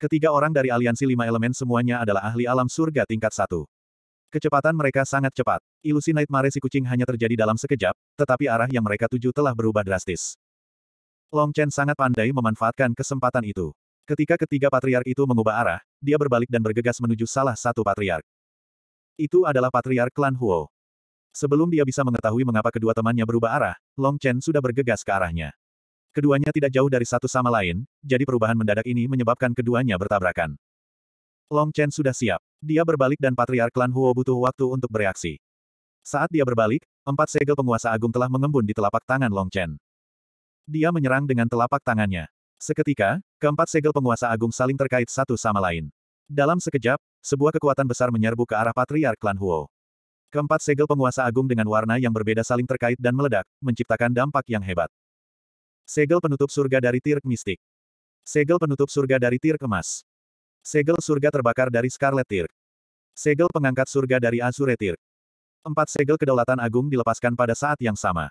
Ketiga orang dari aliansi lima elemen semuanya adalah ahli alam surga tingkat satu. Kecepatan mereka sangat cepat. Ilusi Nightmare si kucing hanya terjadi dalam sekejap, tetapi arah yang mereka tuju telah berubah drastis. Long Chen sangat pandai memanfaatkan kesempatan itu. Ketika ketiga patriark itu mengubah arah, dia berbalik dan bergegas menuju salah satu patriark. Itu adalah patriark klan Huo. Sebelum dia bisa mengetahui mengapa kedua temannya berubah arah, Long Chen sudah bergegas ke arahnya. Keduanya tidak jauh dari satu sama lain, jadi perubahan mendadak ini menyebabkan keduanya bertabrakan. Long Chen sudah siap. Dia berbalik dan Patriark Klan Huo butuh waktu untuk bereaksi. Saat dia berbalik, empat segel penguasa agung telah mengembun di telapak tangan Long Chen. Dia menyerang dengan telapak tangannya. Seketika, keempat segel penguasa agung saling terkait satu sama lain. Dalam sekejap, sebuah kekuatan besar menyerbu ke arah Patriark Klan Huo. Keempat segel penguasa agung dengan warna yang berbeda saling terkait dan meledak, menciptakan dampak yang hebat. Segel penutup surga dari tirk mistik. Segel penutup surga dari tirk emas. Segel surga terbakar dari Scarlet Tirk. Segel pengangkat surga dari Azure Tirk. Empat segel kedaulatan agung dilepaskan pada saat yang sama.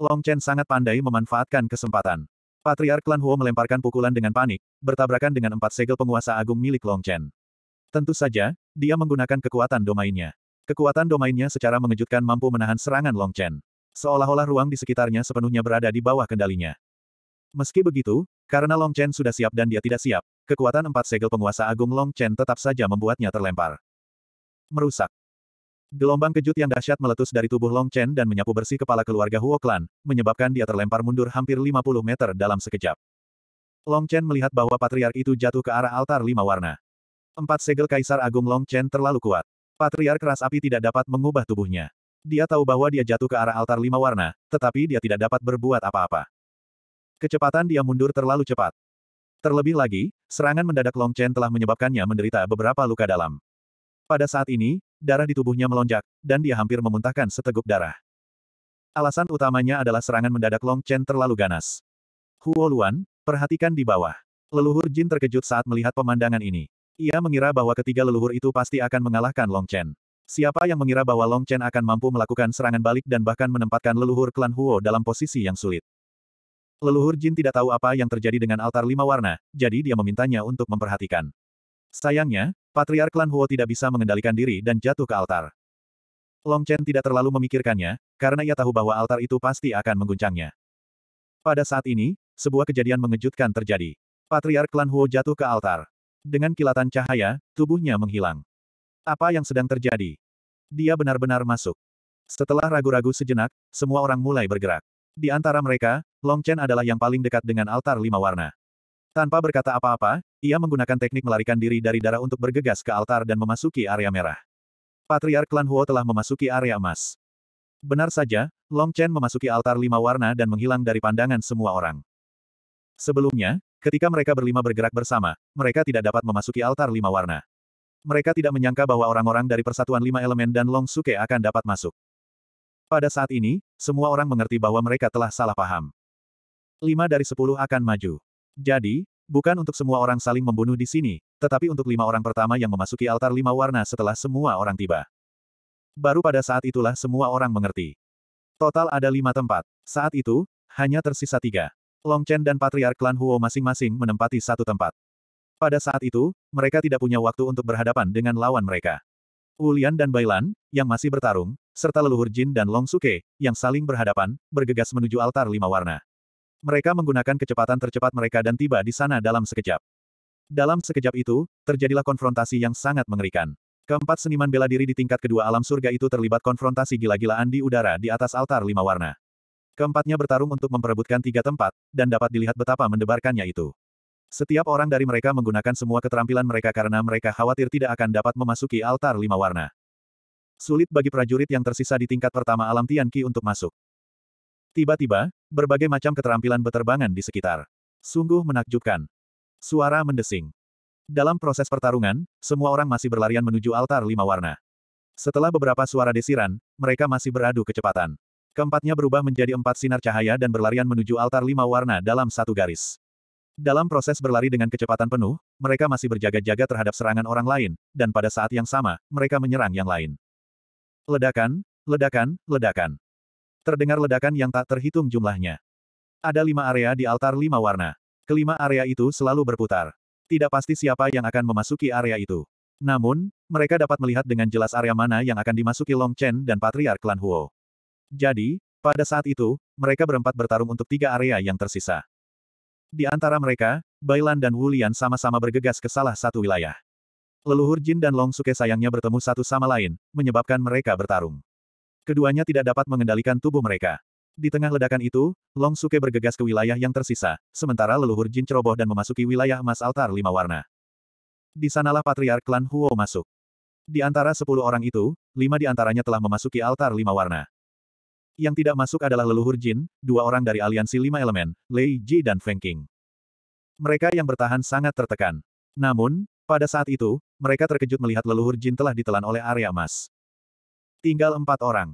Long Chen sangat pandai memanfaatkan kesempatan. Patriark Klan Huo melemparkan pukulan dengan panik, bertabrakan dengan empat segel penguasa agung milik Long Chen. Tentu saja, dia menggunakan kekuatan domainnya. Kekuatan domainnya secara mengejutkan mampu menahan serangan Long Chen. Seolah-olah ruang di sekitarnya sepenuhnya berada di bawah kendalinya. Meski begitu, karena Long Chen sudah siap dan dia tidak siap, kekuatan empat segel penguasa agung Long Chen tetap saja membuatnya terlempar. Merusak. Gelombang kejut yang dahsyat meletus dari tubuh Long Chen dan menyapu bersih kepala keluarga Huo Clan, menyebabkan dia terlempar mundur hampir 50 meter dalam sekejap. Long Chen melihat bahwa patriark itu jatuh ke arah altar lima warna. Empat segel kaisar agung Long Chen terlalu kuat. Patriark keras api tidak dapat mengubah tubuhnya. Dia tahu bahwa dia jatuh ke arah altar lima warna, tetapi dia tidak dapat berbuat apa-apa. Kecepatan dia mundur terlalu cepat. Terlebih lagi, serangan mendadak Long Chen telah menyebabkannya menderita beberapa luka dalam. Pada saat ini, darah di tubuhnya melonjak, dan dia hampir memuntahkan seteguk darah. Alasan utamanya adalah serangan mendadak Long Chen terlalu ganas. Huo Luan, perhatikan di bawah. Leluhur Jin terkejut saat melihat pemandangan ini. Ia mengira bahwa ketiga leluhur itu pasti akan mengalahkan Long Chen. Siapa yang mengira bahwa Long Chen akan mampu melakukan serangan balik dan bahkan menempatkan leluhur klan Huo dalam posisi yang sulit. Leluhur Jin tidak tahu apa yang terjadi dengan altar lima warna, jadi dia memintanya untuk memperhatikan. Sayangnya, Patriark Klan Huo tidak bisa mengendalikan diri dan jatuh ke altar. Long Chen tidak terlalu memikirkannya, karena ia tahu bahwa altar itu pasti akan mengguncangnya. Pada saat ini, sebuah kejadian mengejutkan terjadi. Patriark Klan Huo jatuh ke altar. Dengan kilatan cahaya, tubuhnya menghilang. Apa yang sedang terjadi? Dia benar-benar masuk. Setelah ragu-ragu sejenak, semua orang mulai bergerak. Di antara mereka, Long Chen adalah yang paling dekat dengan altar lima warna. Tanpa berkata apa-apa, ia menggunakan teknik melarikan diri dari darah untuk bergegas ke altar dan memasuki area merah. Patriark Klan Huo telah memasuki area emas. Benar saja, Long Chen memasuki altar lima warna dan menghilang dari pandangan semua orang. Sebelumnya, ketika mereka berlima bergerak bersama, mereka tidak dapat memasuki altar lima warna. Mereka tidak menyangka bahwa orang-orang dari Persatuan Lima Elemen dan Long Suke akan dapat masuk. Pada saat ini, semua orang mengerti bahwa mereka telah salah paham. Lima dari sepuluh akan maju. Jadi, bukan untuk semua orang saling membunuh di sini, tetapi untuk lima orang pertama yang memasuki altar lima warna setelah semua orang tiba. Baru pada saat itulah semua orang mengerti. Total ada lima tempat. Saat itu, hanya tersisa tiga. Long Chen dan Patriark Klan Huo masing-masing menempati satu tempat. Pada saat itu, mereka tidak punya waktu untuk berhadapan dengan lawan mereka. Wulian dan Bailan, yang masih bertarung, serta leluhur Jin dan Long Suke, yang saling berhadapan, bergegas menuju altar lima warna. Mereka menggunakan kecepatan tercepat mereka dan tiba di sana dalam sekejap. Dalam sekejap itu, terjadilah konfrontasi yang sangat mengerikan. Keempat seniman bela diri di tingkat kedua alam surga itu terlibat konfrontasi gila-gilaan di udara di atas altar lima warna. Keempatnya bertarung untuk memperebutkan tiga tempat, dan dapat dilihat betapa mendebarkannya itu. Setiap orang dari mereka menggunakan semua keterampilan mereka karena mereka khawatir tidak akan dapat memasuki altar lima warna. Sulit bagi prajurit yang tersisa di tingkat pertama alam Tianqi untuk masuk. Tiba-tiba, berbagai macam keterampilan beterbangan di sekitar. Sungguh menakjubkan. Suara mendesing. Dalam proses pertarungan, semua orang masih berlarian menuju altar lima warna. Setelah beberapa suara desiran, mereka masih beradu kecepatan. Keempatnya berubah menjadi empat sinar cahaya dan berlarian menuju altar lima warna dalam satu garis. Dalam proses berlari dengan kecepatan penuh, mereka masih berjaga-jaga terhadap serangan orang lain, dan pada saat yang sama, mereka menyerang yang lain. Ledakan, ledakan, ledakan. Terdengar ledakan yang tak terhitung jumlahnya. Ada lima area di altar lima warna. Kelima area itu selalu berputar. Tidak pasti siapa yang akan memasuki area itu. Namun, mereka dapat melihat dengan jelas area mana yang akan dimasuki Long Chen dan Patriark Klan Huo. Jadi, pada saat itu, mereka berempat bertarung untuk tiga area yang tersisa. Di antara mereka, Bailan dan Wulian sama-sama bergegas ke salah satu wilayah. Leluhur Jin dan Long Suke sayangnya bertemu satu sama lain, menyebabkan mereka bertarung. Keduanya tidak dapat mengendalikan tubuh mereka. Di tengah ledakan itu, Long Suke bergegas ke wilayah yang tersisa, sementara leluhur Jin ceroboh dan memasuki wilayah emas altar lima warna. Di sanalah patriark klan Huo masuk. Di antara sepuluh orang itu, lima di antaranya telah memasuki altar lima warna. Yang tidak masuk adalah leluhur Jin, dua orang dari aliansi lima elemen, Lei Ji dan Feng King. Mereka yang bertahan sangat tertekan. Namun, pada saat itu, mereka terkejut melihat leluhur jin telah ditelan oleh area emas. Tinggal empat orang.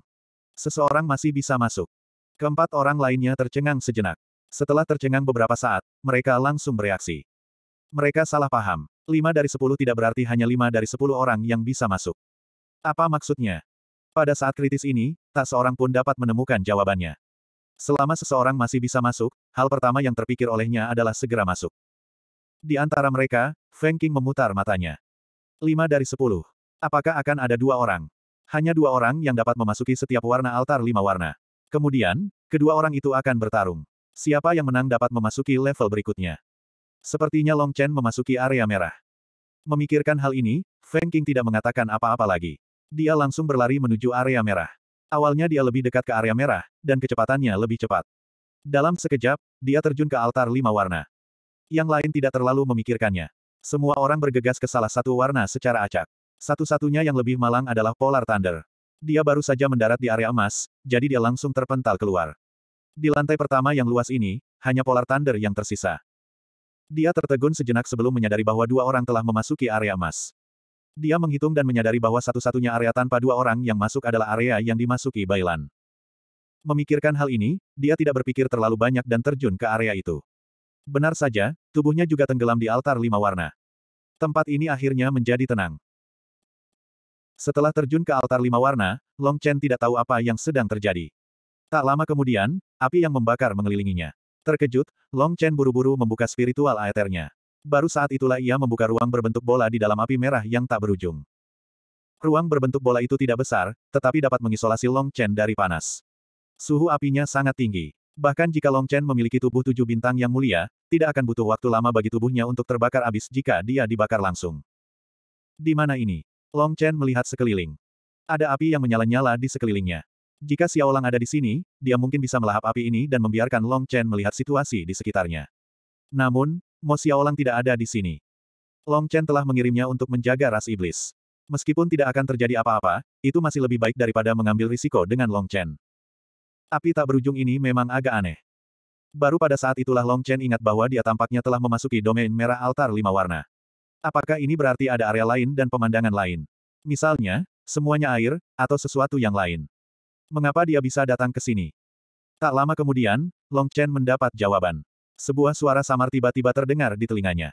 Seseorang masih bisa masuk. Keempat orang lainnya tercengang sejenak. Setelah tercengang beberapa saat, mereka langsung bereaksi. Mereka salah paham. Lima dari sepuluh tidak berarti hanya lima dari sepuluh orang yang bisa masuk. Apa maksudnya? Pada saat kritis ini, tak seorang pun dapat menemukan jawabannya. Selama seseorang masih bisa masuk, hal pertama yang terpikir olehnya adalah segera masuk. Di antara mereka, Feng King memutar matanya. Lima dari sepuluh. Apakah akan ada dua orang? Hanya dua orang yang dapat memasuki setiap warna altar lima warna. Kemudian, kedua orang itu akan bertarung. Siapa yang menang dapat memasuki level berikutnya. Sepertinya Long Chen memasuki area merah. Memikirkan hal ini, Feng Qing tidak mengatakan apa-apa lagi. Dia langsung berlari menuju area merah. Awalnya dia lebih dekat ke area merah, dan kecepatannya lebih cepat. Dalam sekejap, dia terjun ke altar lima warna. Yang lain tidak terlalu memikirkannya. Semua orang bergegas ke salah satu warna secara acak. Satu-satunya yang lebih malang adalah Polar Thunder. Dia baru saja mendarat di area emas, jadi dia langsung terpental keluar. Di lantai pertama yang luas ini, hanya Polar Thunder yang tersisa. Dia tertegun sejenak sebelum menyadari bahwa dua orang telah memasuki area emas. Dia menghitung dan menyadari bahwa satu-satunya area tanpa dua orang yang masuk adalah area yang dimasuki Bailan. Memikirkan hal ini, dia tidak berpikir terlalu banyak dan terjun ke area itu. Benar saja, tubuhnya juga tenggelam di altar lima warna. Tempat ini akhirnya menjadi tenang. Setelah terjun ke altar lima warna, Long Chen tidak tahu apa yang sedang terjadi. Tak lama kemudian, api yang membakar mengelilinginya. Terkejut, Long Chen buru-buru membuka spiritual aeternya. Baru saat itulah ia membuka ruang berbentuk bola di dalam api merah yang tak berujung. Ruang berbentuk bola itu tidak besar, tetapi dapat mengisolasi Long Chen dari panas. Suhu apinya sangat tinggi. Bahkan jika Long Chen memiliki tubuh tujuh bintang yang mulia, tidak akan butuh waktu lama bagi tubuhnya untuk terbakar habis jika dia dibakar langsung. Di mana ini? Long Chen melihat sekeliling. Ada api yang menyala-nyala di sekelilingnya. Jika Xiaolang ada di sini, dia mungkin bisa melahap api ini dan membiarkan Long Chen melihat situasi di sekitarnya. Namun, Mo Xiaolang tidak ada di sini. Long Chen telah mengirimnya untuk menjaga ras iblis. Meskipun tidak akan terjadi apa-apa, itu masih lebih baik daripada mengambil risiko dengan Long Chen. Api tak berujung ini memang agak aneh. Baru pada saat itulah Long Chen ingat bahwa dia tampaknya telah memasuki domain merah altar lima warna. Apakah ini berarti ada area lain dan pemandangan lain? Misalnya, semuanya air, atau sesuatu yang lain. Mengapa dia bisa datang ke sini? Tak lama kemudian, Long Chen mendapat jawaban. Sebuah suara samar tiba-tiba terdengar di telinganya.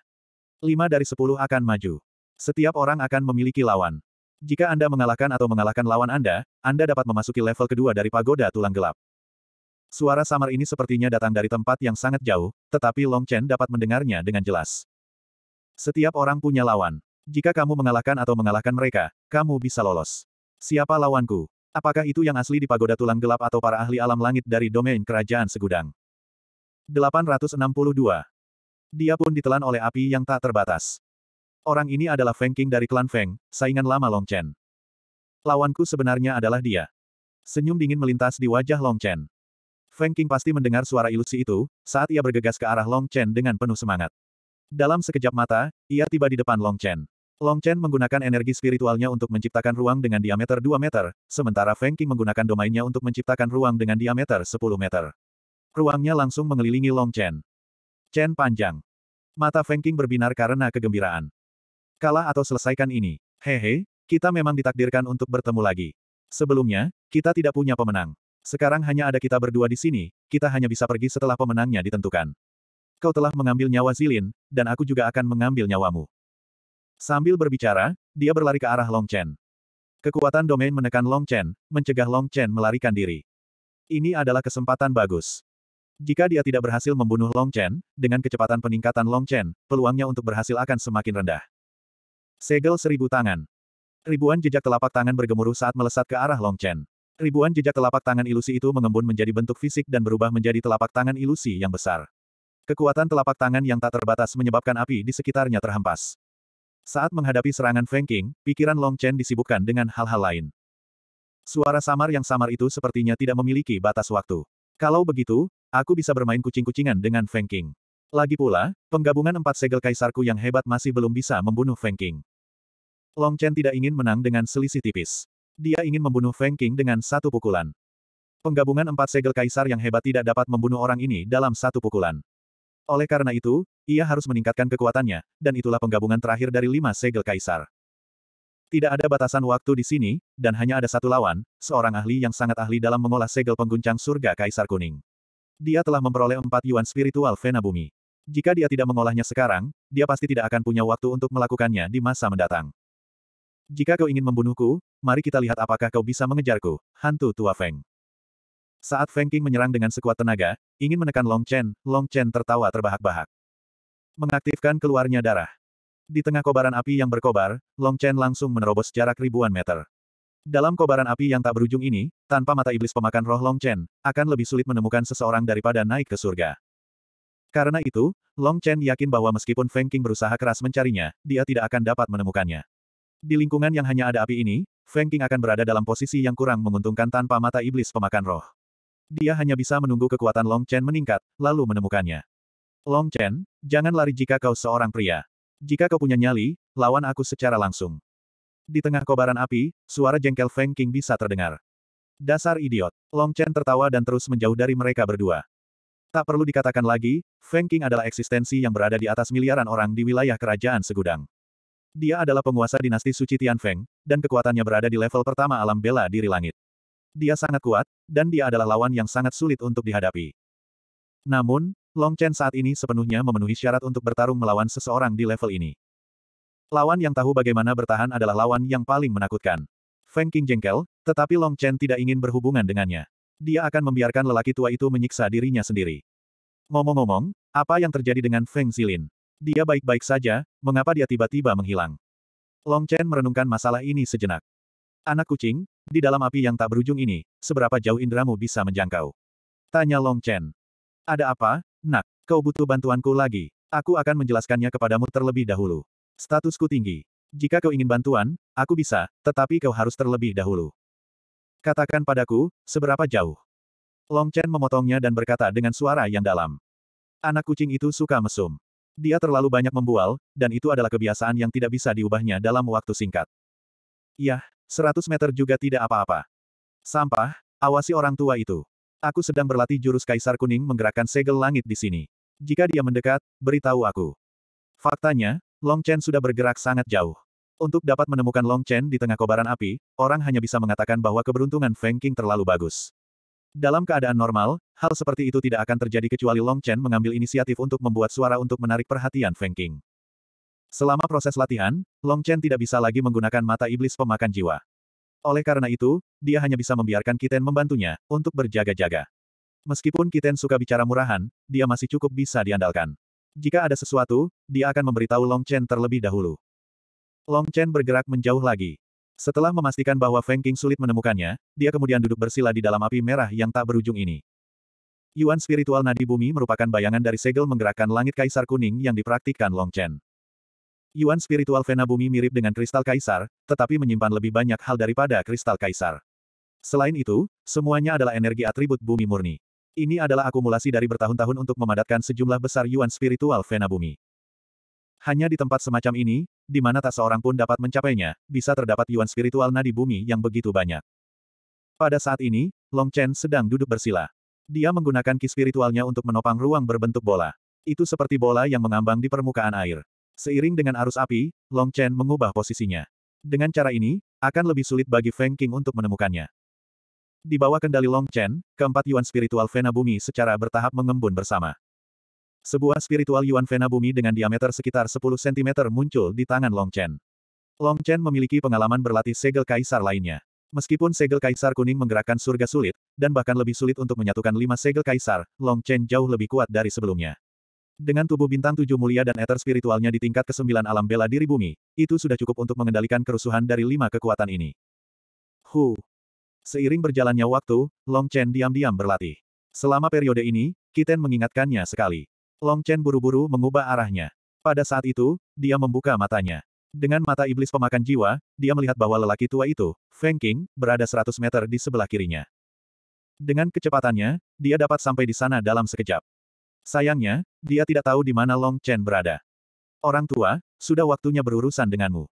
Lima dari sepuluh akan maju. Setiap orang akan memiliki lawan. Jika Anda mengalahkan atau mengalahkan lawan Anda, Anda dapat memasuki level kedua dari pagoda tulang gelap. Suara samar ini sepertinya datang dari tempat yang sangat jauh, tetapi Long Chen dapat mendengarnya dengan jelas. Setiap orang punya lawan. Jika kamu mengalahkan atau mengalahkan mereka, kamu bisa lolos. Siapa lawanku? Apakah itu yang asli di pagoda tulang gelap atau para ahli alam langit dari domain kerajaan segudang? 862. Dia pun ditelan oleh api yang tak terbatas. Orang ini adalah Feng King dari klan Feng, saingan lama Long Chen. Lawanku sebenarnya adalah dia. Senyum dingin melintas di wajah Long Chen. Feng Qing pasti mendengar suara ilusi itu, saat ia bergegas ke arah Long Chen dengan penuh semangat. Dalam sekejap mata, ia tiba di depan Long Chen. Long Chen menggunakan energi spiritualnya untuk menciptakan ruang dengan diameter 2 meter, sementara Feng Qing menggunakan domainnya untuk menciptakan ruang dengan diameter 10 meter. Ruangnya langsung mengelilingi Long Chen. Chen panjang. Mata Feng Qing berbinar karena kegembiraan. Kalah atau selesaikan ini. Hehe, kita memang ditakdirkan untuk bertemu lagi. Sebelumnya, kita tidak punya pemenang. Sekarang hanya ada kita berdua di sini, kita hanya bisa pergi setelah pemenangnya ditentukan. Kau telah mengambil nyawa Zilin, dan aku juga akan mengambil nyawamu. Sambil berbicara, dia berlari ke arah Long Chen. Kekuatan domain menekan Long Chen, mencegah Long Chen melarikan diri. Ini adalah kesempatan bagus. Jika dia tidak berhasil membunuh Long Chen, dengan kecepatan peningkatan Long Chen, peluangnya untuk berhasil akan semakin rendah. Segel seribu tangan. Ribuan jejak telapak tangan bergemuruh saat melesat ke arah Long Chen. Ribuan jejak telapak tangan ilusi itu mengembun menjadi bentuk fisik dan berubah menjadi telapak tangan ilusi yang besar. Kekuatan telapak tangan yang tak terbatas menyebabkan api di sekitarnya terhempas. Saat menghadapi serangan Feng King, pikiran Long Chen disibukkan dengan hal-hal lain. Suara samar yang samar itu sepertinya tidak memiliki batas waktu. Kalau begitu, aku bisa bermain kucing-kucingan dengan Feng King. Lagi pula, penggabungan empat segel kaisarku yang hebat masih belum bisa membunuh Feng King. Long Chen tidak ingin menang dengan selisih tipis dia ingin membunuh Feng King dengan satu pukulan. Penggabungan empat segel kaisar yang hebat tidak dapat membunuh orang ini dalam satu pukulan. Oleh karena itu, ia harus meningkatkan kekuatannya, dan itulah penggabungan terakhir dari lima segel kaisar. Tidak ada batasan waktu di sini, dan hanya ada satu lawan, seorang ahli yang sangat ahli dalam mengolah segel pengguncang surga Kaisar Kuning. Dia telah memperoleh empat yuan spiritual Vena Bumi. Jika dia tidak mengolahnya sekarang, dia pasti tidak akan punya waktu untuk melakukannya di masa mendatang. Jika kau ingin membunuhku, mari kita lihat apakah kau bisa mengejarku, hantu tua Feng. Saat Feng King menyerang dengan sekuat tenaga, ingin menekan Long Chen, Long Chen tertawa terbahak-bahak. Mengaktifkan keluarnya darah. Di tengah kobaran api yang berkobar, Long Chen langsung menerobos jarak ribuan meter. Dalam kobaran api yang tak berujung ini, tanpa mata iblis pemakan roh Long Chen, akan lebih sulit menemukan seseorang daripada naik ke surga. Karena itu, Long Chen yakin bahwa meskipun Feng King berusaha keras mencarinya, dia tidak akan dapat menemukannya. Di lingkungan yang hanya ada api ini, Feng Qing akan berada dalam posisi yang kurang menguntungkan tanpa mata iblis pemakan roh. Dia hanya bisa menunggu kekuatan Long Chen meningkat, lalu menemukannya. Long Chen, jangan lari jika kau seorang pria. Jika kau punya nyali, lawan aku secara langsung. Di tengah kobaran api, suara jengkel Feng Qing bisa terdengar. Dasar idiot. Long Chen tertawa dan terus menjauh dari mereka berdua. Tak perlu dikatakan lagi, Feng Qing adalah eksistensi yang berada di atas miliaran orang di wilayah kerajaan segudang. Dia adalah penguasa dinasti suci Tian Feng, dan kekuatannya berada di level pertama alam bela diri langit. Dia sangat kuat, dan dia adalah lawan yang sangat sulit untuk dihadapi. Namun, Long Chen saat ini sepenuhnya memenuhi syarat untuk bertarung melawan seseorang di level ini. Lawan yang tahu bagaimana bertahan adalah lawan yang paling menakutkan. Feng King jengkel, tetapi Long Chen tidak ingin berhubungan dengannya. Dia akan membiarkan lelaki tua itu menyiksa dirinya sendiri. Ngomong-ngomong, apa yang terjadi dengan Feng Zilin? Dia baik-baik saja, mengapa dia tiba-tiba menghilang? Long Chen merenungkan masalah ini sejenak. Anak kucing, di dalam api yang tak berujung ini, seberapa jauh indramu bisa menjangkau? Tanya Long Chen. Ada apa, nak? Kau butuh bantuanku lagi. Aku akan menjelaskannya kepadamu terlebih dahulu. Statusku tinggi. Jika kau ingin bantuan, aku bisa, tetapi kau harus terlebih dahulu. Katakan padaku, seberapa jauh? Long Chen memotongnya dan berkata dengan suara yang dalam. Anak kucing itu suka mesum. Dia terlalu banyak membual, dan itu adalah kebiasaan yang tidak bisa diubahnya dalam waktu singkat. Yah, 100 meter juga tidak apa-apa. Sampah, awasi orang tua itu. Aku sedang berlatih jurus Kaisar Kuning menggerakkan segel langit di sini. Jika dia mendekat, beritahu aku. Faktanya, Long Chen sudah bergerak sangat jauh. Untuk dapat menemukan Long Chen di tengah kobaran api, orang hanya bisa mengatakan bahwa keberuntungan Feng King terlalu bagus. Dalam keadaan normal, hal seperti itu tidak akan terjadi kecuali Long Chen mengambil inisiatif untuk membuat suara untuk menarik perhatian Feng King. Selama proses latihan, Long Chen tidak bisa lagi menggunakan mata iblis pemakan jiwa. Oleh karena itu, dia hanya bisa membiarkan Kiten membantunya, untuk berjaga-jaga. Meskipun Kiten suka bicara murahan, dia masih cukup bisa diandalkan. Jika ada sesuatu, dia akan memberitahu Long Chen terlebih dahulu. Long Chen bergerak menjauh lagi. Setelah memastikan bahwa Feng King sulit menemukannya, dia kemudian duduk bersila di dalam api merah yang tak berujung ini. Yuan spiritual nadi bumi merupakan bayangan dari segel menggerakkan langit kaisar kuning yang dipraktikkan Long Chen. Yuan spiritual vena bumi mirip dengan kristal kaisar, tetapi menyimpan lebih banyak hal daripada kristal kaisar. Selain itu, semuanya adalah energi atribut bumi murni. Ini adalah akumulasi dari bertahun-tahun untuk memadatkan sejumlah besar yuan spiritual vena bumi. Hanya di tempat semacam ini, di mana tak seorang pun dapat mencapainya, bisa terdapat yuan spiritual nadi bumi yang begitu banyak. Pada saat ini, Long Chen sedang duduk bersila. Dia menggunakan ki spiritualnya untuk menopang ruang berbentuk bola. Itu seperti bola yang mengambang di permukaan air. Seiring dengan arus api, Long Chen mengubah posisinya. Dengan cara ini, akan lebih sulit bagi Feng King untuk menemukannya. Di bawah kendali Long Chen, keempat yuan spiritual Vena Bumi secara bertahap mengembun bersama. Sebuah spiritual Yuan Vena Bumi dengan diameter sekitar 10 cm muncul di tangan Long Chen. Long Chen memiliki pengalaman berlatih segel kaisar lainnya. Meskipun segel kaisar kuning menggerakkan surga sulit, dan bahkan lebih sulit untuk menyatukan lima segel kaisar, Long Chen jauh lebih kuat dari sebelumnya. Dengan tubuh bintang tujuh mulia dan eter spiritualnya di tingkat kesembilan alam bela diri bumi, itu sudah cukup untuk mengendalikan kerusuhan dari lima kekuatan ini. Hu. Seiring berjalannya waktu, Long Chen diam-diam berlatih. Selama periode ini, Kiten mengingatkannya sekali. Long Chen buru-buru mengubah arahnya. Pada saat itu, dia membuka matanya. Dengan mata iblis pemakan jiwa, dia melihat bahwa lelaki tua itu, Feng King, berada 100 meter di sebelah kirinya. Dengan kecepatannya, dia dapat sampai di sana dalam sekejap. Sayangnya, dia tidak tahu di mana Long Chen berada. Orang tua, sudah waktunya berurusan denganmu.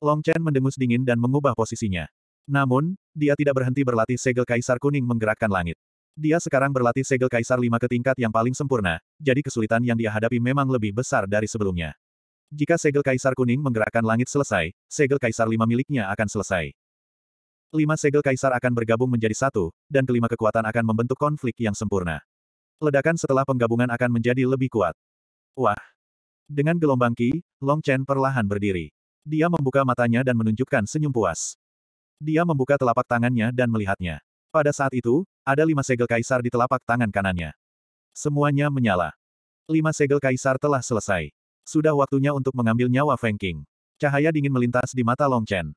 Long Chen mendengus dingin dan mengubah posisinya. Namun, dia tidak berhenti berlatih segel kaisar kuning menggerakkan langit. Dia sekarang berlatih segel kaisar lima ke tingkat yang paling sempurna, jadi kesulitan yang dia hadapi memang lebih besar dari sebelumnya. Jika segel kaisar kuning menggerakkan langit selesai, segel kaisar lima miliknya akan selesai. Lima segel kaisar akan bergabung menjadi satu, dan kelima kekuatan akan membentuk konflik yang sempurna. Ledakan setelah penggabungan akan menjadi lebih kuat. Wah! Dengan gelombang Qi, Long Chen perlahan berdiri. Dia membuka matanya dan menunjukkan senyum puas. Dia membuka telapak tangannya dan melihatnya. Pada saat itu, ada lima segel kaisar di telapak tangan kanannya. Semuanya menyala. Lima segel kaisar telah selesai. Sudah waktunya untuk mengambil nyawa Feng King. Cahaya dingin melintas di mata Long Chen.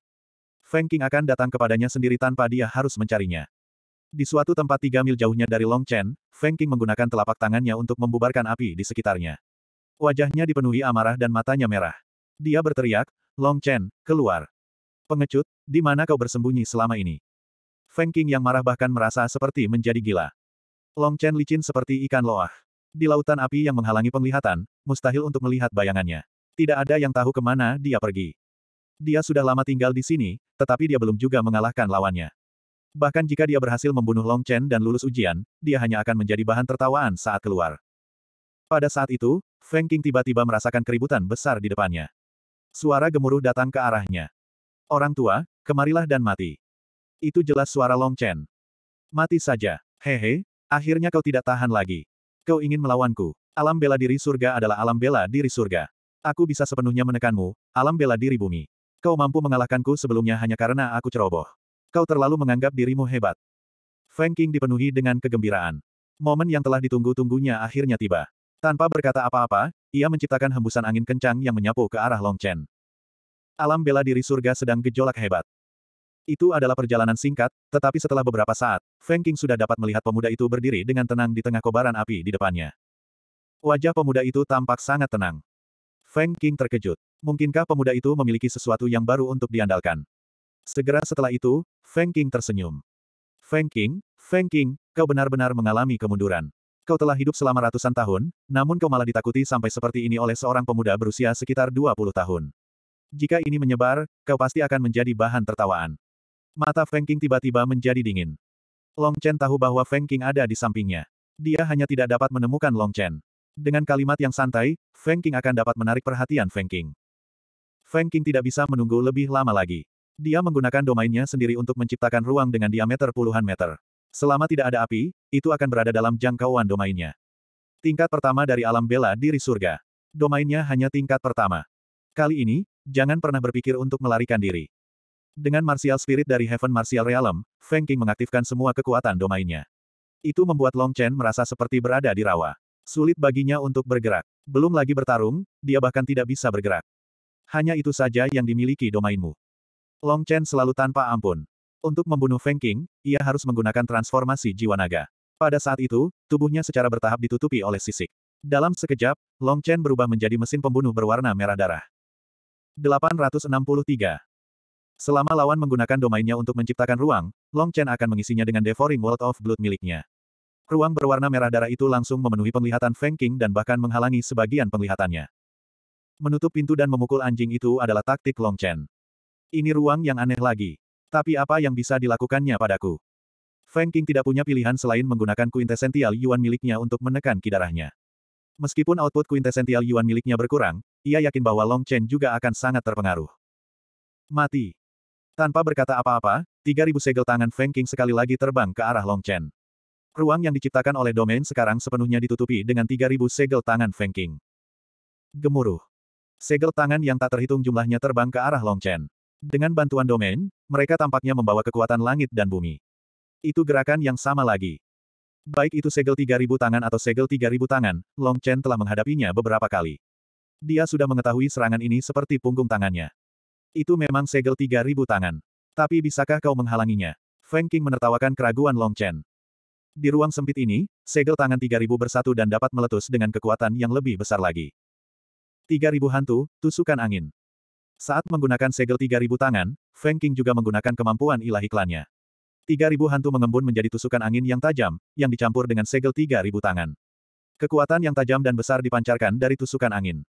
Feng King akan datang kepadanya sendiri tanpa dia harus mencarinya. Di suatu tempat tiga mil jauhnya dari Long Chen, Feng King menggunakan telapak tangannya untuk membubarkan api di sekitarnya. Wajahnya dipenuhi amarah dan matanya merah. Dia berteriak, Long Chen, keluar. Pengecut, di mana kau bersembunyi selama ini? Feng King yang marah bahkan merasa seperti menjadi gila. Long Chen licin seperti ikan loah. Di lautan api yang menghalangi penglihatan, mustahil untuk melihat bayangannya. Tidak ada yang tahu kemana dia pergi. Dia sudah lama tinggal di sini, tetapi dia belum juga mengalahkan lawannya. Bahkan jika dia berhasil membunuh Long Chen dan lulus ujian, dia hanya akan menjadi bahan tertawaan saat keluar. Pada saat itu, Feng King tiba-tiba merasakan keributan besar di depannya. Suara gemuruh datang ke arahnya. Orang tua, kemarilah dan mati. Itu jelas suara Long Chen. Mati saja. Hehe, akhirnya kau tidak tahan lagi. Kau ingin melawanku. Alam bela diri surga adalah alam bela diri surga. Aku bisa sepenuhnya menekanmu, alam bela diri bumi. Kau mampu mengalahkanku sebelumnya hanya karena aku ceroboh. Kau terlalu menganggap dirimu hebat. Feng Qing dipenuhi dengan kegembiraan. Momen yang telah ditunggu-tunggunya akhirnya tiba. Tanpa berkata apa-apa, ia menciptakan hembusan angin kencang yang menyapu ke arah Long Chen. Alam bela diri surga sedang gejolak hebat. Itu adalah perjalanan singkat, tetapi setelah beberapa saat, Feng Qing sudah dapat melihat pemuda itu berdiri dengan tenang di tengah kobaran api di depannya. Wajah pemuda itu tampak sangat tenang. Feng Qing terkejut. Mungkinkah pemuda itu memiliki sesuatu yang baru untuk diandalkan? Segera setelah itu, Feng Qing tersenyum. Feng Qing, Feng Qing, kau benar-benar mengalami kemunduran. Kau telah hidup selama ratusan tahun, namun kau malah ditakuti sampai seperti ini oleh seorang pemuda berusia sekitar 20 tahun. Jika ini menyebar, kau pasti akan menjadi bahan tertawaan. Mata Feng Qing tiba-tiba menjadi dingin. Long Chen tahu bahwa Feng Qing ada di sampingnya. Dia hanya tidak dapat menemukan Long Chen. Dengan kalimat yang santai, Feng Qing akan dapat menarik perhatian Feng Qing. Feng Qing tidak bisa menunggu lebih lama lagi. Dia menggunakan domainnya sendiri untuk menciptakan ruang dengan diameter puluhan meter. Selama tidak ada api, itu akan berada dalam jangkauan domainnya. Tingkat pertama dari alam bela diri surga. Domainnya hanya tingkat pertama. Kali ini, jangan pernah berpikir untuk melarikan diri. Dengan Martial Spirit dari Heaven Martial Realm, Feng Qing mengaktifkan semua kekuatan domainnya. Itu membuat Long Chen merasa seperti berada di rawa. Sulit baginya untuk bergerak. Belum lagi bertarung, dia bahkan tidak bisa bergerak. Hanya itu saja yang dimiliki domainmu. Long Chen selalu tanpa ampun. Untuk membunuh Feng Qing, ia harus menggunakan transformasi jiwa naga. Pada saat itu, tubuhnya secara bertahap ditutupi oleh sisik. Dalam sekejap, Long Chen berubah menjadi mesin pembunuh berwarna merah darah. 863 Selama lawan menggunakan domainnya untuk menciptakan ruang, Long Chen akan mengisinya dengan devouring world of blood miliknya. Ruang berwarna merah darah itu langsung memenuhi penglihatan Feng Qing dan bahkan menghalangi sebagian penglihatannya. Menutup pintu dan memukul anjing itu adalah taktik Long Chen. Ini ruang yang aneh lagi. Tapi apa yang bisa dilakukannya padaku? Feng Qing tidak punya pilihan selain menggunakan kuintesential yuan miliknya untuk menekan kidarahnya. Meskipun output kuintesential yuan miliknya berkurang, ia yakin bahwa Long Chen juga akan sangat terpengaruh. Mati. Tanpa berkata apa-apa, 3000 segel tangan Feng King sekali lagi terbang ke arah Long Chen. Ruang yang diciptakan oleh domain sekarang sepenuhnya ditutupi dengan 3000 segel tangan Feng King. Gemuruh. Segel tangan yang tak terhitung jumlahnya terbang ke arah Long Chen. Dengan bantuan domain, mereka tampaknya membawa kekuatan langit dan bumi. Itu gerakan yang sama lagi. Baik itu segel 3000 tangan atau segel 3000 tangan, Long Chen telah menghadapinya beberapa kali. Dia sudah mengetahui serangan ini seperti punggung tangannya. Itu memang segel 3000 tangan. Tapi bisakah kau menghalanginya? Feng Qing menertawakan keraguan Long Chen. Di ruang sempit ini, segel tangan 3000 bersatu dan dapat meletus dengan kekuatan yang lebih besar lagi. 3000 hantu, tusukan angin. Saat menggunakan segel 3000 tangan, Feng Qing juga menggunakan kemampuan ilahi klannya. 3000 hantu mengembun menjadi tusukan angin yang tajam, yang dicampur dengan segel 3000 tangan. Kekuatan yang tajam dan besar dipancarkan dari tusukan angin.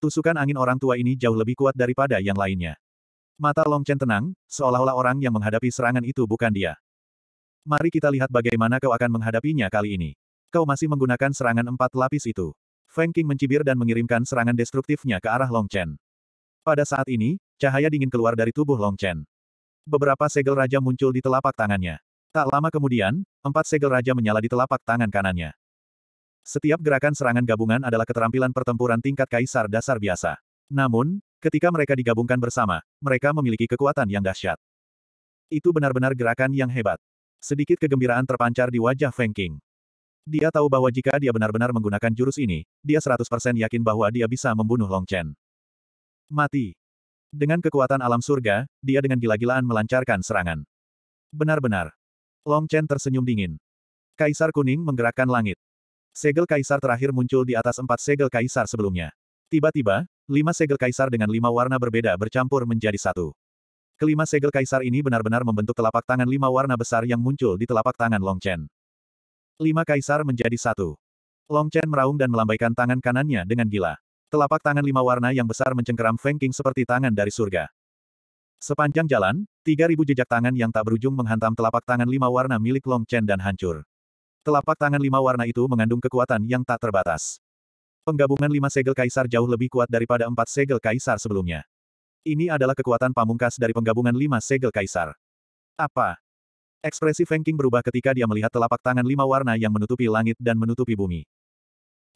Tusukan angin orang tua ini jauh lebih kuat daripada yang lainnya. Mata Long Chen tenang, seolah-olah orang yang menghadapi serangan itu bukan dia. Mari kita lihat bagaimana kau akan menghadapinya kali ini. Kau masih menggunakan serangan empat lapis itu. Feng Qing mencibir dan mengirimkan serangan destruktifnya ke arah Long Chen. Pada saat ini, cahaya dingin keluar dari tubuh Long Chen. Beberapa segel raja muncul di telapak tangannya. Tak lama kemudian, empat segel raja menyala di telapak tangan kanannya. Setiap gerakan serangan gabungan adalah keterampilan pertempuran tingkat kaisar dasar biasa. Namun, ketika mereka digabungkan bersama, mereka memiliki kekuatan yang dahsyat. Itu benar-benar gerakan yang hebat. Sedikit kegembiraan terpancar di wajah Feng King. Dia tahu bahwa jika dia benar-benar menggunakan jurus ini, dia 100% yakin bahwa dia bisa membunuh Long Chen. Mati. Dengan kekuatan alam surga, dia dengan gila-gilaan melancarkan serangan. Benar-benar. Long Chen tersenyum dingin. Kaisar Kuning menggerakkan langit. Segel kaisar terakhir muncul di atas empat segel kaisar sebelumnya. Tiba-tiba, lima segel kaisar dengan lima warna berbeda bercampur menjadi satu. Kelima segel kaisar ini benar-benar membentuk telapak tangan lima warna besar yang muncul di telapak tangan Long Chen. Lima kaisar menjadi satu. Long Chen meraung dan melambaikan tangan kanannya dengan gila. Telapak tangan lima warna yang besar mencengkeram Feng King seperti tangan dari surga. Sepanjang jalan, 3.000 jejak tangan yang tak berujung menghantam telapak tangan lima warna milik Long Chen dan hancur. Telapak tangan lima warna itu mengandung kekuatan yang tak terbatas. Penggabungan lima segel kaisar jauh lebih kuat daripada empat segel kaisar sebelumnya. Ini adalah kekuatan pamungkas dari penggabungan lima segel kaisar. Apa? Ekspresi Feng Qing berubah ketika dia melihat telapak tangan lima warna yang menutupi langit dan menutupi bumi.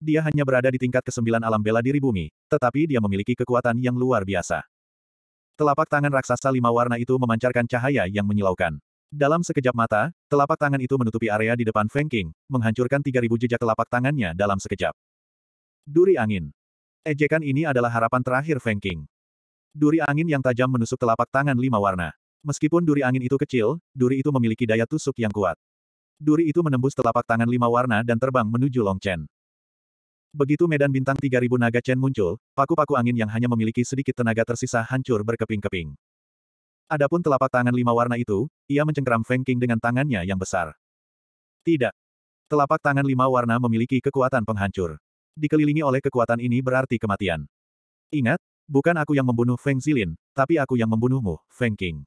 Dia hanya berada di tingkat kesembilan alam bela diri bumi, tetapi dia memiliki kekuatan yang luar biasa. Telapak tangan raksasa lima warna itu memancarkan cahaya yang menyilaukan. Dalam sekejap mata, telapak tangan itu menutupi area di depan Feng Qing, menghancurkan 3.000 jejak telapak tangannya dalam sekejap. Duri angin. Ejekan ini adalah harapan terakhir Feng Qing. Duri angin yang tajam menusuk telapak tangan lima warna. Meskipun duri angin itu kecil, duri itu memiliki daya tusuk yang kuat. Duri itu menembus telapak tangan lima warna dan terbang menuju Long Chen. Begitu medan bintang 3000 naga Chen muncul, paku-paku angin yang hanya memiliki sedikit tenaga tersisa hancur berkeping-keping. Adapun telapak tangan lima warna itu, ia mencengkeram Feng Qing dengan tangannya yang besar. Tidak. Telapak tangan lima warna memiliki kekuatan penghancur. Dikelilingi oleh kekuatan ini berarti kematian. Ingat, bukan aku yang membunuh Feng Zilin, tapi aku yang membunuhmu, Feng King.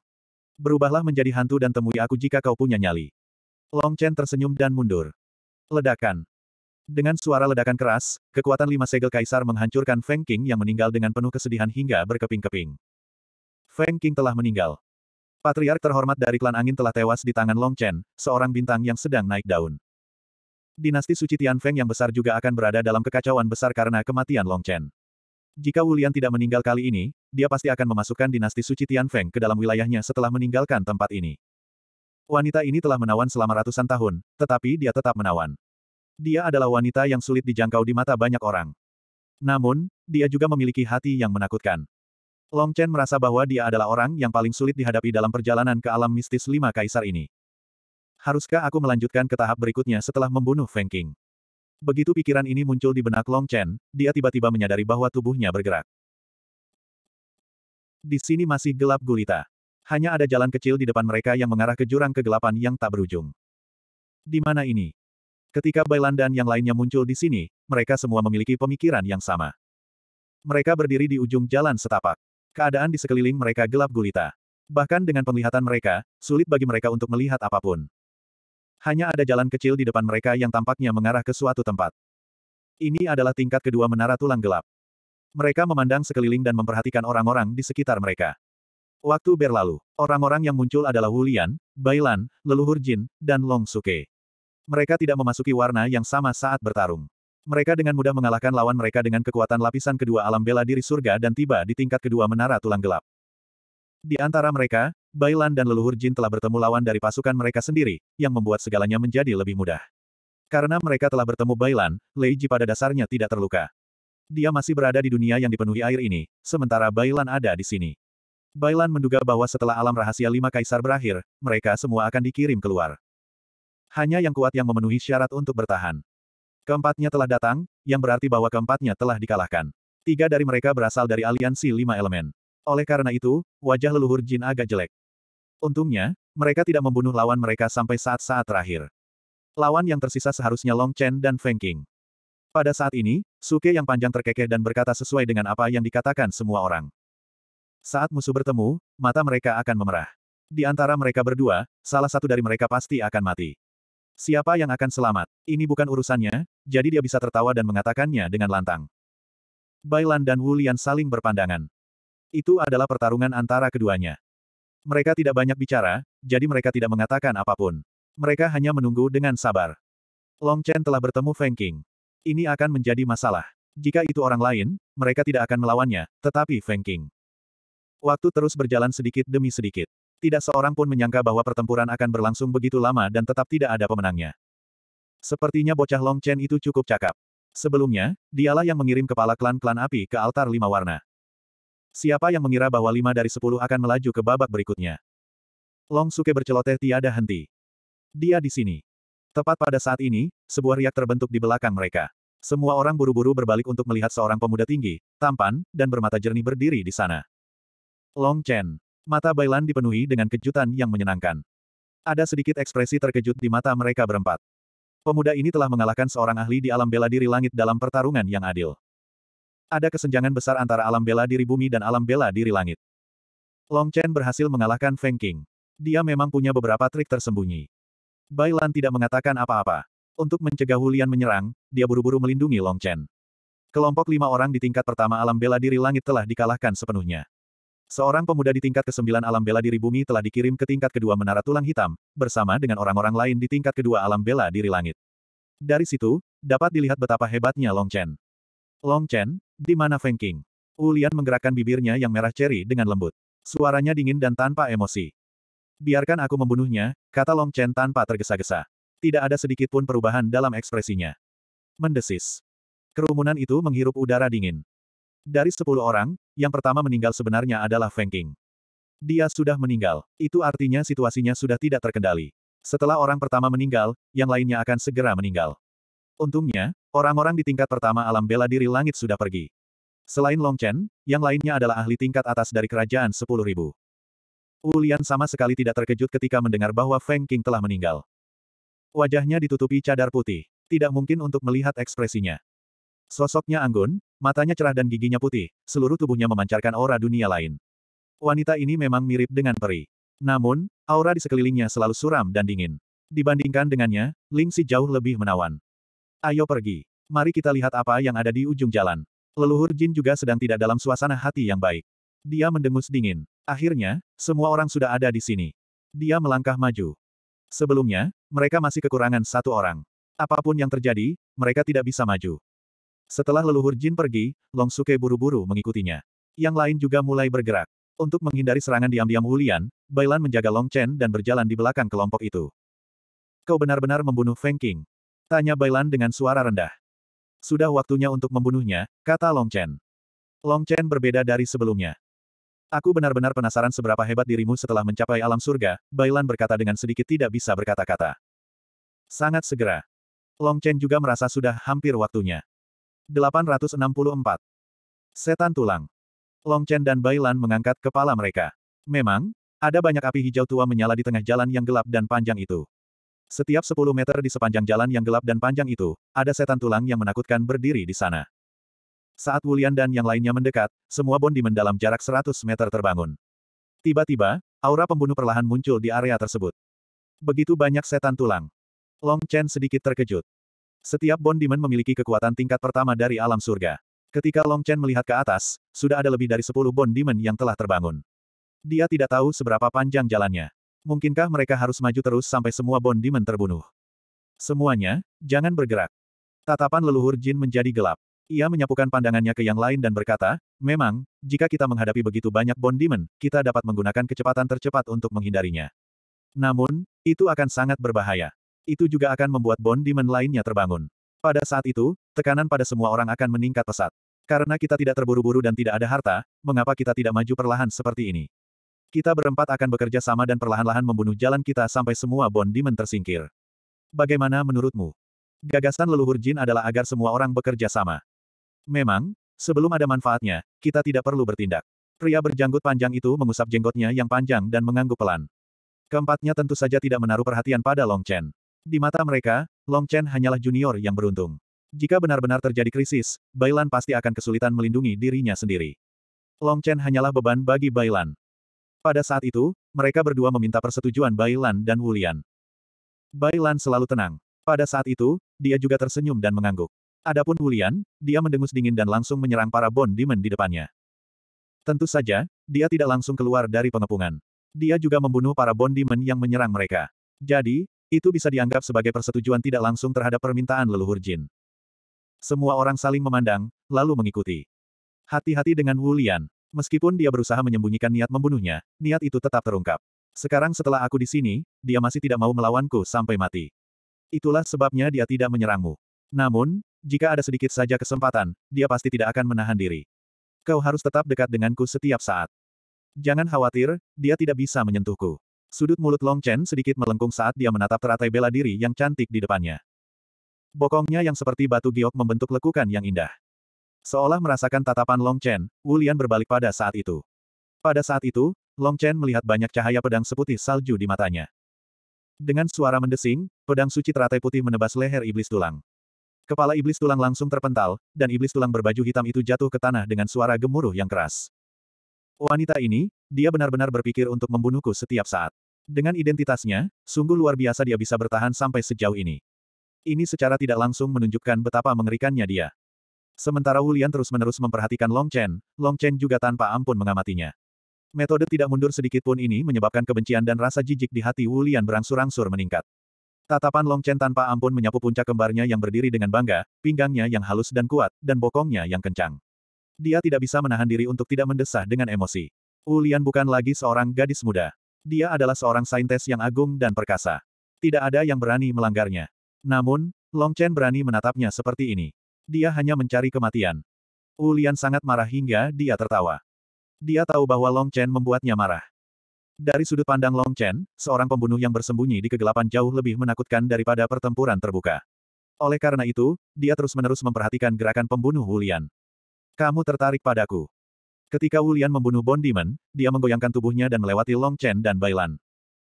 Berubahlah menjadi hantu dan temui aku jika kau punya nyali. Long Chen tersenyum dan mundur. Ledakan. Dengan suara ledakan keras, kekuatan lima segel kaisar menghancurkan Feng King yang meninggal dengan penuh kesedihan hingga berkeping-keping. Feng King telah meninggal. Patriark terhormat dari klan angin telah tewas di tangan Long Chen, seorang bintang yang sedang naik daun. Dinasti Suci Tian Feng yang besar juga akan berada dalam kekacauan besar karena kematian Long Chen. Jika Wulian tidak meninggal kali ini, dia pasti akan memasukkan dinasti Suci Tian Feng ke dalam wilayahnya setelah meninggalkan tempat ini. Wanita ini telah menawan selama ratusan tahun, tetapi dia tetap menawan. Dia adalah wanita yang sulit dijangkau di mata banyak orang. Namun, dia juga memiliki hati yang menakutkan. Long Chen merasa bahwa dia adalah orang yang paling sulit dihadapi dalam perjalanan ke alam mistis lima kaisar ini. Haruskah aku melanjutkan ke tahap berikutnya setelah membunuh Feng King? Begitu pikiran ini muncul di benak Long Chen, dia tiba-tiba menyadari bahwa tubuhnya bergerak. Di sini masih gelap gulita. Hanya ada jalan kecil di depan mereka yang mengarah ke jurang kegelapan yang tak berujung. Di mana ini? Ketika Bailan dan yang lainnya muncul di sini, mereka semua memiliki pemikiran yang sama. Mereka berdiri di ujung jalan setapak. Keadaan di sekeliling mereka gelap gulita. Bahkan dengan penglihatan mereka, sulit bagi mereka untuk melihat apapun. Hanya ada jalan kecil di depan mereka yang tampaknya mengarah ke suatu tempat. Ini adalah tingkat kedua menara tulang gelap. Mereka memandang sekeliling dan memperhatikan orang-orang di sekitar mereka. Waktu berlalu, orang-orang yang muncul adalah Wulian, Bailan, leluhur Jin, dan Long Suke. Mereka tidak memasuki warna yang sama saat bertarung. Mereka dengan mudah mengalahkan lawan mereka dengan kekuatan lapisan kedua alam bela diri surga dan tiba di tingkat kedua menara tulang gelap. Di antara mereka, Bailan dan leluhur Jin telah bertemu lawan dari pasukan mereka sendiri, yang membuat segalanya menjadi lebih mudah. Karena mereka telah bertemu Bailan, Lei Ji pada dasarnya tidak terluka. Dia masih berada di dunia yang dipenuhi air ini, sementara Bailan ada di sini. Bailan menduga bahwa setelah alam rahasia lima kaisar berakhir, mereka semua akan dikirim keluar. Hanya yang kuat yang memenuhi syarat untuk bertahan. Keempatnya telah datang, yang berarti bahwa keempatnya telah dikalahkan. Tiga dari mereka berasal dari aliansi lima elemen. Oleh karena itu, wajah leluhur Jin agak jelek. Untungnya, mereka tidak membunuh lawan mereka sampai saat-saat terakhir. Lawan yang tersisa seharusnya Long Chen dan Feng King. Pada saat ini, Suke yang panjang terkekeh dan berkata sesuai dengan apa yang dikatakan semua orang. Saat musuh bertemu, mata mereka akan memerah. Di antara mereka berdua, salah satu dari mereka pasti akan mati. Siapa yang akan selamat? Ini bukan urusannya, jadi dia bisa tertawa dan mengatakannya dengan lantang. Bailan dan Wulian saling berpandangan. Itu adalah pertarungan antara keduanya. Mereka tidak banyak bicara, jadi mereka tidak mengatakan apapun. Mereka hanya menunggu dengan sabar. Long Chen telah bertemu Feng King. Ini akan menjadi masalah. Jika itu orang lain, mereka tidak akan melawannya, tetapi Feng King. Waktu terus berjalan sedikit demi sedikit. Tidak seorang pun menyangka bahwa pertempuran akan berlangsung begitu lama dan tetap tidak ada pemenangnya. Sepertinya bocah Long Chen itu cukup cakap. Sebelumnya, dialah yang mengirim kepala klan-klan api ke altar lima warna. Siapa yang mengira bahwa lima dari sepuluh akan melaju ke babak berikutnya? Long Suke berceloteh tiada henti. Dia di sini. Tepat pada saat ini, sebuah riak terbentuk di belakang mereka. Semua orang buru-buru berbalik untuk melihat seorang pemuda tinggi, tampan, dan bermata jernih berdiri di sana. Long Chen. Mata Bailan dipenuhi dengan kejutan yang menyenangkan. Ada sedikit ekspresi terkejut di mata mereka berempat pemuda ini telah mengalahkan seorang ahli di alam bela diri langit dalam pertarungan yang adil. Ada kesenjangan besar antara alam bela diri bumi dan alam bela diri langit. Long Chen berhasil mengalahkan Feng Qing. Dia memang punya beberapa trik tersembunyi. Bai Lan tidak mengatakan apa-apa. Untuk mencegah Hulian menyerang, dia buru-buru melindungi Long Chen. Kelompok lima orang di tingkat pertama alam bela diri langit telah dikalahkan sepenuhnya. Seorang pemuda di tingkat ke-9 alam bela diri bumi telah dikirim ke tingkat kedua menara tulang hitam, bersama dengan orang-orang lain di tingkat kedua alam bela diri langit. Dari situ, dapat dilihat betapa hebatnya Long Chen. Long Chen, di mana Feng King? Ulian menggerakkan bibirnya yang merah ceri dengan lembut. Suaranya dingin dan tanpa emosi. Biarkan aku membunuhnya, kata Long Chen tanpa tergesa-gesa. Tidak ada sedikit pun perubahan dalam ekspresinya. Mendesis. Kerumunan itu menghirup udara dingin. Dari sepuluh orang, yang pertama meninggal sebenarnya adalah Feng King. Dia sudah meninggal. Itu artinya situasinya sudah tidak terkendali. Setelah orang pertama meninggal, yang lainnya akan segera meninggal. Untungnya, orang-orang di tingkat pertama alam bela diri langit sudah pergi. Selain Long Chen, yang lainnya adalah ahli tingkat atas dari kerajaan 10.000. Ulian sama sekali tidak terkejut ketika mendengar bahwa Feng King telah meninggal. Wajahnya ditutupi cadar putih. Tidak mungkin untuk melihat ekspresinya. Sosoknya anggun, Matanya cerah dan giginya putih, seluruh tubuhnya memancarkan aura dunia lain. Wanita ini memang mirip dengan peri. Namun, aura di sekelilingnya selalu suram dan dingin. Dibandingkan dengannya, Ling Si jauh lebih menawan. Ayo pergi. Mari kita lihat apa yang ada di ujung jalan. Leluhur Jin juga sedang tidak dalam suasana hati yang baik. Dia mendengus dingin. Akhirnya, semua orang sudah ada di sini. Dia melangkah maju. Sebelumnya, mereka masih kekurangan satu orang. Apapun yang terjadi, mereka tidak bisa maju. Setelah leluhur Jin pergi, Long Suke buru-buru mengikutinya. Yang lain juga mulai bergerak. Untuk menghindari serangan diam-diam Wulian, Bailan menjaga Long Chen dan berjalan di belakang kelompok itu. Kau benar-benar membunuh Feng King? Tanya Bailan dengan suara rendah. Sudah waktunya untuk membunuhnya, kata Long Chen. Long Chen berbeda dari sebelumnya. Aku benar-benar penasaran seberapa hebat dirimu setelah mencapai alam surga, Bailan berkata dengan sedikit tidak bisa berkata-kata. Sangat segera. Long Chen juga merasa sudah hampir waktunya. 864. Setan Tulang Long Chen dan Bailan mengangkat kepala mereka. Memang, ada banyak api hijau tua menyala di tengah jalan yang gelap dan panjang itu. Setiap 10 meter di sepanjang jalan yang gelap dan panjang itu, ada setan tulang yang menakutkan berdiri di sana. Saat Wulian dan yang lainnya mendekat, semua Bondi mendalam jarak 100 meter terbangun. Tiba-tiba, aura pembunuh perlahan muncul di area tersebut. Begitu banyak setan tulang. Long Chen sedikit terkejut. Setiap Bondiman memiliki kekuatan tingkat pertama dari alam surga. Ketika Long Chen melihat ke atas, sudah ada lebih dari sepuluh Bondiman yang telah terbangun. Dia tidak tahu seberapa panjang jalannya. Mungkinkah mereka harus maju terus sampai semua Bondiman terbunuh? Semuanya, jangan bergerak. Tatapan leluhur Jin menjadi gelap. Ia menyapukan pandangannya ke yang lain dan berkata, memang, jika kita menghadapi begitu banyak Bondiman, kita dapat menggunakan kecepatan tercepat untuk menghindarinya. Namun, itu akan sangat berbahaya itu juga akan membuat bond demon lainnya terbangun. Pada saat itu, tekanan pada semua orang akan meningkat pesat. Karena kita tidak terburu-buru dan tidak ada harta, mengapa kita tidak maju perlahan seperti ini? Kita berempat akan bekerja sama dan perlahan-lahan membunuh jalan kita sampai semua Bond Demon tersingkir. Bagaimana menurutmu? Gagasan leluhur Jin adalah agar semua orang bekerja sama. Memang, sebelum ada manfaatnya, kita tidak perlu bertindak. Pria berjanggut panjang itu mengusap jenggotnya yang panjang dan mengangguk pelan. Keempatnya tentu saja tidak menaruh perhatian pada Long Chen. Di mata mereka, Long Chen hanyalah junior yang beruntung. Jika benar-benar terjadi krisis, Bailan pasti akan kesulitan melindungi dirinya sendiri. Long Chen hanyalah beban bagi Bailan. Pada saat itu, mereka berdua meminta persetujuan Bailan dan Wulian. Bailan selalu tenang. Pada saat itu, dia juga tersenyum dan mengangguk. Adapun Wulian, dia mendengus dingin dan langsung menyerang para Bond Demon di depannya. Tentu saja, dia tidak langsung keluar dari pengepungan. Dia juga membunuh para Bond Demon yang menyerang mereka. Jadi, itu bisa dianggap sebagai persetujuan tidak langsung terhadap permintaan leluhur jin. Semua orang saling memandang, lalu mengikuti. Hati-hati dengan Wu Lian. Meskipun dia berusaha menyembunyikan niat membunuhnya, niat itu tetap terungkap. Sekarang setelah aku di sini, dia masih tidak mau melawanku sampai mati. Itulah sebabnya dia tidak menyerangmu. Namun, jika ada sedikit saja kesempatan, dia pasti tidak akan menahan diri. Kau harus tetap dekat denganku setiap saat. Jangan khawatir, dia tidak bisa menyentuhku. Sudut mulut Long Chen sedikit melengkung saat dia menatap teratai bela diri yang cantik di depannya. Bokongnya yang seperti batu giok membentuk lekukan yang indah. Seolah merasakan tatapan Long Chen, Wu Lian berbalik pada saat itu. Pada saat itu, Long Chen melihat banyak cahaya pedang seputih salju di matanya. Dengan suara mendesing, pedang suci teratai putih menebas leher iblis tulang. Kepala iblis tulang langsung terpental, dan iblis tulang berbaju hitam itu jatuh ke tanah dengan suara gemuruh yang keras. Wanita ini, dia benar-benar berpikir untuk membunuhku setiap saat. Dengan identitasnya, sungguh luar biasa dia bisa bertahan sampai sejauh ini. Ini secara tidak langsung menunjukkan betapa mengerikannya dia. Sementara Wulian terus-menerus memperhatikan Long Chen, Long Chen juga tanpa ampun mengamatinya. Metode tidak mundur sedikit pun ini menyebabkan kebencian dan rasa jijik di hati Wulian berangsur-angsur meningkat. Tatapan Long Chen tanpa ampun menyapu puncak kembarnya yang berdiri dengan bangga, pinggangnya yang halus dan kuat, dan bokongnya yang kencang. Dia tidak bisa menahan diri untuk tidak mendesah dengan emosi. Ulian bukan lagi seorang gadis muda. Dia adalah seorang saintes yang agung dan perkasa. Tidak ada yang berani melanggarnya. Namun, Long Chen berani menatapnya seperti ini. Dia hanya mencari kematian. Ulian sangat marah hingga dia tertawa. Dia tahu bahwa Long Chen membuatnya marah. Dari sudut pandang Long Chen, seorang pembunuh yang bersembunyi di kegelapan jauh lebih menakutkan daripada pertempuran terbuka. Oleh karena itu, dia terus-menerus memperhatikan gerakan pembunuh Ulian. Kamu tertarik padaku. Ketika Wulian membunuh Demon, dia menggoyangkan tubuhnya dan melewati Long Chen dan Bailan.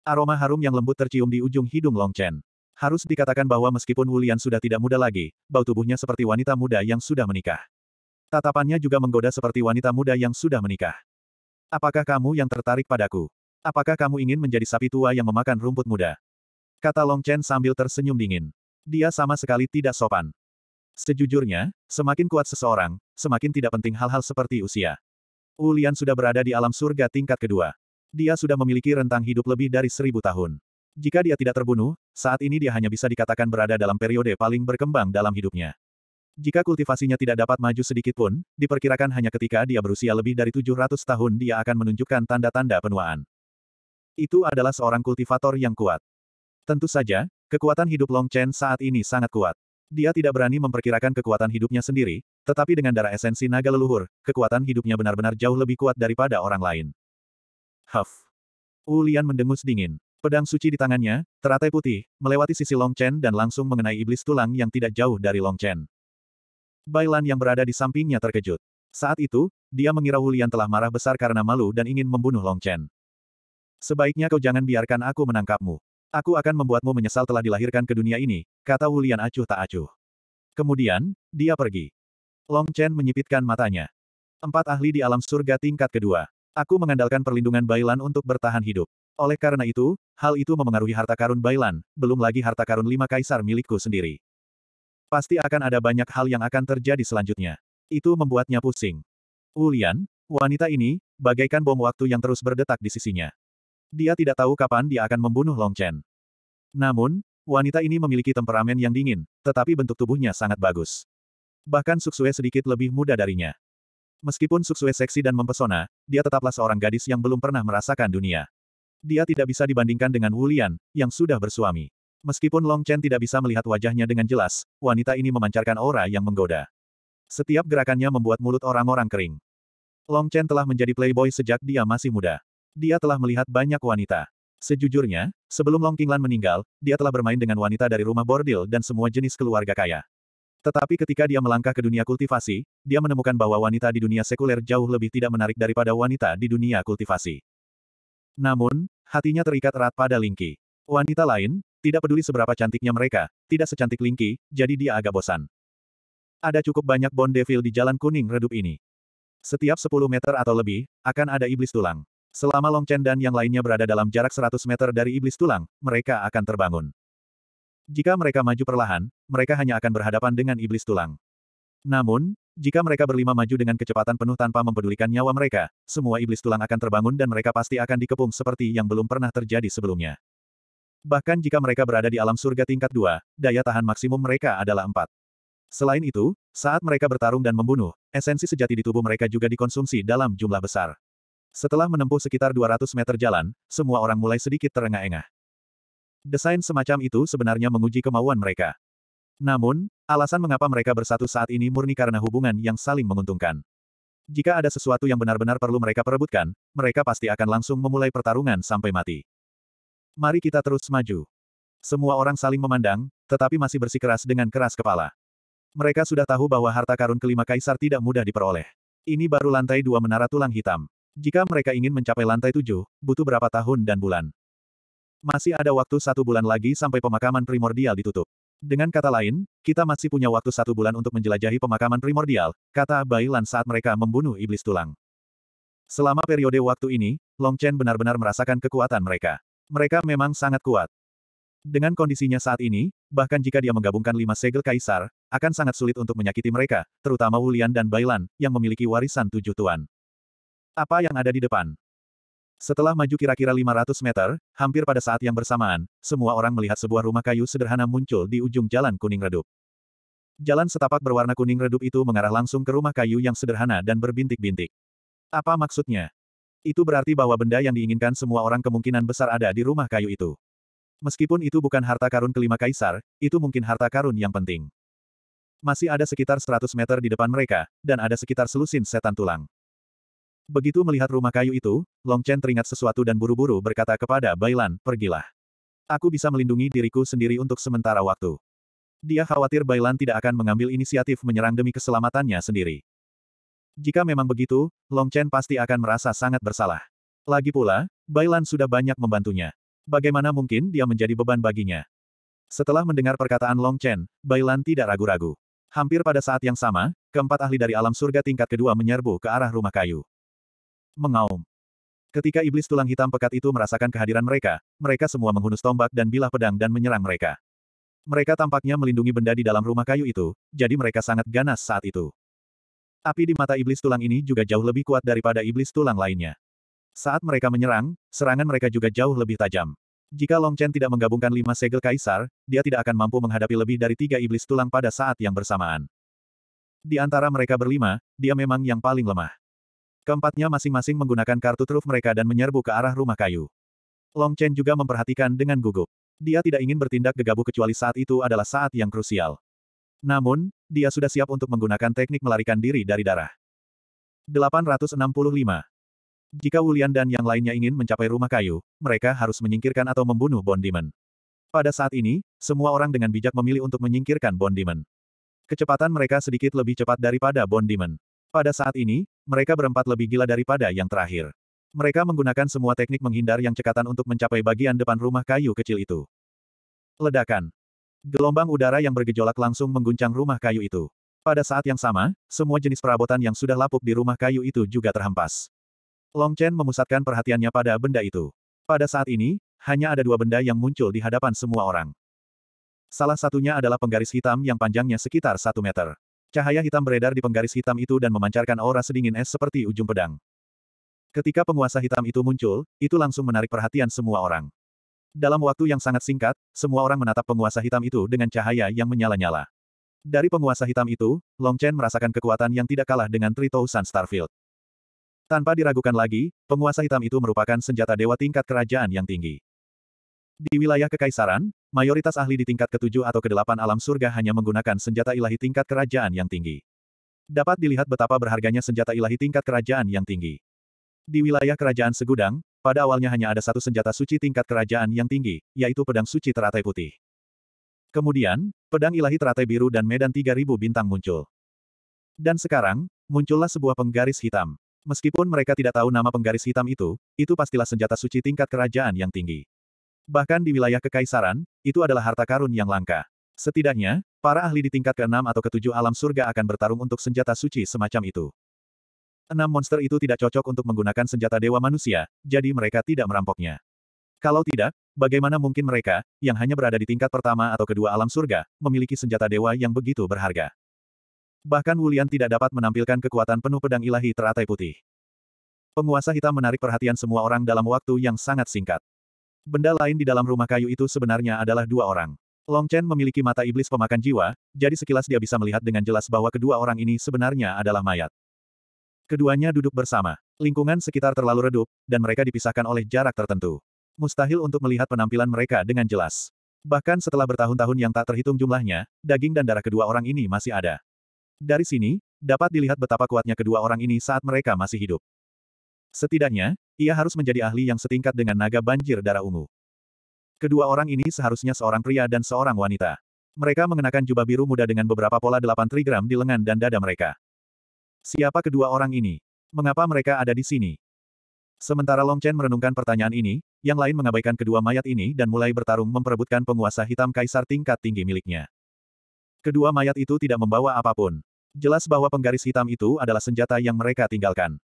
Aroma harum yang lembut tercium di ujung hidung Long Chen. Harus dikatakan bahwa meskipun Wulian sudah tidak muda lagi, bau tubuhnya seperti wanita muda yang sudah menikah. Tatapannya juga menggoda seperti wanita muda yang sudah menikah. Apakah kamu yang tertarik padaku? Apakah kamu ingin menjadi sapi tua yang memakan rumput muda? Kata Long Chen sambil tersenyum dingin. Dia sama sekali tidak sopan. Sejujurnya, semakin kuat seseorang, semakin tidak penting hal-hal seperti usia. Ulian sudah berada di alam surga tingkat kedua. Dia sudah memiliki rentang hidup lebih dari seribu tahun. Jika dia tidak terbunuh, saat ini dia hanya bisa dikatakan berada dalam periode paling berkembang dalam hidupnya. Jika kultivasinya tidak dapat maju sedikit pun, diperkirakan hanya ketika dia berusia lebih dari 700 tahun dia akan menunjukkan tanda-tanda penuaan. Itu adalah seorang kultivator yang kuat. Tentu saja, kekuatan hidup Long Chen saat ini sangat kuat. Dia tidak berani memperkirakan kekuatan hidupnya sendiri, tetapi dengan darah esensi naga leluhur, kekuatan hidupnya benar-benar jauh lebih kuat daripada orang lain. Huff. Ulian mendengus dingin. Pedang suci di tangannya, teratai putih, melewati sisi Long Chen dan langsung mengenai iblis tulang yang tidak jauh dari Long Chen. Bailan yang berada di sampingnya terkejut. Saat itu, dia mengira Ulian telah marah besar karena malu dan ingin membunuh Long Chen. Sebaiknya kau jangan biarkan aku menangkapmu. Aku akan membuatmu menyesal telah dilahirkan ke dunia ini, kata Wulian acuh tak acuh. Kemudian, dia pergi. Long Chen menyipitkan matanya. Empat ahli di alam surga tingkat kedua. Aku mengandalkan perlindungan Bailan untuk bertahan hidup. Oleh karena itu, hal itu memengaruhi harta karun Bailan, belum lagi harta karun lima kaisar milikku sendiri. Pasti akan ada banyak hal yang akan terjadi selanjutnya. Itu membuatnya pusing. Wulian, wanita ini, bagaikan bom waktu yang terus berdetak di sisinya. Dia tidak tahu kapan dia akan membunuh Long Chen. Namun, wanita ini memiliki temperamen yang dingin, tetapi bentuk tubuhnya sangat bagus. Bahkan Suksue sedikit lebih muda darinya. Meskipun Suksue seksi dan mempesona, dia tetaplah seorang gadis yang belum pernah merasakan dunia. Dia tidak bisa dibandingkan dengan Wulian, yang sudah bersuami. Meskipun Long Chen tidak bisa melihat wajahnya dengan jelas, wanita ini memancarkan aura yang menggoda. Setiap gerakannya membuat mulut orang-orang kering. Long Chen telah menjadi playboy sejak dia masih muda dia telah melihat banyak wanita. Sejujurnya, sebelum Long Qinglan meninggal, dia telah bermain dengan wanita dari rumah bordil dan semua jenis keluarga kaya. Tetapi ketika dia melangkah ke dunia kultivasi, dia menemukan bahwa wanita di dunia sekuler jauh lebih tidak menarik daripada wanita di dunia kultivasi. Namun, hatinya terikat erat pada Lingqi. Wanita lain, tidak peduli seberapa cantiknya mereka, tidak secantik Lingqi, jadi dia agak bosan. Ada cukup banyak Bond Devil di jalan kuning redup ini. Setiap 10 meter atau lebih, akan ada iblis tulang. Selama Long Chen dan yang lainnya berada dalam jarak 100 meter dari iblis tulang, mereka akan terbangun. Jika mereka maju perlahan, mereka hanya akan berhadapan dengan iblis tulang. Namun, jika mereka berlima maju dengan kecepatan penuh tanpa mempedulikan nyawa mereka, semua iblis tulang akan terbangun dan mereka pasti akan dikepung seperti yang belum pernah terjadi sebelumnya. Bahkan jika mereka berada di alam surga tingkat 2, daya tahan maksimum mereka adalah 4. Selain itu, saat mereka bertarung dan membunuh, esensi sejati di tubuh mereka juga dikonsumsi dalam jumlah besar. Setelah menempuh sekitar 200 meter jalan, semua orang mulai sedikit terengah-engah. Desain semacam itu sebenarnya menguji kemauan mereka. Namun, alasan mengapa mereka bersatu saat ini murni karena hubungan yang saling menguntungkan. Jika ada sesuatu yang benar-benar perlu mereka perebutkan, mereka pasti akan langsung memulai pertarungan sampai mati. Mari kita terus maju. Semua orang saling memandang, tetapi masih bersikeras dengan keras kepala. Mereka sudah tahu bahwa harta karun kelima kaisar tidak mudah diperoleh. Ini baru lantai dua menara tulang hitam. Jika mereka ingin mencapai lantai tujuh, butuh berapa tahun dan bulan. Masih ada waktu satu bulan lagi sampai pemakaman primordial ditutup. Dengan kata lain, kita masih punya waktu satu bulan untuk menjelajahi pemakaman primordial, kata Bailan saat mereka membunuh iblis tulang. Selama periode waktu ini, Long Chen benar-benar merasakan kekuatan mereka. Mereka memang sangat kuat. Dengan kondisinya saat ini, bahkan jika dia menggabungkan lima segel kaisar, akan sangat sulit untuk menyakiti mereka, terutama Wulian dan Bailan, yang memiliki warisan tujuh tuan. Apa yang ada di depan? Setelah maju kira-kira 500 meter, hampir pada saat yang bersamaan, semua orang melihat sebuah rumah kayu sederhana muncul di ujung jalan kuning redup. Jalan setapak berwarna kuning redup itu mengarah langsung ke rumah kayu yang sederhana dan berbintik-bintik. Apa maksudnya? Itu berarti bahwa benda yang diinginkan semua orang kemungkinan besar ada di rumah kayu itu. Meskipun itu bukan harta karun kelima kaisar, itu mungkin harta karun yang penting. Masih ada sekitar 100 meter di depan mereka, dan ada sekitar selusin setan tulang. Begitu melihat rumah kayu itu, Long Chen teringat sesuatu dan buru-buru berkata kepada Bailan, pergilah. Aku bisa melindungi diriku sendiri untuk sementara waktu. Dia khawatir Bailan tidak akan mengambil inisiatif menyerang demi keselamatannya sendiri. Jika memang begitu, Long Chen pasti akan merasa sangat bersalah. Lagi pula, Bailan sudah banyak membantunya. Bagaimana mungkin dia menjadi beban baginya? Setelah mendengar perkataan Long Chen, Bailan tidak ragu-ragu. Hampir pada saat yang sama, keempat ahli dari alam surga tingkat kedua menyerbu ke arah rumah kayu mengaum. Ketika iblis tulang hitam pekat itu merasakan kehadiran mereka, mereka semua menghunus tombak dan bilah pedang dan menyerang mereka. Mereka tampaknya melindungi benda di dalam rumah kayu itu, jadi mereka sangat ganas saat itu. Api di mata iblis tulang ini juga jauh lebih kuat daripada iblis tulang lainnya. Saat mereka menyerang, serangan mereka juga jauh lebih tajam. Jika Long Chen tidak menggabungkan lima segel kaisar, dia tidak akan mampu menghadapi lebih dari tiga iblis tulang pada saat yang bersamaan. Di antara mereka berlima, dia memang yang paling lemah. Keempatnya masing-masing menggunakan kartu truf mereka dan menyerbu ke arah rumah kayu. Long Chen juga memperhatikan dengan gugup. Dia tidak ingin bertindak gegabah kecuali saat itu adalah saat yang krusial. Namun, dia sudah siap untuk menggunakan teknik melarikan diri dari darah. 865. Jika Wulian dan yang lainnya ingin mencapai rumah kayu, mereka harus menyingkirkan atau membunuh Bondiman. Pada saat ini, semua orang dengan bijak memilih untuk menyingkirkan Bondiman. Kecepatan mereka sedikit lebih cepat daripada Bondiman. Pada saat ini, mereka berempat lebih gila daripada yang terakhir. Mereka menggunakan semua teknik menghindar yang cekatan untuk mencapai bagian depan rumah kayu kecil itu. Ledakan. Gelombang udara yang bergejolak langsung mengguncang rumah kayu itu. Pada saat yang sama, semua jenis perabotan yang sudah lapuk di rumah kayu itu juga terhempas. Long Chen memusatkan perhatiannya pada benda itu. Pada saat ini, hanya ada dua benda yang muncul di hadapan semua orang. Salah satunya adalah penggaris hitam yang panjangnya sekitar satu meter. Cahaya hitam beredar di penggaris hitam itu dan memancarkan aura sedingin es seperti ujung pedang. Ketika penguasa hitam itu muncul, itu langsung menarik perhatian semua orang. Dalam waktu yang sangat singkat, semua orang menatap penguasa hitam itu dengan cahaya yang menyala-nyala. Dari penguasa hitam itu, Long Chen merasakan kekuatan yang tidak kalah dengan Tritousan Starfield. Tanpa diragukan lagi, penguasa hitam itu merupakan senjata dewa tingkat kerajaan yang tinggi. Di wilayah kekaisaran, mayoritas ahli di tingkat ketujuh atau kedelapan alam surga hanya menggunakan senjata ilahi tingkat kerajaan yang tinggi. Dapat dilihat betapa berharganya senjata ilahi tingkat kerajaan yang tinggi. Di wilayah kerajaan segudang, pada awalnya hanya ada satu senjata suci tingkat kerajaan yang tinggi, yaitu pedang suci teratai putih. Kemudian, pedang ilahi teratai biru dan medan 3000 bintang muncul. Dan sekarang, muncullah sebuah penggaris hitam. Meskipun mereka tidak tahu nama penggaris hitam itu, itu pastilah senjata suci tingkat kerajaan yang tinggi. Bahkan di wilayah kekaisaran, itu adalah harta karun yang langka. Setidaknya, para ahli di tingkat ke-6 atau ke-7 alam surga akan bertarung untuk senjata suci semacam itu. Enam monster itu tidak cocok untuk menggunakan senjata dewa manusia, jadi mereka tidak merampoknya. Kalau tidak, bagaimana mungkin mereka, yang hanya berada di tingkat pertama atau kedua alam surga, memiliki senjata dewa yang begitu berharga? Bahkan Wulian tidak dapat menampilkan kekuatan penuh pedang ilahi teratai putih. Penguasa hitam menarik perhatian semua orang dalam waktu yang sangat singkat. Benda lain di dalam rumah kayu itu sebenarnya adalah dua orang. Long Chen memiliki mata iblis pemakan jiwa, jadi sekilas dia bisa melihat dengan jelas bahwa kedua orang ini sebenarnya adalah mayat. Keduanya duduk bersama. Lingkungan sekitar terlalu redup, dan mereka dipisahkan oleh jarak tertentu. Mustahil untuk melihat penampilan mereka dengan jelas. Bahkan setelah bertahun-tahun yang tak terhitung jumlahnya, daging dan darah kedua orang ini masih ada. Dari sini, dapat dilihat betapa kuatnya kedua orang ini saat mereka masih hidup. Setidaknya, ia harus menjadi ahli yang setingkat dengan naga banjir darah ungu. Kedua orang ini seharusnya seorang pria dan seorang wanita. Mereka mengenakan jubah biru muda dengan beberapa pola delapan trigram di lengan dan dada mereka. Siapa kedua orang ini? Mengapa mereka ada di sini? Sementara Long Chen merenungkan pertanyaan ini, yang lain mengabaikan kedua mayat ini dan mulai bertarung memperebutkan penguasa hitam kaisar tingkat tinggi miliknya. Kedua mayat itu tidak membawa apapun. Jelas bahwa penggaris hitam itu adalah senjata yang mereka tinggalkan.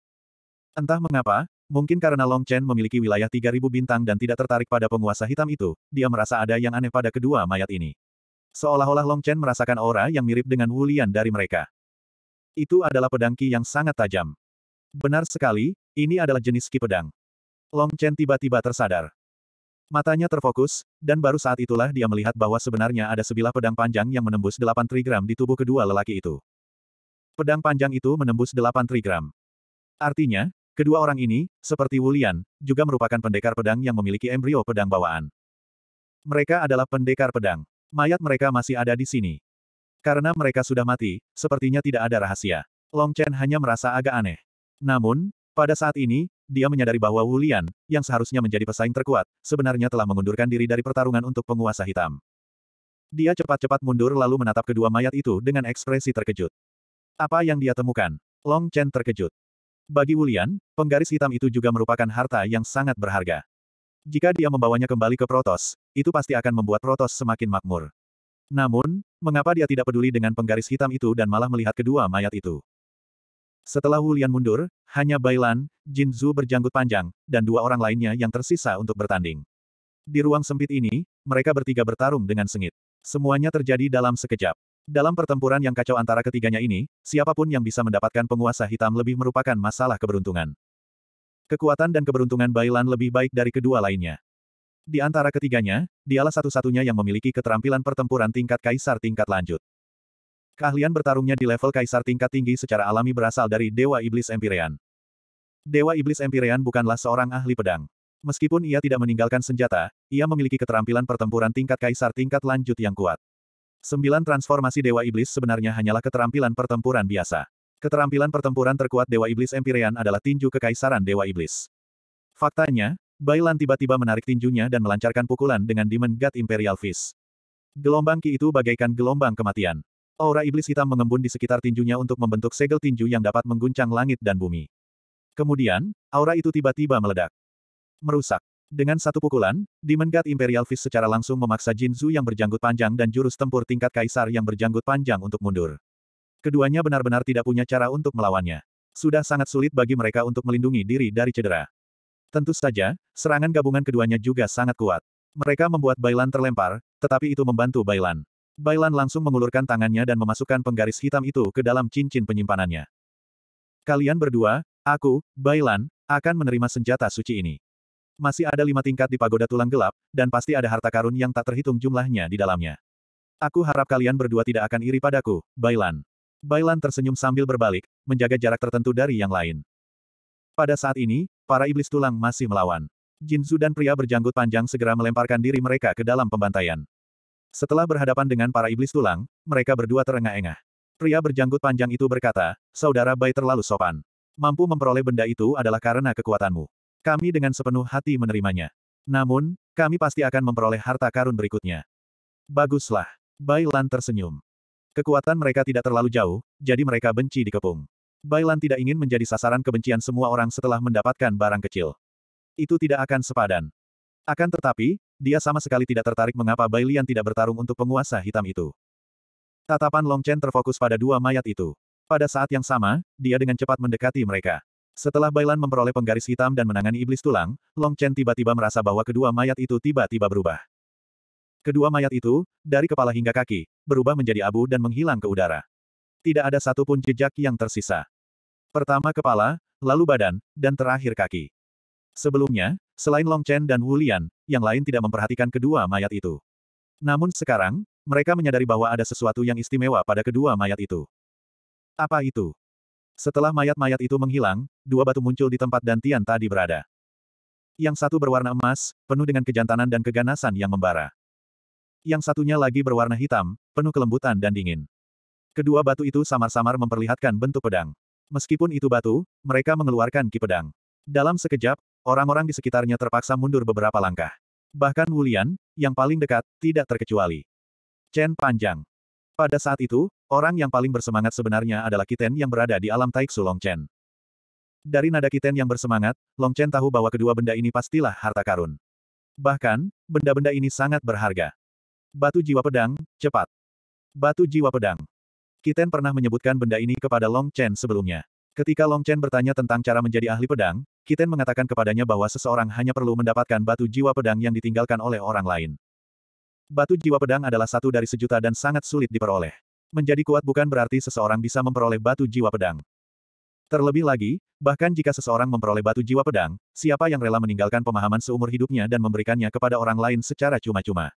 Entah mengapa, mungkin karena Long Chen memiliki wilayah 3000 bintang dan tidak tertarik pada penguasa hitam itu, dia merasa ada yang aneh pada kedua mayat ini. Seolah-olah Long Chen merasakan aura yang mirip dengan Wulian dari mereka. Itu adalah pedang Qi yang sangat tajam. Benar sekali, ini adalah jenis Qi pedang. Long Chen tiba-tiba tersadar. Matanya terfokus, dan baru saat itulah dia melihat bahwa sebenarnya ada sebilah pedang panjang yang menembus 8 trigram di tubuh kedua lelaki itu. Pedang panjang itu menembus 8 trigram. Artinya, Kedua orang ini, seperti Wulian, juga merupakan pendekar pedang yang memiliki embrio pedang bawaan. Mereka adalah pendekar pedang. Mayat mereka masih ada di sini. Karena mereka sudah mati, sepertinya tidak ada rahasia. Long Chen hanya merasa agak aneh. Namun, pada saat ini, dia menyadari bahwa Wulian, yang seharusnya menjadi pesaing terkuat, sebenarnya telah mengundurkan diri dari pertarungan untuk penguasa hitam. Dia cepat-cepat mundur lalu menatap kedua mayat itu dengan ekspresi terkejut. Apa yang dia temukan? Long Chen terkejut. Bagi Wulian, penggaris hitam itu juga merupakan harta yang sangat berharga. Jika dia membawanya kembali ke Protos, itu pasti akan membuat Protos semakin makmur. Namun, mengapa dia tidak peduli dengan penggaris hitam itu dan malah melihat kedua mayat itu? Setelah Wulian mundur, hanya Bailan, Jin Zhu berjanggut panjang, dan dua orang lainnya yang tersisa untuk bertanding. Di ruang sempit ini, mereka bertiga bertarung dengan sengit. Semuanya terjadi dalam sekejap. Dalam pertempuran yang kacau antara ketiganya ini, siapapun yang bisa mendapatkan penguasa hitam lebih merupakan masalah keberuntungan. Kekuatan dan keberuntungan Bailan lebih baik dari kedua lainnya. Di antara ketiganya, dialah satu-satunya yang memiliki keterampilan pertempuran tingkat kaisar tingkat lanjut. Keahlian bertarungnya di level kaisar tingkat tinggi secara alami berasal dari Dewa Iblis Empyrean. Dewa Iblis Empyrean bukanlah seorang ahli pedang. Meskipun ia tidak meninggalkan senjata, ia memiliki keterampilan pertempuran tingkat kaisar tingkat lanjut yang kuat. Sembilan transformasi Dewa Iblis sebenarnya hanyalah keterampilan pertempuran biasa. Keterampilan pertempuran terkuat Dewa Iblis Empyrean adalah tinju kekaisaran Dewa Iblis. Faktanya, Bailan tiba-tiba menarik tinjunya dan melancarkan pukulan dengan Demon God Imperial Fist. Gelombang Ki itu bagaikan gelombang kematian. Aura iblis hitam mengembun di sekitar tinjunya untuk membentuk segel tinju yang dapat mengguncang langit dan bumi. Kemudian, aura itu tiba-tiba meledak. Merusak. Dengan satu pukulan, Demon God Imperial Fist secara langsung memaksa Jin Jinzu yang berjanggut panjang dan jurus tempur tingkat kaisar yang berjanggut panjang untuk mundur. Keduanya benar-benar tidak punya cara untuk melawannya. Sudah sangat sulit bagi mereka untuk melindungi diri dari cedera. Tentu saja, serangan gabungan keduanya juga sangat kuat. Mereka membuat Bailan terlempar, tetapi itu membantu Bailan. Bailan langsung mengulurkan tangannya dan memasukkan penggaris hitam itu ke dalam cincin penyimpanannya. Kalian berdua, aku, Bailan, akan menerima senjata suci ini. Masih ada lima tingkat di pagoda tulang gelap, dan pasti ada harta karun yang tak terhitung jumlahnya di dalamnya. Aku harap kalian berdua tidak akan iri padaku, Bailan. Bailan tersenyum sambil berbalik, menjaga jarak tertentu dari yang lain. Pada saat ini, para iblis tulang masih melawan. Jin Jinzu dan pria berjanggut panjang segera melemparkan diri mereka ke dalam pembantaian. Setelah berhadapan dengan para iblis tulang, mereka berdua terengah-engah. Pria berjanggut panjang itu berkata, Saudara Bai terlalu sopan. Mampu memperoleh benda itu adalah karena kekuatanmu. Kami dengan sepenuh hati menerimanya. Namun, kami pasti akan memperoleh harta karun berikutnya. Baguslah. Bailan tersenyum. Kekuatan mereka tidak terlalu jauh, jadi mereka benci dikepung. Bailan tidak ingin menjadi sasaran kebencian semua orang setelah mendapatkan barang kecil. Itu tidak akan sepadan. Akan tetapi, dia sama sekali tidak tertarik mengapa Bailian tidak bertarung untuk penguasa hitam itu. Tatapan Long Chen terfokus pada dua mayat itu. Pada saat yang sama, dia dengan cepat mendekati mereka. Setelah Bailan memperoleh penggaris hitam dan menangani iblis tulang, Long Chen tiba-tiba merasa bahwa kedua mayat itu tiba-tiba berubah. Kedua mayat itu, dari kepala hingga kaki, berubah menjadi abu dan menghilang ke udara. Tidak ada satu pun jejak yang tersisa. Pertama kepala, lalu badan, dan terakhir kaki. Sebelumnya, selain Long Chen dan Wu Lian, yang lain tidak memperhatikan kedua mayat itu. Namun sekarang, mereka menyadari bahwa ada sesuatu yang istimewa pada kedua mayat itu. Apa itu? Setelah mayat-mayat itu menghilang, dua batu muncul di tempat dan Tian tadi berada. Yang satu berwarna emas, penuh dengan kejantanan dan keganasan yang membara. Yang satunya lagi berwarna hitam, penuh kelembutan dan dingin. Kedua batu itu samar-samar memperlihatkan bentuk pedang. Meskipun itu batu, mereka mengeluarkan ki pedang. Dalam sekejap, orang-orang di sekitarnya terpaksa mundur beberapa langkah. Bahkan Wulian, yang paling dekat, tidak terkecuali. Chen panjang. Pada saat itu, orang yang paling bersemangat sebenarnya adalah Kiten yang berada di alam Taiksu Longchen. Dari nada Kiten yang bersemangat, Longchen tahu bahwa kedua benda ini pastilah harta karun. Bahkan, benda-benda ini sangat berharga. Batu jiwa pedang, cepat. Batu jiwa pedang. Kiten pernah menyebutkan benda ini kepada Long Chen sebelumnya. Ketika Long Chen bertanya tentang cara menjadi ahli pedang, Kiten mengatakan kepadanya bahwa seseorang hanya perlu mendapatkan batu jiwa pedang yang ditinggalkan oleh orang lain. Batu jiwa pedang adalah satu dari sejuta dan sangat sulit diperoleh. Menjadi kuat bukan berarti seseorang bisa memperoleh batu jiwa pedang. Terlebih lagi, bahkan jika seseorang memperoleh batu jiwa pedang, siapa yang rela meninggalkan pemahaman seumur hidupnya dan memberikannya kepada orang lain secara cuma-cuma.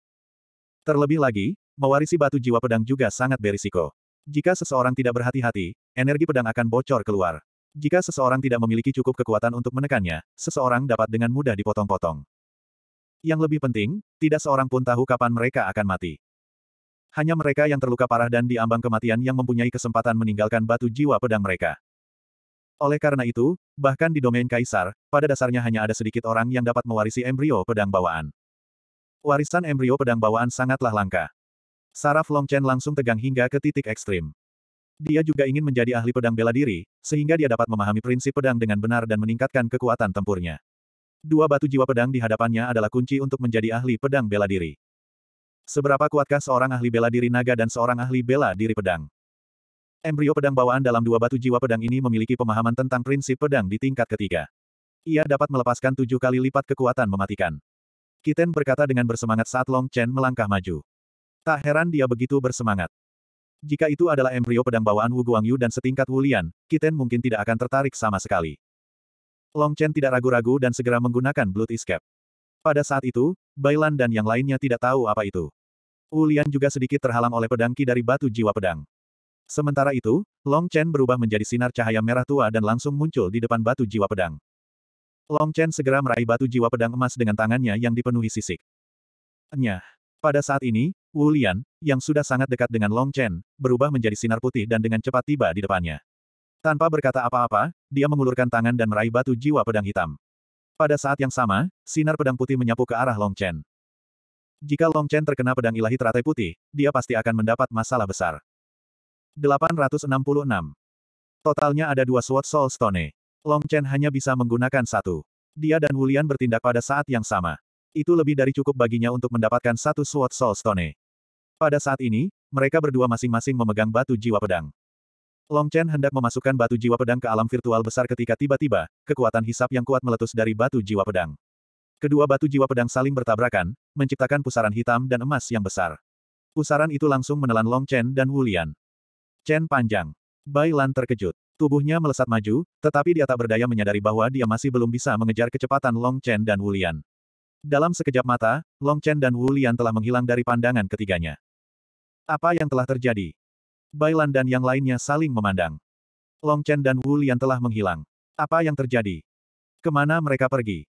Terlebih lagi, mewarisi batu jiwa pedang juga sangat berisiko. Jika seseorang tidak berhati-hati, energi pedang akan bocor keluar. Jika seseorang tidak memiliki cukup kekuatan untuk menekannya, seseorang dapat dengan mudah dipotong-potong. Yang lebih penting, tidak seorang pun tahu kapan mereka akan mati. Hanya mereka yang terluka parah dan diambang kematian yang mempunyai kesempatan meninggalkan batu jiwa pedang mereka. Oleh karena itu, bahkan di domain kaisar, pada dasarnya hanya ada sedikit orang yang dapat mewarisi embrio pedang bawaan. Warisan embrio pedang bawaan sangatlah langka. Saraf Longchen langsung tegang hingga ke titik ekstrim. Dia juga ingin menjadi ahli pedang bela diri, sehingga dia dapat memahami prinsip pedang dengan benar dan meningkatkan kekuatan tempurnya. Dua batu jiwa pedang di hadapannya adalah kunci untuk menjadi ahli pedang bela diri. Seberapa kuatkah seorang ahli bela diri naga dan seorang ahli bela diri pedang? Embrio pedang bawaan dalam dua batu jiwa pedang ini memiliki pemahaman tentang prinsip pedang di tingkat ketiga. Ia dapat melepaskan tujuh kali lipat kekuatan mematikan. Kiten berkata dengan bersemangat saat Long Chen melangkah maju. Tak heran dia begitu bersemangat. Jika itu adalah embrio pedang bawaan Wu Guangyu dan setingkat Wulian, Lian, Kiten mungkin tidak akan tertarik sama sekali. Long Chen tidak ragu-ragu dan segera menggunakan Blood Escape. Pada saat itu, Bailan dan yang lainnya tidak tahu apa itu. Ulian juga sedikit terhalang oleh pedang ki dari batu jiwa pedang. Sementara itu, Long Chen berubah menjadi sinar cahaya merah tua dan langsung muncul di depan batu jiwa pedang. Long Chen segera meraih batu jiwa pedang emas dengan tangannya yang dipenuhi sisik. Nyah. Pada saat ini, Wu Lian, yang sudah sangat dekat dengan Long Chen, berubah menjadi sinar putih dan dengan cepat tiba di depannya. Tanpa berkata apa-apa, dia mengulurkan tangan dan meraih batu jiwa pedang hitam. Pada saat yang sama, sinar pedang putih menyapu ke arah Long Chen. Jika Long Chen terkena pedang ilahi teratai putih, dia pasti akan mendapat masalah besar. 866. Totalnya ada dua Sword Soul Stone. Long Chen hanya bisa menggunakan satu. Dia dan Wulian bertindak pada saat yang sama. Itu lebih dari cukup baginya untuk mendapatkan satu Sword Soul Stone. Pada saat ini, mereka berdua masing-masing memegang batu jiwa pedang. Long Chen hendak memasukkan batu jiwa pedang ke alam virtual besar ketika tiba-tiba, kekuatan hisap yang kuat meletus dari batu jiwa pedang. Kedua batu jiwa pedang saling bertabrakan, menciptakan pusaran hitam dan emas yang besar. Pusaran itu langsung menelan Long Chen dan Wu Lian. Chen panjang. Bai Lan terkejut. Tubuhnya melesat maju, tetapi dia tak berdaya menyadari bahwa dia masih belum bisa mengejar kecepatan Long Chen dan Wu Lian. Dalam sekejap mata, Long Chen dan Wu Lian telah menghilang dari pandangan ketiganya. Apa yang telah terjadi? Bailan dan yang lainnya saling memandang. Long Chen dan Wu Lian telah menghilang. Apa yang terjadi? Kemana mereka pergi?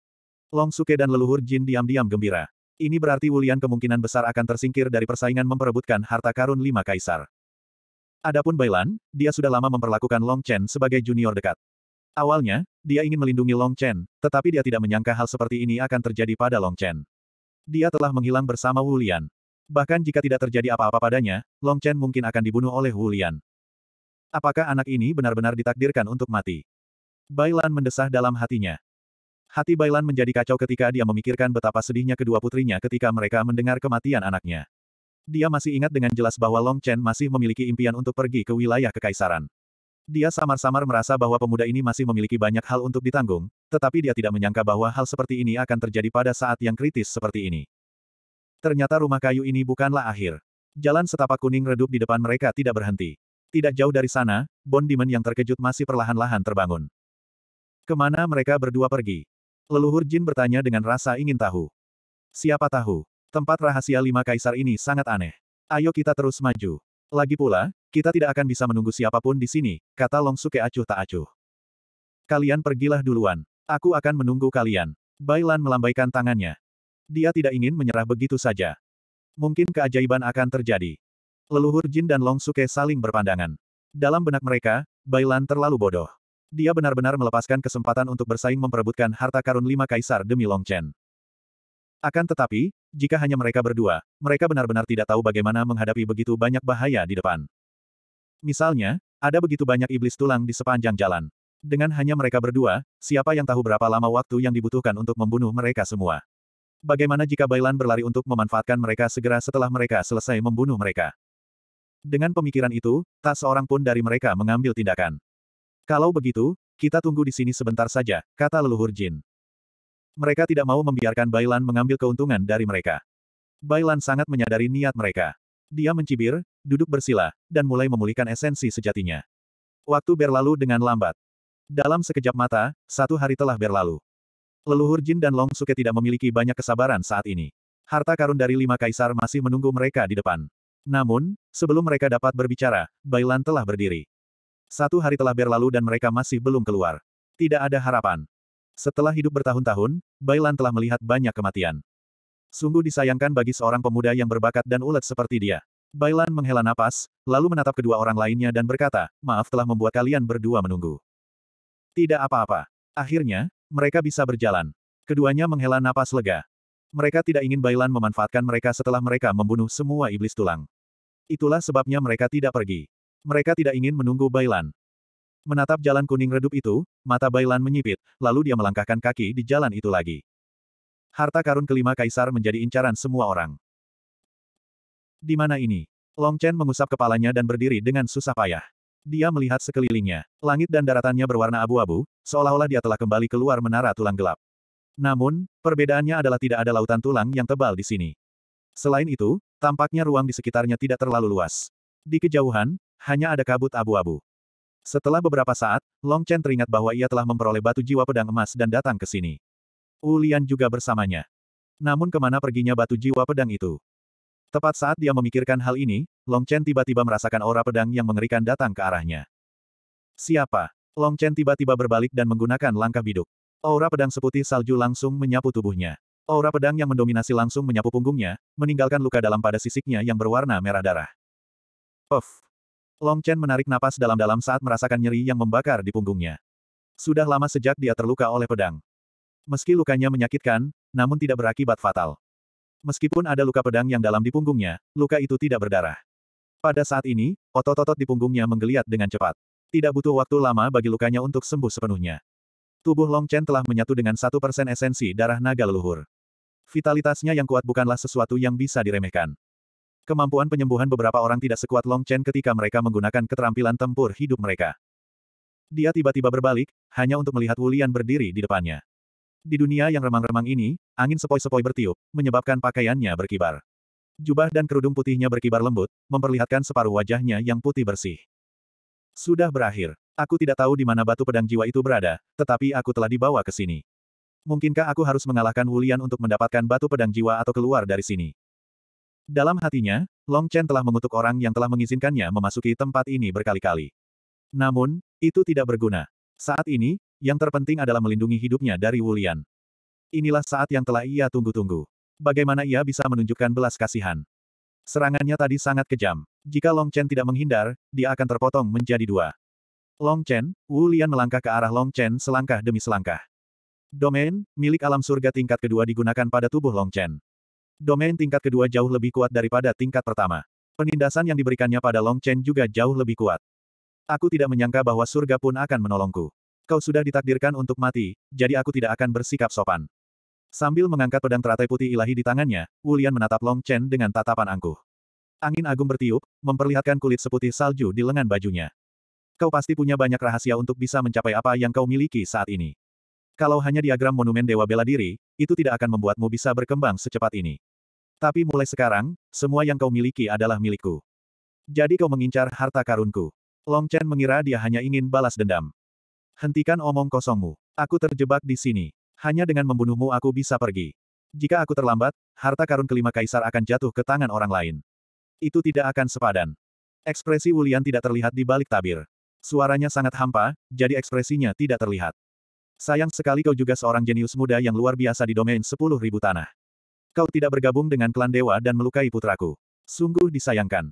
Long Suke dan leluhur Jin diam-diam gembira. Ini berarti Wu Lian kemungkinan besar akan tersingkir dari persaingan memperebutkan harta karun lima kaisar. Adapun Bailan, dia sudah lama memperlakukan Long Chen sebagai junior dekat. Awalnya, dia ingin melindungi Long Chen, tetapi dia tidak menyangka hal seperti ini akan terjadi pada Long Chen. Dia telah menghilang bersama Wu Lian. Bahkan jika tidak terjadi apa-apa padanya, Long Chen mungkin akan dibunuh oleh Wu Lian. Apakah anak ini benar-benar ditakdirkan untuk mati? Bailan mendesah dalam hatinya. Hati Bailan menjadi kacau ketika dia memikirkan betapa sedihnya kedua putrinya ketika mereka mendengar kematian anaknya. Dia masih ingat dengan jelas bahwa Long Chen masih memiliki impian untuk pergi ke wilayah kekaisaran. Dia samar-samar merasa bahwa pemuda ini masih memiliki banyak hal untuk ditanggung, tetapi dia tidak menyangka bahwa hal seperti ini akan terjadi pada saat yang kritis seperti ini. Ternyata rumah kayu ini bukanlah akhir. Jalan setapak kuning redup di depan mereka tidak berhenti. Tidak jauh dari sana, Bondiman yang terkejut masih perlahan-lahan terbangun. Kemana mereka berdua pergi? Leluhur Jin bertanya dengan rasa ingin tahu. Siapa tahu, tempat rahasia lima kaisar ini sangat aneh. Ayo kita terus maju. Lagi pula, kita tidak akan bisa menunggu siapapun di sini, kata Long Suke acuh tak acuh. Kalian pergilah duluan. Aku akan menunggu kalian. Bailan melambaikan tangannya. Dia tidak ingin menyerah begitu saja. Mungkin keajaiban akan terjadi. Leluhur Jin dan Long Suke saling berpandangan. Dalam benak mereka, Bailan terlalu bodoh. Dia benar-benar melepaskan kesempatan untuk bersaing memperebutkan harta karun lima kaisar demi Long Chen. Akan tetapi, jika hanya mereka berdua, mereka benar-benar tidak tahu bagaimana menghadapi begitu banyak bahaya di depan. Misalnya, ada begitu banyak iblis tulang di sepanjang jalan. Dengan hanya mereka berdua, siapa yang tahu berapa lama waktu yang dibutuhkan untuk membunuh mereka semua? Bagaimana jika Bailan berlari untuk memanfaatkan mereka segera setelah mereka selesai membunuh mereka? Dengan pemikiran itu, tak seorang pun dari mereka mengambil tindakan. Kalau begitu, kita tunggu di sini sebentar saja, kata leluhur Jin. Mereka tidak mau membiarkan Bailan mengambil keuntungan dari mereka. Bailan sangat menyadari niat mereka. Dia mencibir, duduk bersila, dan mulai memulihkan esensi sejatinya. Waktu berlalu dengan lambat. Dalam sekejap mata, satu hari telah berlalu. Leluhur Jin dan Long Suke tidak memiliki banyak kesabaran saat ini. Harta karun dari lima kaisar masih menunggu mereka di depan. Namun, sebelum mereka dapat berbicara, Bailan telah berdiri. Satu hari telah berlalu dan mereka masih belum keluar. Tidak ada harapan. Setelah hidup bertahun-tahun, Bailan telah melihat banyak kematian. Sungguh disayangkan bagi seorang pemuda yang berbakat dan ulet seperti dia. Bailan menghela napas, lalu menatap kedua orang lainnya dan berkata, maaf telah membuat kalian berdua menunggu. Tidak apa-apa. Akhirnya, mereka bisa berjalan. Keduanya menghela napas lega. Mereka tidak ingin Bailan memanfaatkan mereka setelah mereka membunuh semua iblis tulang. Itulah sebabnya mereka tidak pergi. Mereka tidak ingin menunggu Bailan. Menatap jalan kuning redup itu, mata Bailan menyipit, lalu dia melangkahkan kaki di jalan itu lagi. Harta karun kelima kaisar menjadi incaran semua orang. Di mana ini? Long Chen mengusap kepalanya dan berdiri dengan susah payah. Dia melihat sekelilingnya. Langit dan daratannya berwarna abu-abu, seolah-olah dia telah kembali keluar menara tulang gelap. Namun, perbedaannya adalah tidak ada lautan tulang yang tebal di sini. Selain itu, tampaknya ruang di sekitarnya tidak terlalu luas. Di kejauhan, hanya ada kabut abu-abu. Setelah beberapa saat, Long Chen teringat bahwa ia telah memperoleh batu jiwa pedang emas dan datang ke sini. Ulian juga bersamanya. Namun kemana perginya batu jiwa pedang itu? Tepat saat dia memikirkan hal ini, Long Chen tiba-tiba merasakan aura pedang yang mengerikan datang ke arahnya. Siapa? Long Chen tiba-tiba berbalik dan menggunakan langkah biduk. Aura pedang seputih salju langsung menyapu tubuhnya. Aura pedang yang mendominasi langsung menyapu punggungnya, meninggalkan luka dalam pada sisiknya yang berwarna merah darah. Puff. Long Chen menarik napas dalam-dalam saat merasakan nyeri yang membakar di punggungnya. Sudah lama sejak dia terluka oleh pedang. Meski lukanya menyakitkan, namun tidak berakibat fatal. Meskipun ada luka pedang yang dalam di punggungnya, luka itu tidak berdarah. Pada saat ini, otot-otot di punggungnya menggeliat dengan cepat. Tidak butuh waktu lama bagi lukanya untuk sembuh sepenuhnya. Tubuh Long Chen telah menyatu dengan satu persen esensi darah naga leluhur. Vitalitasnya yang kuat bukanlah sesuatu yang bisa diremehkan. Kemampuan penyembuhan beberapa orang tidak sekuat Long Chen ketika mereka menggunakan keterampilan tempur hidup mereka. Dia tiba-tiba berbalik, hanya untuk melihat Wulian berdiri di depannya. Di dunia yang remang-remang ini, angin sepoi-sepoi bertiup, menyebabkan pakaiannya berkibar. Jubah dan kerudung putihnya berkibar lembut, memperlihatkan separuh wajahnya yang putih bersih. Sudah berakhir. Aku tidak tahu di mana batu pedang jiwa itu berada, tetapi aku telah dibawa ke sini. Mungkinkah aku harus mengalahkan Wulian untuk mendapatkan batu pedang jiwa atau keluar dari sini? Dalam hatinya, Long Chen telah mengutuk orang yang telah mengizinkannya memasuki tempat ini berkali-kali. Namun, itu tidak berguna. Saat ini, yang terpenting adalah melindungi hidupnya dari Wulian. Inilah saat yang telah ia tunggu-tunggu bagaimana ia bisa menunjukkan belas kasihan. Serangannya tadi sangat kejam. Jika Long Chen tidak menghindar, dia akan terpotong menjadi dua. Long Chen, Wu Lian melangkah ke arah Long Chen selangkah demi selangkah. Domain, milik alam surga tingkat kedua digunakan pada tubuh Long Chen. Domain tingkat kedua jauh lebih kuat daripada tingkat pertama. Penindasan yang diberikannya pada Long Chen juga jauh lebih kuat. Aku tidak menyangka bahwa surga pun akan menolongku. Kau sudah ditakdirkan untuk mati, jadi aku tidak akan bersikap sopan. Sambil mengangkat pedang teratai putih ilahi di tangannya, Wulian menatap Long Chen dengan tatapan angkuh. Angin agung bertiup, memperlihatkan kulit seputih salju di lengan bajunya. Kau pasti punya banyak rahasia untuk bisa mencapai apa yang kau miliki saat ini. Kalau hanya diagram monumen dewa bela diri, itu tidak akan membuatmu bisa berkembang secepat ini. Tapi mulai sekarang, semua yang kau miliki adalah milikku. Jadi kau mengincar harta karunku. Long Chen mengira dia hanya ingin balas dendam. Hentikan omong kosongmu. Aku terjebak di sini hanya dengan membunuhmu aku bisa pergi. Jika aku terlambat, harta karun kelima kaisar akan jatuh ke tangan orang lain. Itu tidak akan sepadan. Ekspresi Wulian tidak terlihat di balik tabir. Suaranya sangat hampa, jadi ekspresinya tidak terlihat. Sayang sekali kau juga seorang jenius muda yang luar biasa di domain sepuluh ribu tanah. Kau tidak bergabung dengan klan dewa dan melukai putraku. Sungguh disayangkan.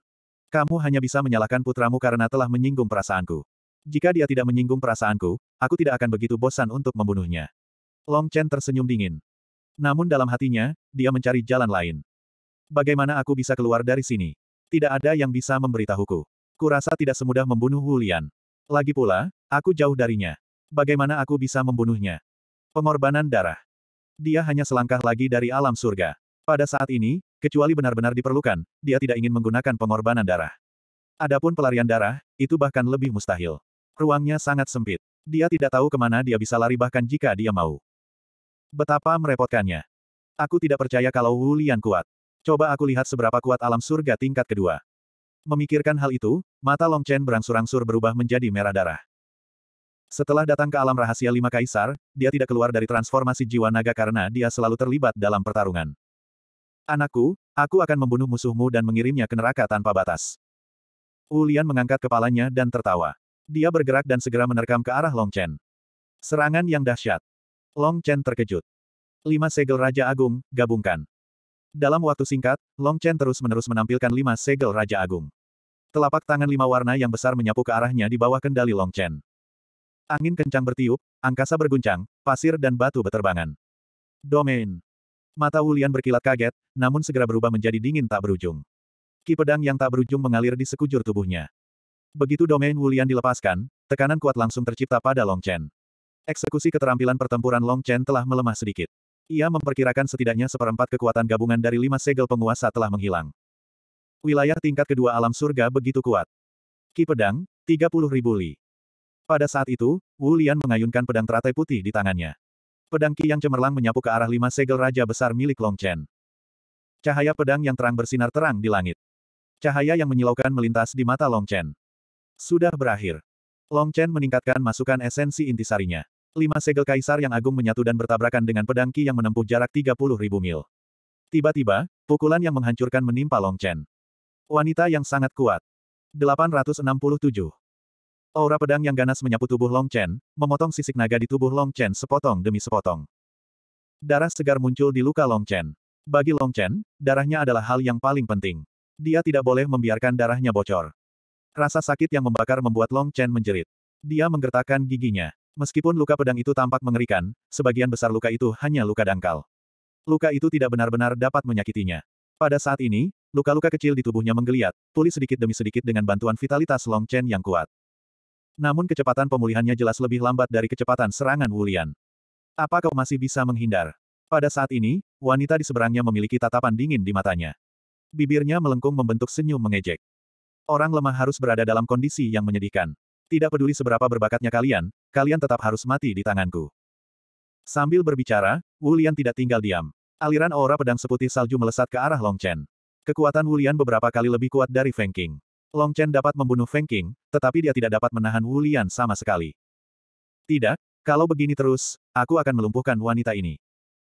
Kamu hanya bisa menyalahkan putramu karena telah menyinggung perasaanku. Jika dia tidak menyinggung perasaanku, aku tidak akan begitu bosan untuk membunuhnya. Long Chen tersenyum dingin. Namun dalam hatinya, dia mencari jalan lain. Bagaimana aku bisa keluar dari sini? Tidak ada yang bisa memberitahuku. Kurasa tidak semudah membunuh Wulian. Lagi pula, aku jauh darinya. Bagaimana aku bisa membunuhnya? Pengorbanan darah. Dia hanya selangkah lagi dari alam surga. Pada saat ini, kecuali benar-benar diperlukan, dia tidak ingin menggunakan pengorbanan darah. Adapun pelarian darah, itu bahkan lebih mustahil. Ruangnya sangat sempit. Dia tidak tahu kemana dia bisa lari bahkan jika dia mau. Betapa merepotkannya. Aku tidak percaya kalau Wu Lian kuat. Coba aku lihat seberapa kuat alam surga tingkat kedua. Memikirkan hal itu, mata Long Chen berangsur-angsur berubah menjadi merah darah. Setelah datang ke alam rahasia lima kaisar, dia tidak keluar dari transformasi jiwa naga karena dia selalu terlibat dalam pertarungan. Anakku, aku akan membunuh musuhmu dan mengirimnya ke neraka tanpa batas. Ulian mengangkat kepalanya dan tertawa. Dia bergerak dan segera menerkam ke arah Long Chen. Serangan yang dahsyat. Long Chen terkejut. Lima segel Raja Agung, gabungkan. Dalam waktu singkat, Long Chen terus-menerus menampilkan lima segel Raja Agung. Telapak tangan lima warna yang besar menyapu ke arahnya di bawah kendali Long Chen. Angin kencang bertiup, angkasa berguncang, pasir dan batu beterbangan. Domain. Mata Wulian berkilat kaget, namun segera berubah menjadi dingin tak berujung. Ki pedang yang tak berujung mengalir di sekujur tubuhnya. Begitu domain Wulian dilepaskan, tekanan kuat langsung tercipta pada Long Chen. Eksekusi keterampilan pertempuran Long Chen telah melemah sedikit. Ia memperkirakan setidaknya seperempat kekuatan gabungan dari lima segel penguasa telah menghilang. Wilayah tingkat kedua alam surga begitu kuat. Ki pedang, ribu li. Pada saat itu, Wu Lian mengayunkan pedang teratai putih di tangannya. Pedang Ki yang cemerlang menyapu ke arah lima segel raja besar milik Long Chen. Cahaya pedang yang terang bersinar terang di langit. Cahaya yang menyilaukan melintas di mata Long Chen. Sudah berakhir. Long Chen meningkatkan masukan esensi intisarinya. Lima segel kaisar yang agung menyatu dan bertabrakan dengan pedang Qi yang menempuh jarak 30.000 mil. Tiba-tiba, pukulan yang menghancurkan menimpa Long Chen. Wanita yang sangat kuat. 867. Aura pedang yang ganas menyapu tubuh Long Chen, memotong sisik naga di tubuh Long Chen sepotong demi sepotong. Darah segar muncul di luka Long Chen. Bagi Long Chen, darahnya adalah hal yang paling penting. Dia tidak boleh membiarkan darahnya bocor. Rasa sakit yang membakar membuat Long Chen menjerit. Dia menggertakkan giginya. Meskipun luka pedang itu tampak mengerikan, sebagian besar luka itu hanya luka dangkal. Luka itu tidak benar-benar dapat menyakitinya. Pada saat ini, luka-luka kecil di tubuhnya menggeliat, pulih sedikit demi sedikit dengan bantuan vitalitas Long Chen yang kuat. Namun kecepatan pemulihannya jelas lebih lambat dari kecepatan serangan Wulian. Apa kau masih bisa menghindar? Pada saat ini, wanita di seberangnya memiliki tatapan dingin di matanya. Bibirnya melengkung membentuk senyum mengejek. Orang lemah harus berada dalam kondisi yang menyedihkan. Tidak peduli seberapa berbakatnya kalian, kalian tetap harus mati di tanganku. Sambil berbicara, Wulian tidak tinggal diam. Aliran aura pedang seputih salju melesat ke arah Long Chen. Kekuatan Wulian beberapa kali lebih kuat dari Feng King. Long Chen dapat membunuh Feng King, tetapi dia tidak dapat menahan Wulian sama sekali. Tidak, kalau begini terus, aku akan melumpuhkan wanita ini.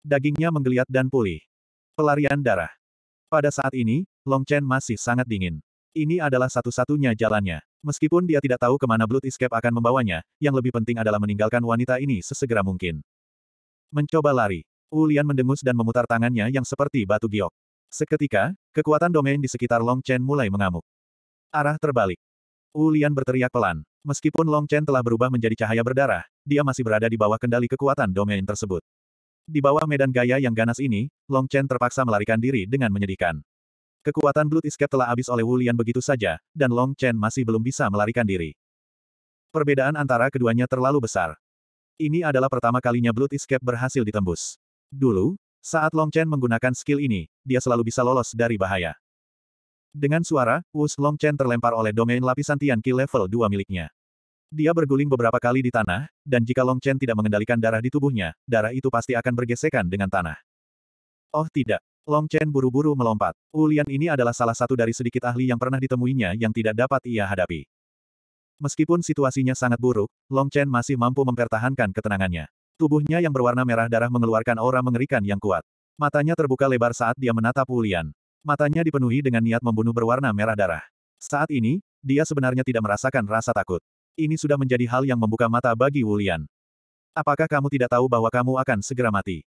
Dagingnya menggeliat dan pulih. Pelarian darah. Pada saat ini, Long Chen masih sangat dingin. Ini adalah satu-satunya jalannya. Meskipun dia tidak tahu kemana Blood Escape akan membawanya, yang lebih penting adalah meninggalkan wanita ini sesegera mungkin. Mencoba lari. Ulian mendengus dan memutar tangannya yang seperti batu giok. Seketika, kekuatan domain di sekitar Long Chen mulai mengamuk. Arah terbalik. Ulian berteriak pelan. Meskipun Long Chen telah berubah menjadi cahaya berdarah, dia masih berada di bawah kendali kekuatan domain tersebut. Di bawah medan gaya yang ganas ini, Long Chen terpaksa melarikan diri dengan menyedihkan. Kekuatan Blood Escape telah habis oleh Wulian begitu saja, dan Long Chen masih belum bisa melarikan diri. Perbedaan antara keduanya terlalu besar. Ini adalah pertama kalinya Blood Escape berhasil ditembus. Dulu, saat Long Chen menggunakan skill ini, dia selalu bisa lolos dari bahaya. Dengan suara, Wus Long Chen terlempar oleh domain lapisan Tianqi level 2 miliknya. Dia berguling beberapa kali di tanah, dan jika Long Chen tidak mengendalikan darah di tubuhnya, darah itu pasti akan bergesekan dengan tanah. Oh tidak, Long Chen buru-buru melompat. Ulian ini adalah salah satu dari sedikit ahli yang pernah ditemuinya yang tidak dapat ia hadapi. Meskipun situasinya sangat buruk, Long Chen masih mampu mempertahankan ketenangannya. Tubuhnya yang berwarna merah darah mengeluarkan aura mengerikan yang kuat. Matanya terbuka lebar saat dia menatap Ulian. Matanya dipenuhi dengan niat membunuh berwarna merah darah. Saat ini, dia sebenarnya tidak merasakan rasa takut. Ini sudah menjadi hal yang membuka mata bagi Wu Apakah kamu tidak tahu bahwa kamu akan segera mati?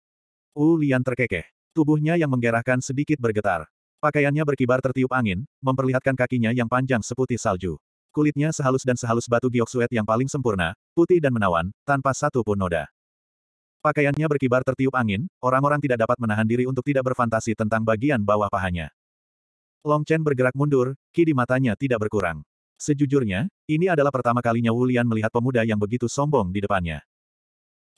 Wu terkekeh. Tubuhnya yang menggerahkan sedikit bergetar. Pakaiannya berkibar tertiup angin, memperlihatkan kakinya yang panjang seputih salju. Kulitnya sehalus dan sehalus batu gioksuet yang paling sempurna, putih dan menawan, tanpa satu pun noda. Pakaiannya berkibar tertiup angin, orang-orang tidak dapat menahan diri untuk tidak berfantasi tentang bagian bawah pahanya. Long Chen bergerak mundur, ki di matanya tidak berkurang. Sejujurnya, ini adalah pertama kalinya Wulian melihat pemuda yang begitu sombong di depannya.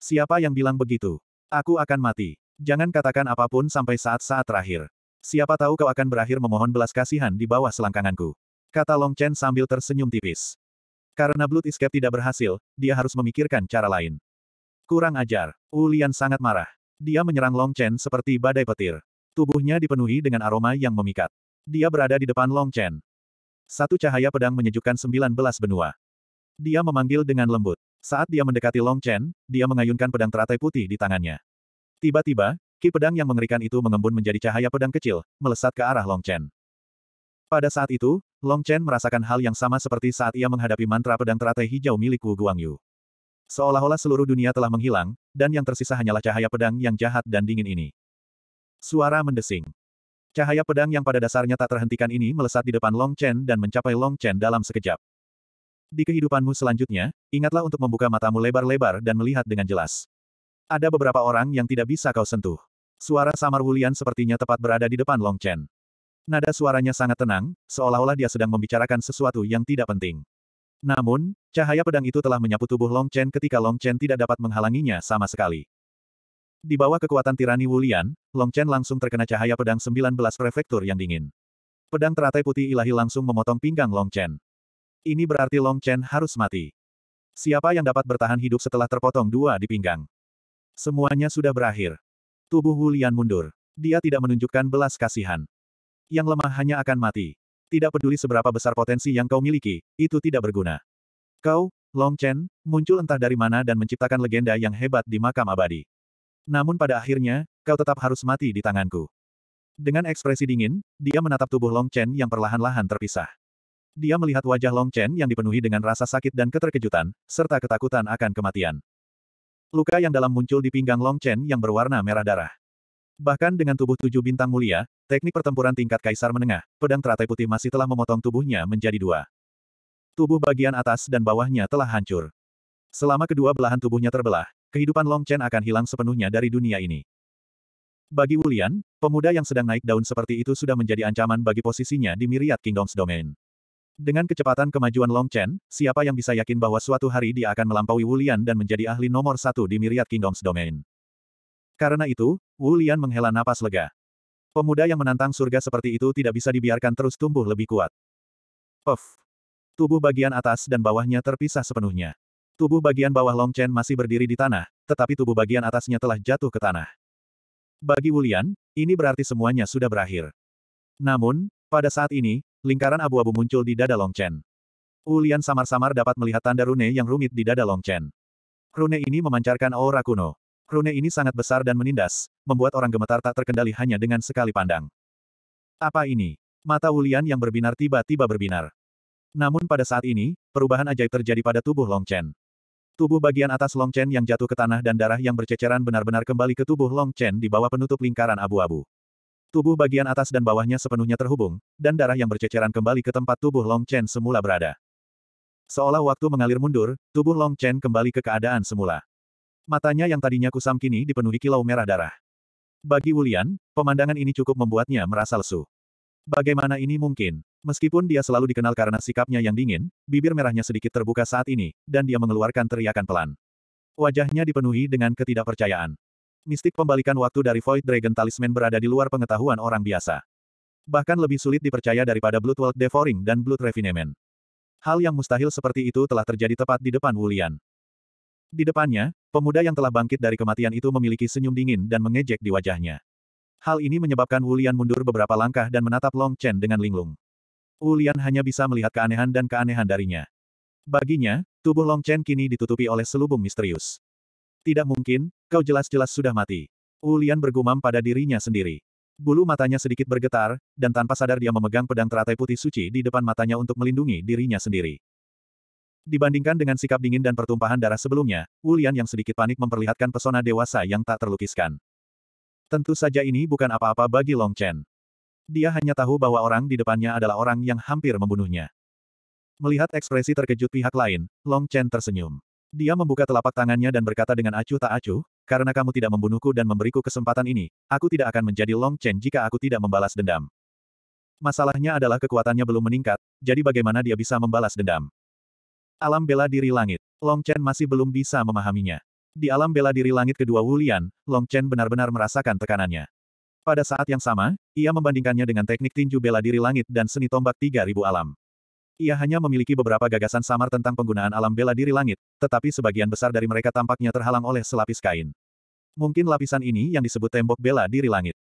Siapa yang bilang begitu? Aku akan mati. Jangan katakan apapun sampai saat-saat terakhir. Siapa tahu kau akan berakhir memohon belas kasihan di bawah selangkanganku. Kata Long Chen sambil tersenyum tipis. Karena Blood Escape tidak berhasil, dia harus memikirkan cara lain. Kurang ajar. Ulian sangat marah. Dia menyerang Long Chen seperti badai petir. Tubuhnya dipenuhi dengan aroma yang memikat. Dia berada di depan Long Chen. Satu cahaya pedang menyejukkan sembilan belas benua. Dia memanggil dengan lembut. Saat dia mendekati Long Chen, dia mengayunkan pedang teratai putih di tangannya. Tiba-tiba, ki pedang yang mengerikan itu mengembun menjadi cahaya pedang kecil, melesat ke arah Long Chen. Pada saat itu, Long Chen merasakan hal yang sama seperti saat ia menghadapi mantra pedang teratai hijau milik Wu Guangyu. Seolah-olah seluruh dunia telah menghilang, dan yang tersisa hanyalah cahaya pedang yang jahat dan dingin ini. Suara mendesing. Cahaya pedang yang pada dasarnya tak terhentikan ini melesat di depan Long Chen dan mencapai Long Chen dalam sekejap. Di kehidupanmu selanjutnya, ingatlah untuk membuka matamu lebar-lebar dan melihat dengan jelas. Ada beberapa orang yang tidak bisa kau sentuh. Suara samar Wulian sepertinya tepat berada di depan Long Chen. Nada suaranya sangat tenang, seolah-olah dia sedang membicarakan sesuatu yang tidak penting. Namun, cahaya pedang itu telah menyapu tubuh Long Chen ketika Long Chen tidak dapat menghalanginya sama sekali. Di bawah kekuatan tirani Wulian, Long Chen langsung terkena cahaya pedang 19 prefektur yang dingin. Pedang teratai putih ilahi langsung memotong pinggang Long Chen. Ini berarti Long Chen harus mati. Siapa yang dapat bertahan hidup setelah terpotong dua di pinggang? Semuanya sudah berakhir. Tubuh Wulian mundur. Dia tidak menunjukkan belas kasihan. Yang lemah hanya akan mati. Tidak peduli seberapa besar potensi yang kau miliki, itu tidak berguna. Kau, Long Chen, muncul entah dari mana dan menciptakan legenda yang hebat di makam abadi. Namun pada akhirnya, kau tetap harus mati di tanganku. Dengan ekspresi dingin, dia menatap tubuh Long Chen yang perlahan-lahan terpisah. Dia melihat wajah Long Chen yang dipenuhi dengan rasa sakit dan keterkejutan, serta ketakutan akan kematian. Luka yang dalam muncul di pinggang Long Chen yang berwarna merah darah. Bahkan dengan tubuh tujuh bintang mulia, teknik pertempuran tingkat kaisar menengah, pedang teratai putih masih telah memotong tubuhnya menjadi dua. Tubuh bagian atas dan bawahnya telah hancur. Selama kedua belahan tubuhnya terbelah, kehidupan Long Chen akan hilang sepenuhnya dari dunia ini. Bagi Wulian, pemuda yang sedang naik daun seperti itu sudah menjadi ancaman bagi posisinya di Myriad Kingdoms Domain. Dengan kecepatan kemajuan Long Chen, siapa yang bisa yakin bahwa suatu hari dia akan melampaui Wulian dan menjadi ahli nomor satu di Myriad Kingdoms Domain. Karena itu, Wulian menghela napas lega. Pemuda yang menantang surga seperti itu tidak bisa dibiarkan terus tumbuh lebih kuat. Puff. Tubuh bagian atas dan bawahnya terpisah sepenuhnya. Tubuh bagian bawah Long Chen masih berdiri di tanah, tetapi tubuh bagian atasnya telah jatuh ke tanah. Bagi Wulian, ini berarti semuanya sudah berakhir. Namun, pada saat ini, Lingkaran abu-abu muncul di dada Long Chen. Ulian samar-samar dapat melihat tanda rune yang rumit di dada Long Chen. Rune ini memancarkan aura kuno. Rune ini sangat besar dan menindas, membuat orang gemetar tak terkendali hanya dengan sekali pandang. Apa ini? Mata Ulian yang berbinar tiba-tiba berbinar. Namun pada saat ini, perubahan ajaib terjadi pada tubuh Long Chen. Tubuh bagian atas Long Chen yang jatuh ke tanah dan darah yang berceceran benar-benar kembali ke tubuh Long Chen di bawah penutup lingkaran abu-abu. Tubuh bagian atas dan bawahnya sepenuhnya terhubung, dan darah yang berceceran kembali ke tempat tubuh Long Chen semula berada. Seolah waktu mengalir mundur, tubuh Long Chen kembali ke keadaan semula. Matanya yang tadinya kusam kini dipenuhi kilau merah darah. Bagi Wulian, pemandangan ini cukup membuatnya merasa lesu. Bagaimana ini mungkin? Meskipun dia selalu dikenal karena sikapnya yang dingin, bibir merahnya sedikit terbuka saat ini, dan dia mengeluarkan teriakan pelan. Wajahnya dipenuhi dengan ketidakpercayaan. Mistik pembalikan waktu dari Void Dragon Talisman berada di luar pengetahuan orang biasa. Bahkan lebih sulit dipercaya daripada Blood World Devouring dan Blood Refinement. Hal yang mustahil seperti itu telah terjadi tepat di depan Wulian. Di depannya, pemuda yang telah bangkit dari kematian itu memiliki senyum dingin dan mengejek di wajahnya. Hal ini menyebabkan Wulian mundur beberapa langkah dan menatap Long Chen dengan linglung. Wulian hanya bisa melihat keanehan dan keanehan darinya. Baginya, tubuh Long Chen kini ditutupi oleh selubung misterius. Tidak mungkin, kau jelas-jelas sudah mati. Ulian bergumam pada dirinya sendiri. Bulu matanya sedikit bergetar, dan tanpa sadar dia memegang pedang teratai putih suci di depan matanya untuk melindungi dirinya sendiri. Dibandingkan dengan sikap dingin dan pertumpahan darah sebelumnya, Ulian yang sedikit panik memperlihatkan pesona dewasa yang tak terlukiskan. Tentu saja ini bukan apa-apa bagi Long Chen. Dia hanya tahu bahwa orang di depannya adalah orang yang hampir membunuhnya. Melihat ekspresi terkejut pihak lain, Long Chen tersenyum. Dia membuka telapak tangannya dan berkata dengan acuh tak acuh, karena kamu tidak membunuhku dan memberiku kesempatan ini, aku tidak akan menjadi Long Chen jika aku tidak membalas dendam. Masalahnya adalah kekuatannya belum meningkat, jadi bagaimana dia bisa membalas dendam? Alam bela diri langit. Long Chen masih belum bisa memahaminya. Di alam bela diri langit kedua Wulian, Long Chen benar-benar merasakan tekanannya. Pada saat yang sama, ia membandingkannya dengan teknik tinju bela diri langit dan seni tombak 3000 alam. Ia hanya memiliki beberapa gagasan samar tentang penggunaan alam bela diri langit, tetapi sebagian besar dari mereka tampaknya terhalang oleh selapis kain. Mungkin lapisan ini yang disebut tembok bela diri langit.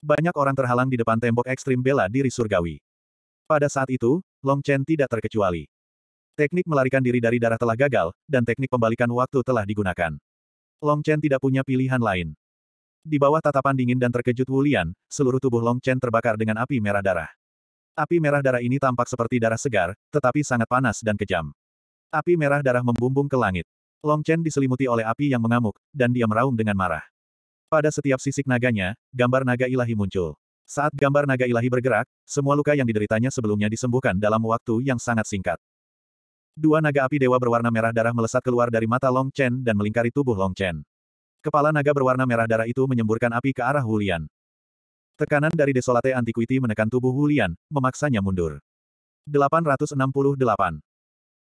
Banyak orang terhalang di depan tembok ekstrim bela diri surgawi. Pada saat itu, Long Chen tidak terkecuali. Teknik melarikan diri dari darah telah gagal, dan teknik pembalikan waktu telah digunakan. Long Chen tidak punya pilihan lain. Di bawah tatapan dingin dan terkejut Wulian, seluruh tubuh Long Chen terbakar dengan api merah darah. Api merah darah ini tampak seperti darah segar, tetapi sangat panas dan kejam. Api merah darah membumbung ke langit. Long Chen diselimuti oleh api yang mengamuk, dan dia meraung dengan marah. Pada setiap sisik naganya, gambar naga ilahi muncul. Saat gambar naga ilahi bergerak, semua luka yang dideritanya sebelumnya disembuhkan dalam waktu yang sangat singkat. Dua naga api dewa berwarna merah darah melesat keluar dari mata Long Chen dan melingkari tubuh Long Chen. Kepala naga berwarna merah darah itu menyemburkan api ke arah Hulian. Tekanan dari Desolate Antiquity menekan tubuh Hulian, memaksanya mundur. 868.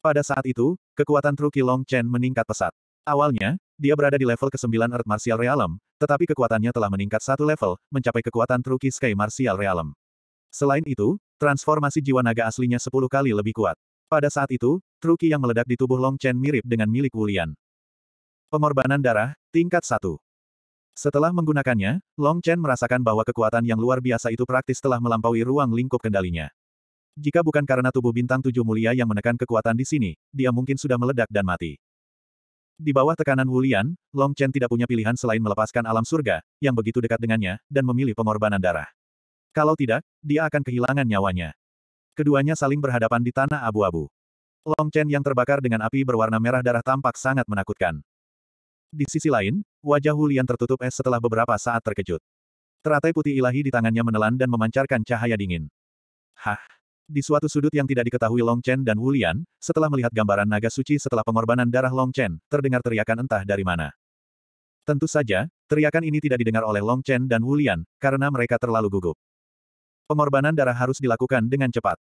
Pada saat itu, kekuatan Truki Long Chen meningkat pesat. Awalnya, dia berada di level ke-9 Earth Martial Realm, tetapi kekuatannya telah meningkat satu level, mencapai kekuatan Truki Sky Martial Realm. Selain itu, transformasi jiwa naga aslinya 10 kali lebih kuat. Pada saat itu, Truki yang meledak di tubuh Long Chen mirip dengan milik Wulian. Pengorbanan darah, tingkat 1. Setelah menggunakannya, Long Chen merasakan bahwa kekuatan yang luar biasa itu praktis telah melampaui ruang lingkup kendalinya. Jika bukan karena tubuh bintang tujuh mulia yang menekan kekuatan di sini, dia mungkin sudah meledak dan mati. Di bawah tekanan Wulian, Long Chen tidak punya pilihan selain melepaskan alam surga, yang begitu dekat dengannya, dan memilih pengorbanan darah. Kalau tidak, dia akan kehilangan nyawanya. Keduanya saling berhadapan di tanah abu-abu. Long Chen yang terbakar dengan api berwarna merah darah tampak sangat menakutkan. Di sisi lain, wajah Hulian tertutup es setelah beberapa saat terkejut. Teratai putih ilahi di tangannya menelan dan memancarkan cahaya dingin. Hah! Di suatu sudut yang tidak diketahui Long Chen dan Wulian, setelah melihat gambaran naga suci setelah pengorbanan darah Long Chen, terdengar teriakan entah dari mana. Tentu saja, teriakan ini tidak didengar oleh Long Chen dan Wulian, karena mereka terlalu gugup. Pengorbanan darah harus dilakukan dengan cepat.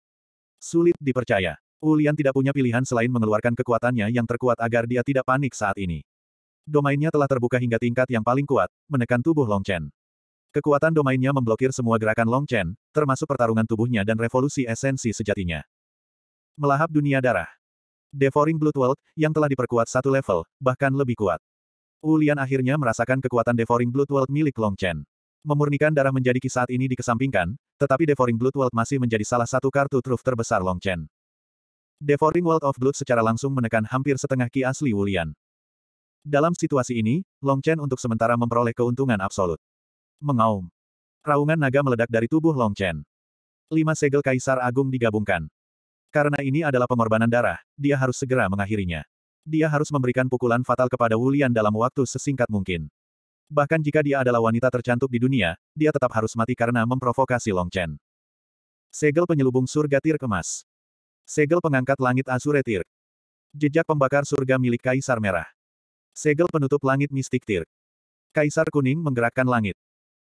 Sulit dipercaya. Wulian tidak punya pilihan selain mengeluarkan kekuatannya yang terkuat agar dia tidak panik saat ini. Domainnya telah terbuka hingga tingkat yang paling kuat, menekan tubuh Long Chen. Kekuatan domainnya memblokir semua gerakan Long Chen, termasuk pertarungan tubuhnya dan revolusi esensi sejatinya. Melahap dunia darah. Devouring Blood World, yang telah diperkuat satu level, bahkan lebih kuat. Ulian akhirnya merasakan kekuatan Devouring Blood World milik Long Chen. Memurnikan darah menjadi kisah saat ini dikesampingkan, tetapi Devouring Blood World masih menjadi salah satu kartu truf terbesar Long Chen. Devouring World of Blood secara langsung menekan hampir setengah ki asli Wulian. Dalam situasi ini, Long Chen untuk sementara memperoleh keuntungan absolut. Mengaum. Raungan naga meledak dari tubuh Long Chen. Lima segel Kaisar Agung digabungkan. Karena ini adalah pengorbanan darah, dia harus segera mengakhirinya. Dia harus memberikan pukulan fatal kepada Wulian dalam waktu sesingkat mungkin. Bahkan jika dia adalah wanita tercantik di dunia, dia tetap harus mati karena memprovokasi Long Chen. Segel penyelubung surga tir kemas. Segel pengangkat langit azure tir. Jejak pembakar surga milik Kaisar Merah. Segel penutup langit mistik tir. Kaisar Kuning menggerakkan langit.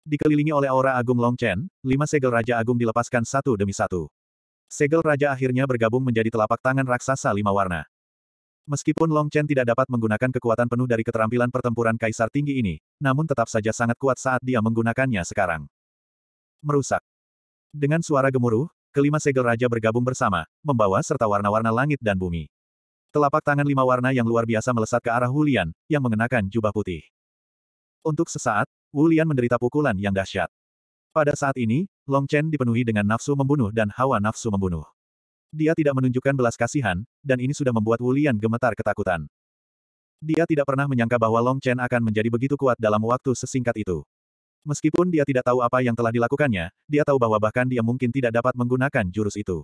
Dikelilingi oleh aura Agung Long Chen, lima segel Raja Agung dilepaskan satu demi satu. Segel Raja akhirnya bergabung menjadi telapak tangan raksasa lima warna. Meskipun Long Chen tidak dapat menggunakan kekuatan penuh dari keterampilan pertempuran Kaisar Tinggi ini, namun tetap saja sangat kuat saat dia menggunakannya sekarang. Merusak. Dengan suara gemuruh, kelima segel Raja bergabung bersama, membawa serta warna-warna langit dan bumi. Telapak tangan lima warna yang luar biasa melesat ke arah Wulian, yang mengenakan jubah putih. Untuk sesaat, Wulian menderita pukulan yang dahsyat. Pada saat ini, Long Chen dipenuhi dengan nafsu membunuh dan hawa nafsu membunuh. Dia tidak menunjukkan belas kasihan, dan ini sudah membuat Wulian gemetar ketakutan. Dia tidak pernah menyangka bahwa Long Chen akan menjadi begitu kuat dalam waktu sesingkat itu. Meskipun dia tidak tahu apa yang telah dilakukannya, dia tahu bahwa bahkan dia mungkin tidak dapat menggunakan jurus itu.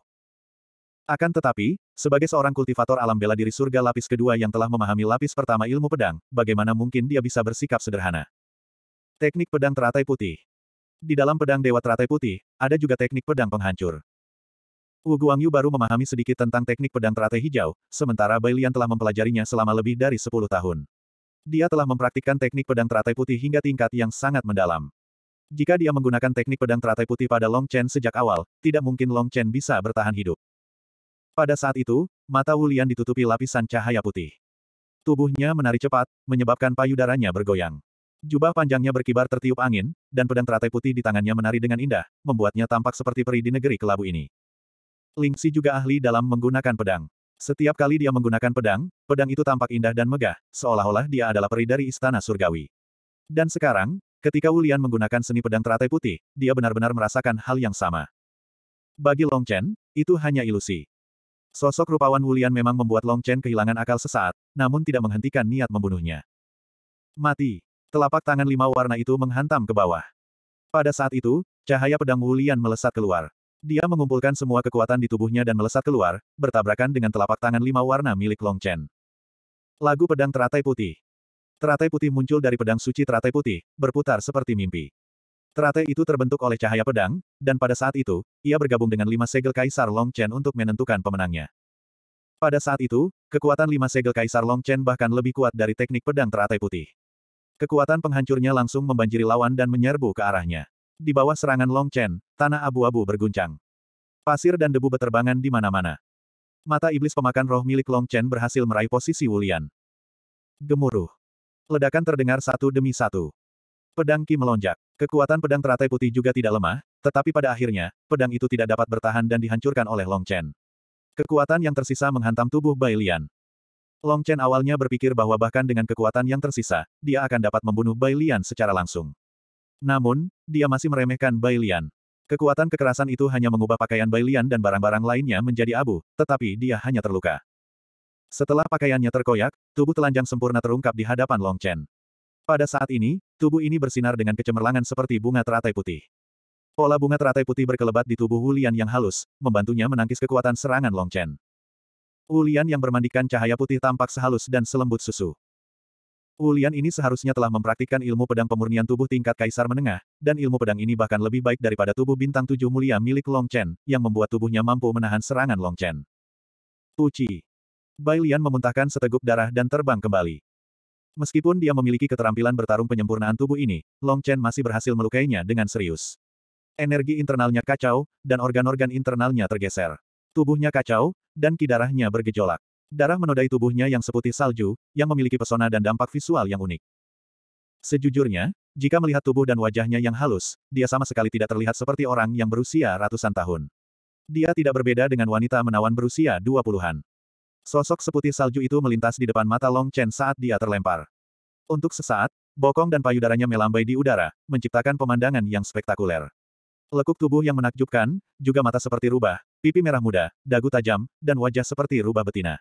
Akan tetapi, sebagai seorang kultivator alam bela diri surga lapis kedua yang telah memahami lapis pertama ilmu pedang, bagaimana mungkin dia bisa bersikap sederhana? Teknik pedang teratai putih. Di dalam pedang dewa teratai putih, ada juga teknik pedang penghancur. Wu Guangyu baru memahami sedikit tentang teknik pedang teratai hijau, sementara Bai Lian telah mempelajarinya selama lebih dari 10 tahun. Dia telah mempraktikkan teknik pedang teratai putih hingga tingkat yang sangat mendalam. Jika dia menggunakan teknik pedang teratai putih pada Long Chen sejak awal, tidak mungkin Long Chen bisa bertahan hidup. Pada saat itu, mata Wulian ditutupi lapisan cahaya putih. Tubuhnya menari cepat, menyebabkan payudaranya bergoyang. Jubah panjangnya berkibar tertiup angin, dan pedang teratai putih di tangannya menari dengan indah, membuatnya tampak seperti peri di negeri kelabu ini. Lingxi juga ahli dalam menggunakan pedang. Setiap kali dia menggunakan pedang, pedang itu tampak indah dan megah, seolah-olah dia adalah peri dari istana surgawi. Dan sekarang, ketika Wulian menggunakan seni pedang teratai putih, dia benar-benar merasakan hal yang sama. Bagi Long Chen, itu hanya ilusi. Sosok rupawan Wulian memang membuat Long Chen kehilangan akal sesaat, namun tidak menghentikan niat membunuhnya. Mati. Telapak tangan lima warna itu menghantam ke bawah. Pada saat itu, cahaya pedang Wulian melesat keluar. Dia mengumpulkan semua kekuatan di tubuhnya dan melesat keluar, bertabrakan dengan telapak tangan lima warna milik Long Chen. Lagu pedang teratai putih. Teratai putih muncul dari pedang suci teratai putih, berputar seperti mimpi. Terate itu terbentuk oleh cahaya pedang, dan pada saat itu, ia bergabung dengan lima segel Kaisar Long Chen untuk menentukan pemenangnya. Pada saat itu, kekuatan lima segel Kaisar Long Chen bahkan lebih kuat dari teknik pedang teratai putih. Kekuatan penghancurnya langsung membanjiri lawan dan menyerbu ke arahnya. Di bawah serangan Long Chen, tanah abu-abu berguncang. Pasir dan debu beterbangan di mana-mana. Mata iblis pemakan roh milik Long Chen berhasil meraih posisi Wulian. Gemuruh. Ledakan terdengar satu demi satu. Pedang Ki melonjak. Kekuatan pedang teratai putih juga tidak lemah, tetapi pada akhirnya, pedang itu tidak dapat bertahan dan dihancurkan oleh Long Chen. Kekuatan yang tersisa menghantam tubuh Bai Lian. Long Chen awalnya berpikir bahwa bahkan dengan kekuatan yang tersisa, dia akan dapat membunuh Bai Lian secara langsung. Namun, dia masih meremehkan Bai Lian. Kekuatan kekerasan itu hanya mengubah pakaian Bai Lian dan barang-barang lainnya menjadi abu, tetapi dia hanya terluka. Setelah pakaiannya terkoyak, tubuh telanjang sempurna terungkap di hadapan Long Chen. Pada saat ini, Tubuh ini bersinar dengan kecemerlangan seperti bunga teratai putih. Pola bunga teratai putih berkelebat di tubuh Wulian yang halus, membantunya menangkis kekuatan serangan Long Chen. Wulian yang bermandikan cahaya putih tampak sehalus dan selembut susu. Wulian ini seharusnya telah mempraktikkan ilmu pedang pemurnian tubuh tingkat kaisar menengah, dan ilmu pedang ini bahkan lebih baik daripada tubuh bintang tujuh mulia milik Long Chen, yang membuat tubuhnya mampu menahan serangan Long Chen. Puci. Bailian memuntahkan seteguk darah dan terbang kembali. Meskipun dia memiliki keterampilan bertarung penyempurnaan tubuh ini, Long Chen masih berhasil melukainya dengan serius. Energi internalnya kacau, dan organ-organ internalnya tergeser. Tubuhnya kacau, dan kidarahnya bergejolak. Darah menodai tubuhnya yang seputih salju, yang memiliki pesona dan dampak visual yang unik. Sejujurnya, jika melihat tubuh dan wajahnya yang halus, dia sama sekali tidak terlihat seperti orang yang berusia ratusan tahun. Dia tidak berbeda dengan wanita menawan berusia dua puluhan. Sosok seputih salju itu melintas di depan mata Long Chen saat dia terlempar. Untuk sesaat, bokong dan payudaranya melambai di udara, menciptakan pemandangan yang spektakuler. Lekuk tubuh yang menakjubkan, juga mata seperti rubah, pipi merah muda, dagu tajam, dan wajah seperti rubah betina.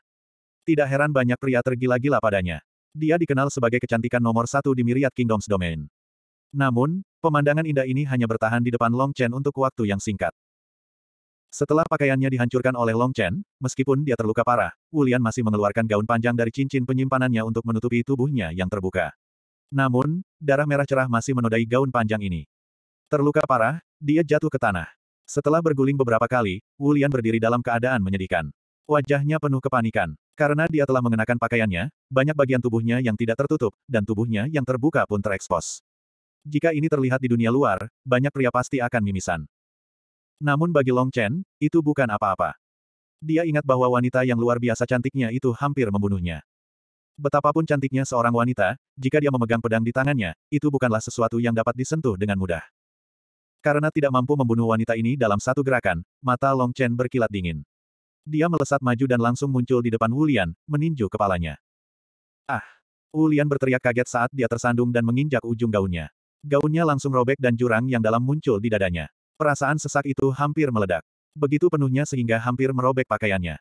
Tidak heran banyak pria tergila-gila padanya. Dia dikenal sebagai kecantikan nomor satu di Myriad Kingdoms Domain. Namun, pemandangan indah ini hanya bertahan di depan Long Chen untuk waktu yang singkat. Setelah pakaiannya dihancurkan oleh Long Chen, meskipun dia terluka parah, Wulian masih mengeluarkan gaun panjang dari cincin penyimpanannya untuk menutupi tubuhnya yang terbuka. Namun, darah merah cerah masih menodai gaun panjang ini. Terluka parah, dia jatuh ke tanah. Setelah berguling beberapa kali, Wulian berdiri dalam keadaan menyedihkan. Wajahnya penuh kepanikan. Karena dia telah mengenakan pakaiannya, banyak bagian tubuhnya yang tidak tertutup, dan tubuhnya yang terbuka pun terekspos. Jika ini terlihat di dunia luar, banyak pria pasti akan mimisan. Namun bagi Long Chen, itu bukan apa-apa. Dia ingat bahwa wanita yang luar biasa cantiknya itu hampir membunuhnya. Betapapun cantiknya seorang wanita, jika dia memegang pedang di tangannya, itu bukanlah sesuatu yang dapat disentuh dengan mudah. Karena tidak mampu membunuh wanita ini dalam satu gerakan, mata Long Chen berkilat dingin. Dia melesat maju dan langsung muncul di depan Wulian, meninju kepalanya. Ah! Wulian berteriak kaget saat dia tersandung dan menginjak ujung gaunnya. Gaunnya langsung robek dan jurang yang dalam muncul di dadanya. Perasaan sesak itu hampir meledak. Begitu penuhnya sehingga hampir merobek pakaiannya.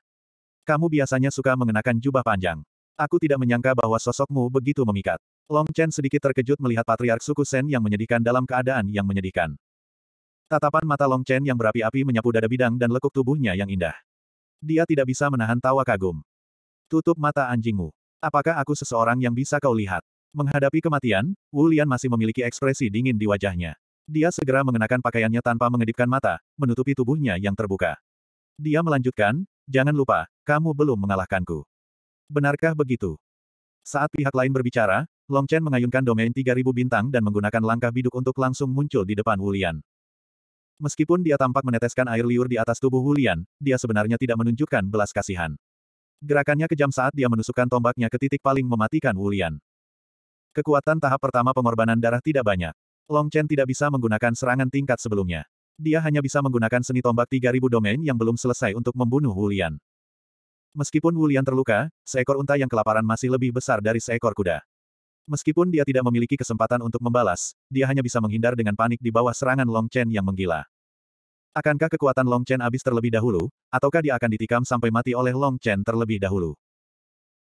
Kamu biasanya suka mengenakan jubah panjang. Aku tidak menyangka bahwa sosokmu begitu memikat. Long Chen sedikit terkejut melihat patriark suku Sen yang menyedihkan dalam keadaan yang menyedihkan. Tatapan mata Long Chen yang berapi-api menyapu dada bidang dan lekuk tubuhnya yang indah. Dia tidak bisa menahan tawa kagum. Tutup mata anjingmu. Apakah aku seseorang yang bisa kau lihat? Menghadapi kematian, Wu masih memiliki ekspresi dingin di wajahnya. Dia segera mengenakan pakaiannya tanpa mengedipkan mata, menutupi tubuhnya yang terbuka. Dia melanjutkan, jangan lupa, kamu belum mengalahkanku. Benarkah begitu? Saat pihak lain berbicara, Long Chen mengayunkan domain 3000 bintang dan menggunakan langkah biduk untuk langsung muncul di depan Wulian. Meskipun dia tampak meneteskan air liur di atas tubuh Wulian, dia sebenarnya tidak menunjukkan belas kasihan. Gerakannya kejam saat dia menusukkan tombaknya ke titik paling mematikan Wulian. Kekuatan tahap pertama pengorbanan darah tidak banyak. Long Chen tidak bisa menggunakan serangan tingkat sebelumnya. Dia hanya bisa menggunakan seni tombak 3000 domain yang belum selesai untuk membunuh Wulian. Meskipun Wulian terluka, seekor unta yang kelaparan masih lebih besar dari seekor kuda. Meskipun dia tidak memiliki kesempatan untuk membalas, dia hanya bisa menghindar dengan panik di bawah serangan Long Chen yang menggila. Akankah kekuatan Long Chen habis terlebih dahulu, ataukah dia akan ditikam sampai mati oleh Long Chen terlebih dahulu?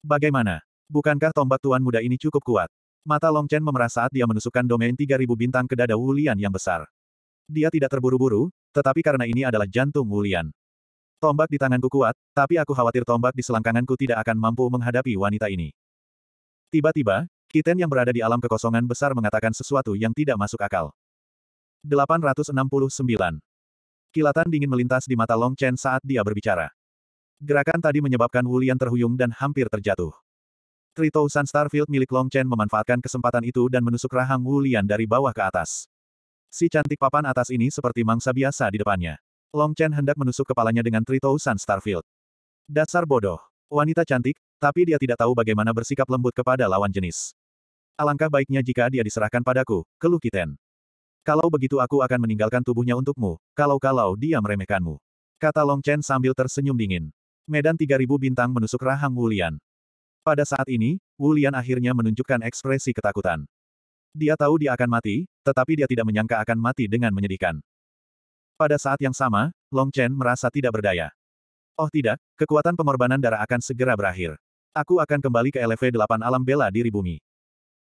Bagaimana? Bukankah tombak tuan muda ini cukup kuat? Mata Long Chen memerah saat dia menusukkan domain 3000 bintang ke dada Wulian yang besar. Dia tidak terburu-buru, tetapi karena ini adalah jantung Wulian. Tombak di tanganku kuat, tapi aku khawatir tombak di selangkanganku tidak akan mampu menghadapi wanita ini. Tiba-tiba, Kiten yang berada di alam kekosongan besar mengatakan sesuatu yang tidak masuk akal. 869. Kilatan dingin melintas di mata Long Chen saat dia berbicara. Gerakan tadi menyebabkan Wulian terhuyung dan hampir terjatuh. Sun Starfield milik Long Chen memanfaatkan kesempatan itu dan menusuk rahang Wu Lian dari bawah ke atas. Si cantik papan atas ini seperti mangsa biasa di depannya. Long Chen hendak menusuk kepalanya dengan Sun Starfield. Dasar bodoh. Wanita cantik, tapi dia tidak tahu bagaimana bersikap lembut kepada lawan jenis. Alangkah baiknya jika dia diserahkan padaku, keluh Kiten. Kalau begitu aku akan meninggalkan tubuhnya untukmu, kalau-kalau dia meremehkanmu. Kata Long Chen sambil tersenyum dingin. Medan 3000 bintang menusuk rahang Wu Lian. Pada saat ini, Wulian akhirnya menunjukkan ekspresi ketakutan. Dia tahu dia akan mati, tetapi dia tidak menyangka akan mati dengan menyedihkan. Pada saat yang sama, Long Chen merasa tidak berdaya. Oh tidak, kekuatan pengorbanan darah akan segera berakhir. Aku akan kembali ke LV 8 alam bela diri bumi.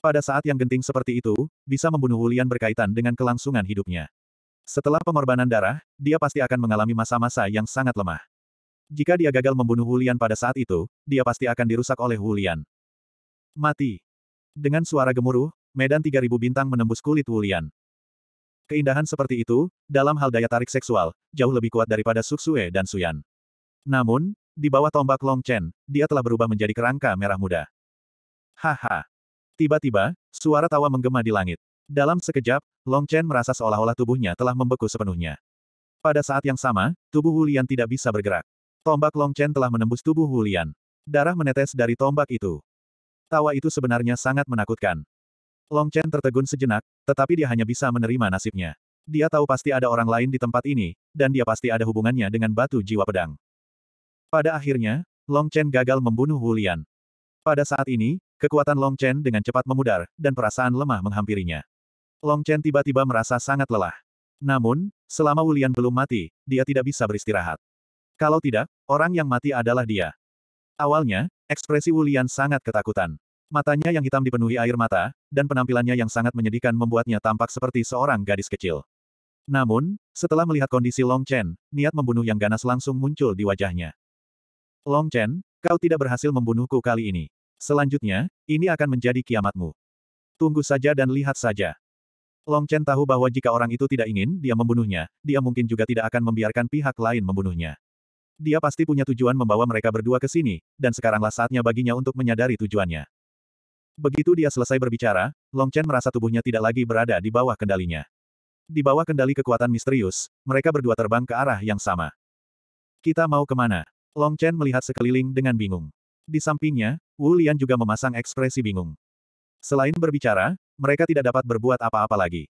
Pada saat yang genting seperti itu, bisa membunuh Wulian berkaitan dengan kelangsungan hidupnya. Setelah pengorbanan darah, dia pasti akan mengalami masa-masa yang sangat lemah. Jika dia gagal membunuh Hulian pada saat itu, dia pasti akan dirusak oleh Hulian. Mati. Dengan suara gemuruh, medan 3000 bintang menembus kulit Hulian. Keindahan seperti itu, dalam hal daya tarik seksual, jauh lebih kuat daripada Suksue dan Suyan. Namun, di bawah tombak Long Chen, dia telah berubah menjadi kerangka merah muda. Haha. Tiba-tiba, suara tawa menggema di langit. Dalam sekejap, Long Chen merasa seolah-olah tubuhnya telah membeku sepenuhnya. Pada saat yang sama, tubuh Hulian tidak bisa bergerak. Tombak Long Chen telah menembus tubuh Hulian. Darah menetes dari tombak itu. Tawa itu sebenarnya sangat menakutkan. Long Chen tertegun sejenak, tetapi dia hanya bisa menerima nasibnya. Dia tahu pasti ada orang lain di tempat ini, dan dia pasti ada hubungannya dengan batu jiwa pedang. Pada akhirnya, Long Chen gagal membunuh Hulian. Pada saat ini, kekuatan Long Chen dengan cepat memudar, dan perasaan lemah menghampirinya. Long Chen tiba-tiba merasa sangat lelah. Namun, selama Wulian belum mati, dia tidak bisa beristirahat. Kalau tidak, orang yang mati adalah dia. Awalnya, ekspresi Wulian sangat ketakutan. Matanya yang hitam dipenuhi air mata, dan penampilannya yang sangat menyedihkan membuatnya tampak seperti seorang gadis kecil. Namun, setelah melihat kondisi Long Chen, niat membunuh yang ganas langsung muncul di wajahnya. Long Chen, kau tidak berhasil membunuhku kali ini. Selanjutnya, ini akan menjadi kiamatmu. Tunggu saja dan lihat saja. Long Chen tahu bahwa jika orang itu tidak ingin dia membunuhnya, dia mungkin juga tidak akan membiarkan pihak lain membunuhnya. Dia pasti punya tujuan membawa mereka berdua ke sini, dan sekaranglah saatnya baginya untuk menyadari tujuannya. Begitu dia selesai berbicara, Long Chen merasa tubuhnya tidak lagi berada di bawah kendalinya. Di bawah kendali kekuatan misterius, mereka berdua terbang ke arah yang sama. Kita mau kemana? Long Chen melihat sekeliling dengan bingung. Di sampingnya, Wu Lian juga memasang ekspresi bingung. Selain berbicara, mereka tidak dapat berbuat apa-apa lagi.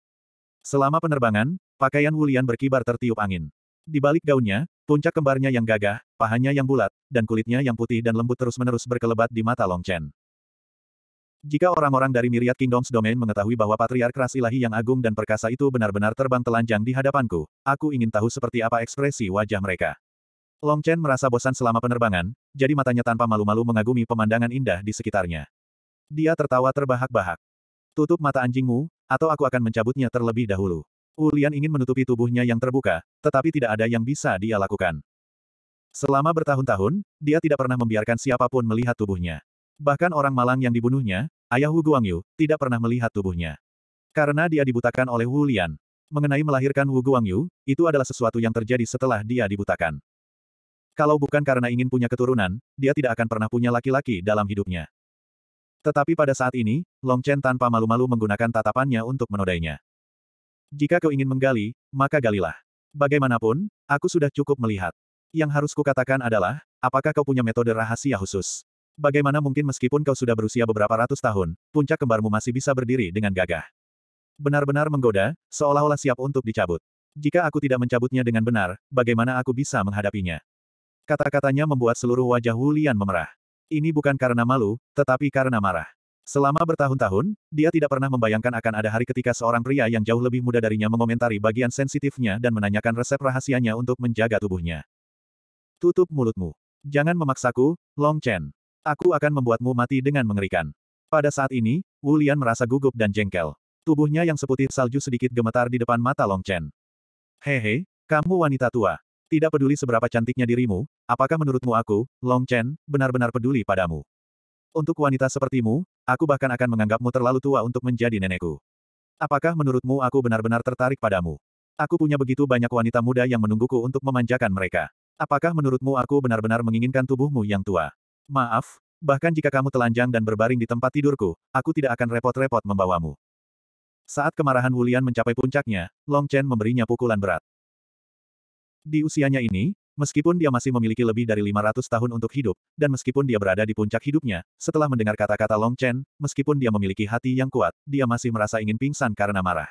Selama penerbangan, pakaian Wu Lian berkibar tertiup angin. Di balik gaunnya, puncak kembarnya yang gagah, pahanya yang bulat, dan kulitnya yang putih dan lembut terus-menerus berkelebat di mata Long Chen. Jika orang-orang dari Myriad Kingdoms Domain mengetahui bahwa Patriark Ras Ilahi yang agung dan perkasa itu benar-benar terbang telanjang di hadapanku, aku ingin tahu seperti apa ekspresi wajah mereka. Long Chen merasa bosan selama penerbangan, jadi matanya tanpa malu-malu mengagumi pemandangan indah di sekitarnya. Dia tertawa terbahak-bahak. Tutup mata anjingmu, atau aku akan mencabutnya terlebih dahulu. Ulian ingin menutupi tubuhnya yang terbuka, tetapi tidak ada yang bisa dia lakukan. Selama bertahun-tahun, dia tidak pernah membiarkan siapapun melihat tubuhnya. Bahkan orang malang yang dibunuhnya, ayah Hu Guangyu, tidak pernah melihat tubuhnya. Karena dia dibutakan oleh Wu Lian. Mengenai melahirkan Wu Guangyu, itu adalah sesuatu yang terjadi setelah dia dibutakan. Kalau bukan karena ingin punya keturunan, dia tidak akan pernah punya laki-laki dalam hidupnya. Tetapi pada saat ini, Long Chen tanpa malu-malu menggunakan tatapannya untuk menodainya. Jika kau ingin menggali, maka galilah. Bagaimanapun, aku sudah cukup melihat. Yang harus kukatakan adalah, apakah kau punya metode rahasia khusus? Bagaimana mungkin meskipun kau sudah berusia beberapa ratus tahun, puncak kembarmu masih bisa berdiri dengan gagah? Benar-benar menggoda, seolah-olah siap untuk dicabut. Jika aku tidak mencabutnya dengan benar, bagaimana aku bisa menghadapinya? Kata-katanya membuat seluruh wajah Hulian memerah. Ini bukan karena malu, tetapi karena marah. Selama bertahun-tahun, dia tidak pernah membayangkan akan ada hari ketika seorang pria yang jauh lebih muda darinya mengomentari bagian sensitifnya dan menanyakan resep rahasianya untuk menjaga tubuhnya. Tutup mulutmu. Jangan memaksaku, Long Chen. Aku akan membuatmu mati dengan mengerikan. Pada saat ini, Wu Lian merasa gugup dan jengkel. Tubuhnya yang seputih salju sedikit gemetar di depan mata Long Chen. Hehe, kamu wanita tua. Tidak peduli seberapa cantiknya dirimu, apakah menurutmu aku, Long Chen, benar-benar peduli padamu? Untuk wanita sepertimu, aku bahkan akan menganggapmu terlalu tua untuk menjadi nenekku. Apakah menurutmu aku benar-benar tertarik padamu? Aku punya begitu banyak wanita muda yang menungguku untuk memanjakan mereka. Apakah menurutmu aku benar-benar menginginkan tubuhmu yang tua? Maaf, bahkan jika kamu telanjang dan berbaring di tempat tidurku, aku tidak akan repot-repot membawamu. Saat kemarahan Wulian mencapai puncaknya, Long Chen memberinya pukulan berat. Di usianya ini, Meskipun dia masih memiliki lebih dari 500 tahun untuk hidup, dan meskipun dia berada di puncak hidupnya, setelah mendengar kata-kata Long Chen, meskipun dia memiliki hati yang kuat, dia masih merasa ingin pingsan karena marah.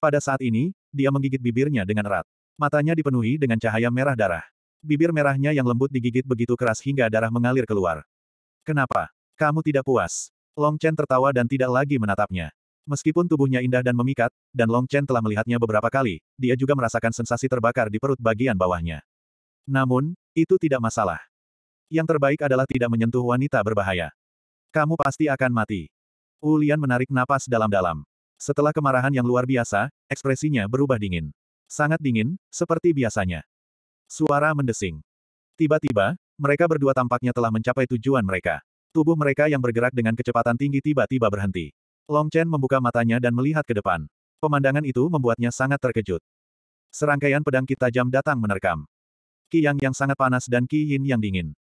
Pada saat ini, dia menggigit bibirnya dengan erat. Matanya dipenuhi dengan cahaya merah darah. Bibir merahnya yang lembut digigit begitu keras hingga darah mengalir keluar. Kenapa? Kamu tidak puas? Long Chen tertawa dan tidak lagi menatapnya. Meskipun tubuhnya indah dan memikat, dan Long Chen telah melihatnya beberapa kali, dia juga merasakan sensasi terbakar di perut bagian bawahnya. Namun, itu tidak masalah. Yang terbaik adalah tidak menyentuh wanita berbahaya. Kamu pasti akan mati. Ulian menarik napas dalam-dalam. Setelah kemarahan yang luar biasa, ekspresinya berubah dingin. Sangat dingin, seperti biasanya. Suara mendesing. Tiba-tiba, mereka berdua tampaknya telah mencapai tujuan mereka. Tubuh mereka yang bergerak dengan kecepatan tinggi tiba-tiba berhenti. Long Chen membuka matanya dan melihat ke depan. Pemandangan itu membuatnya sangat terkejut. Serangkaian pedang kita jam datang menerkam. Qi Yang yang sangat panas dan Qi Yin yang dingin.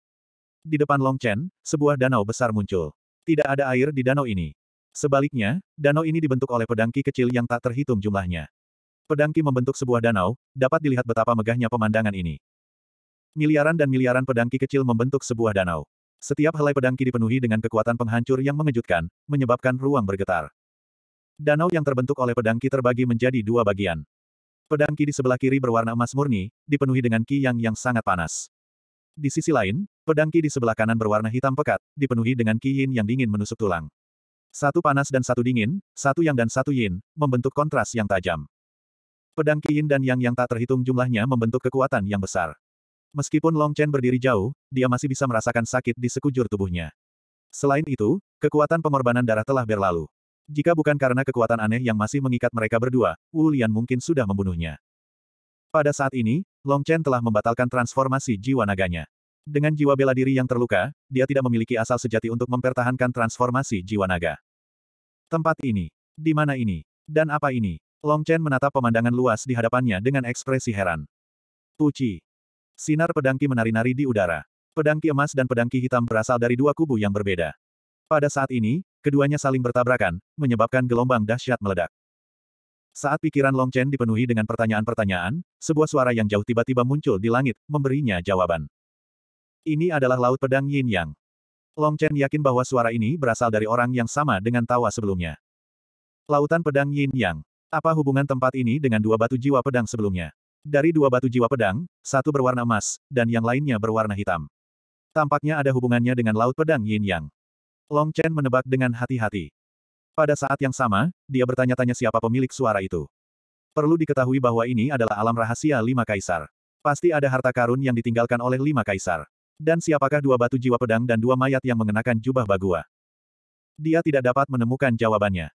Di depan Long Chen, sebuah danau besar muncul. Tidak ada air di danau ini. Sebaliknya, danau ini dibentuk oleh pedang Qi kecil yang tak terhitung jumlahnya. Pedang Qi membentuk sebuah danau, dapat dilihat betapa megahnya pemandangan ini. Miliaran dan miliaran pedang Qi kecil membentuk sebuah danau. Setiap helai pedang Qi dipenuhi dengan kekuatan penghancur yang mengejutkan, menyebabkan ruang bergetar. Danau yang terbentuk oleh pedang Qi terbagi menjadi dua bagian. Pedang Ki di sebelah kiri berwarna emas murni, dipenuhi dengan Ki yang yang sangat panas. Di sisi lain, pedang Ki di sebelah kanan berwarna hitam pekat, dipenuhi dengan Ki Yin yang dingin menusuk tulang. Satu panas dan satu dingin, satu yang dan satu Yin, membentuk kontras yang tajam. Pedang Ki Yin dan Yang yang tak terhitung jumlahnya membentuk kekuatan yang besar. Meskipun Long Chen berdiri jauh, dia masih bisa merasakan sakit di sekujur tubuhnya. Selain itu, kekuatan pengorbanan darah telah berlalu. Jika bukan karena kekuatan aneh yang masih mengikat mereka berdua, Wu Lian mungkin sudah membunuhnya. Pada saat ini, Long Chen telah membatalkan transformasi jiwa naganya. Dengan jiwa bela diri yang terluka, dia tidak memiliki asal sejati untuk mempertahankan transformasi jiwa naga. Tempat ini. Di mana ini? Dan apa ini? Long Chen menatap pemandangan luas di hadapannya dengan ekspresi heran. Tuci, Sinar pedangki menari-nari di udara. Pedangki emas dan pedangki hitam berasal dari dua kubu yang berbeda. Pada saat ini, keduanya saling bertabrakan, menyebabkan gelombang dahsyat meledak. Saat pikiran Long Chen dipenuhi dengan pertanyaan-pertanyaan, sebuah suara yang jauh tiba-tiba muncul di langit, memberinya jawaban. Ini adalah Laut Pedang Yin Yang. Long Chen yakin bahwa suara ini berasal dari orang yang sama dengan tawa sebelumnya. Lautan Pedang Yin Yang. Apa hubungan tempat ini dengan dua batu jiwa pedang sebelumnya? Dari dua batu jiwa pedang, satu berwarna emas, dan yang lainnya berwarna hitam. Tampaknya ada hubungannya dengan Laut Pedang Yin Yang. Long Chen menebak dengan hati-hati. Pada saat yang sama, dia bertanya-tanya siapa pemilik suara itu. Perlu diketahui bahwa ini adalah alam rahasia lima kaisar. Pasti ada harta karun yang ditinggalkan oleh lima kaisar. Dan siapakah dua batu jiwa pedang dan dua mayat yang mengenakan jubah bagua? Dia tidak dapat menemukan jawabannya.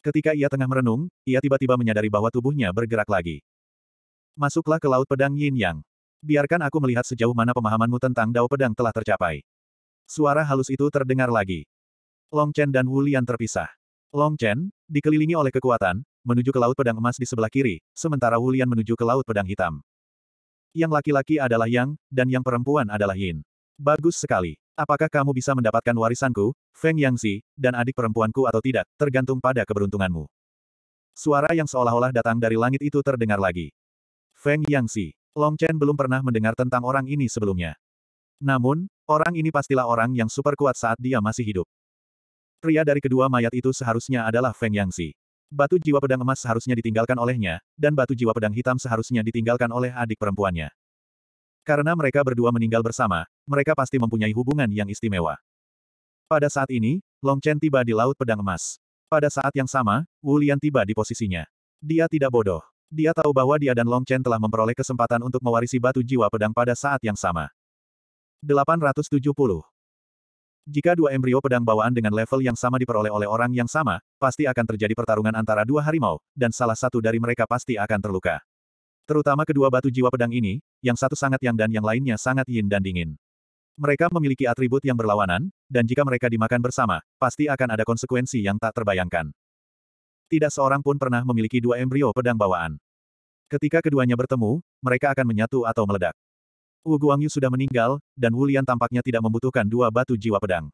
Ketika ia tengah merenung, ia tiba-tiba menyadari bahwa tubuhnya bergerak lagi. Masuklah ke Laut Pedang Yin Yang. Biarkan aku melihat sejauh mana pemahamanmu tentang Dao Pedang telah tercapai. Suara halus itu terdengar lagi. Long Chen dan Wu Lian terpisah. Long Chen, dikelilingi oleh kekuatan, menuju ke Laut Pedang Emas di sebelah kiri, sementara Wu Lian menuju ke Laut Pedang Hitam. Yang laki-laki adalah Yang, dan yang perempuan adalah Yin. Bagus sekali. Apakah kamu bisa mendapatkan warisanku, Feng Yangzi, dan adik perempuanku atau tidak, tergantung pada keberuntunganmu. Suara yang seolah-olah datang dari langit itu terdengar lagi. Feng Yangzi, Long Chen belum pernah mendengar tentang orang ini sebelumnya. Namun, orang ini pastilah orang yang super kuat saat dia masih hidup. Pria dari kedua mayat itu seharusnya adalah Feng Yangzi. Batu jiwa pedang emas seharusnya ditinggalkan olehnya, dan batu jiwa pedang hitam seharusnya ditinggalkan oleh adik perempuannya. Karena mereka berdua meninggal bersama, mereka pasti mempunyai hubungan yang istimewa. Pada saat ini, Long Chen tiba di Laut Pedang Emas. Pada saat yang sama, Wu Lian tiba di posisinya. Dia tidak bodoh. Dia tahu bahwa dia dan Long Chen telah memperoleh kesempatan untuk mewarisi batu jiwa pedang pada saat yang sama. 870. Jika dua embrio pedang bawaan dengan level yang sama diperoleh oleh orang yang sama, pasti akan terjadi pertarungan antara dua harimau, dan salah satu dari mereka pasti akan terluka. Terutama kedua batu jiwa pedang ini, yang satu sangat yang dan yang lainnya sangat yin dan dingin. Mereka memiliki atribut yang berlawanan, dan jika mereka dimakan bersama, pasti akan ada konsekuensi yang tak terbayangkan. Tidak seorang pun pernah memiliki dua embrio pedang bawaan. Ketika keduanya bertemu, mereka akan menyatu atau meledak. Wu Guangyu sudah meninggal, dan Wu Lian tampaknya tidak membutuhkan dua batu jiwa pedang.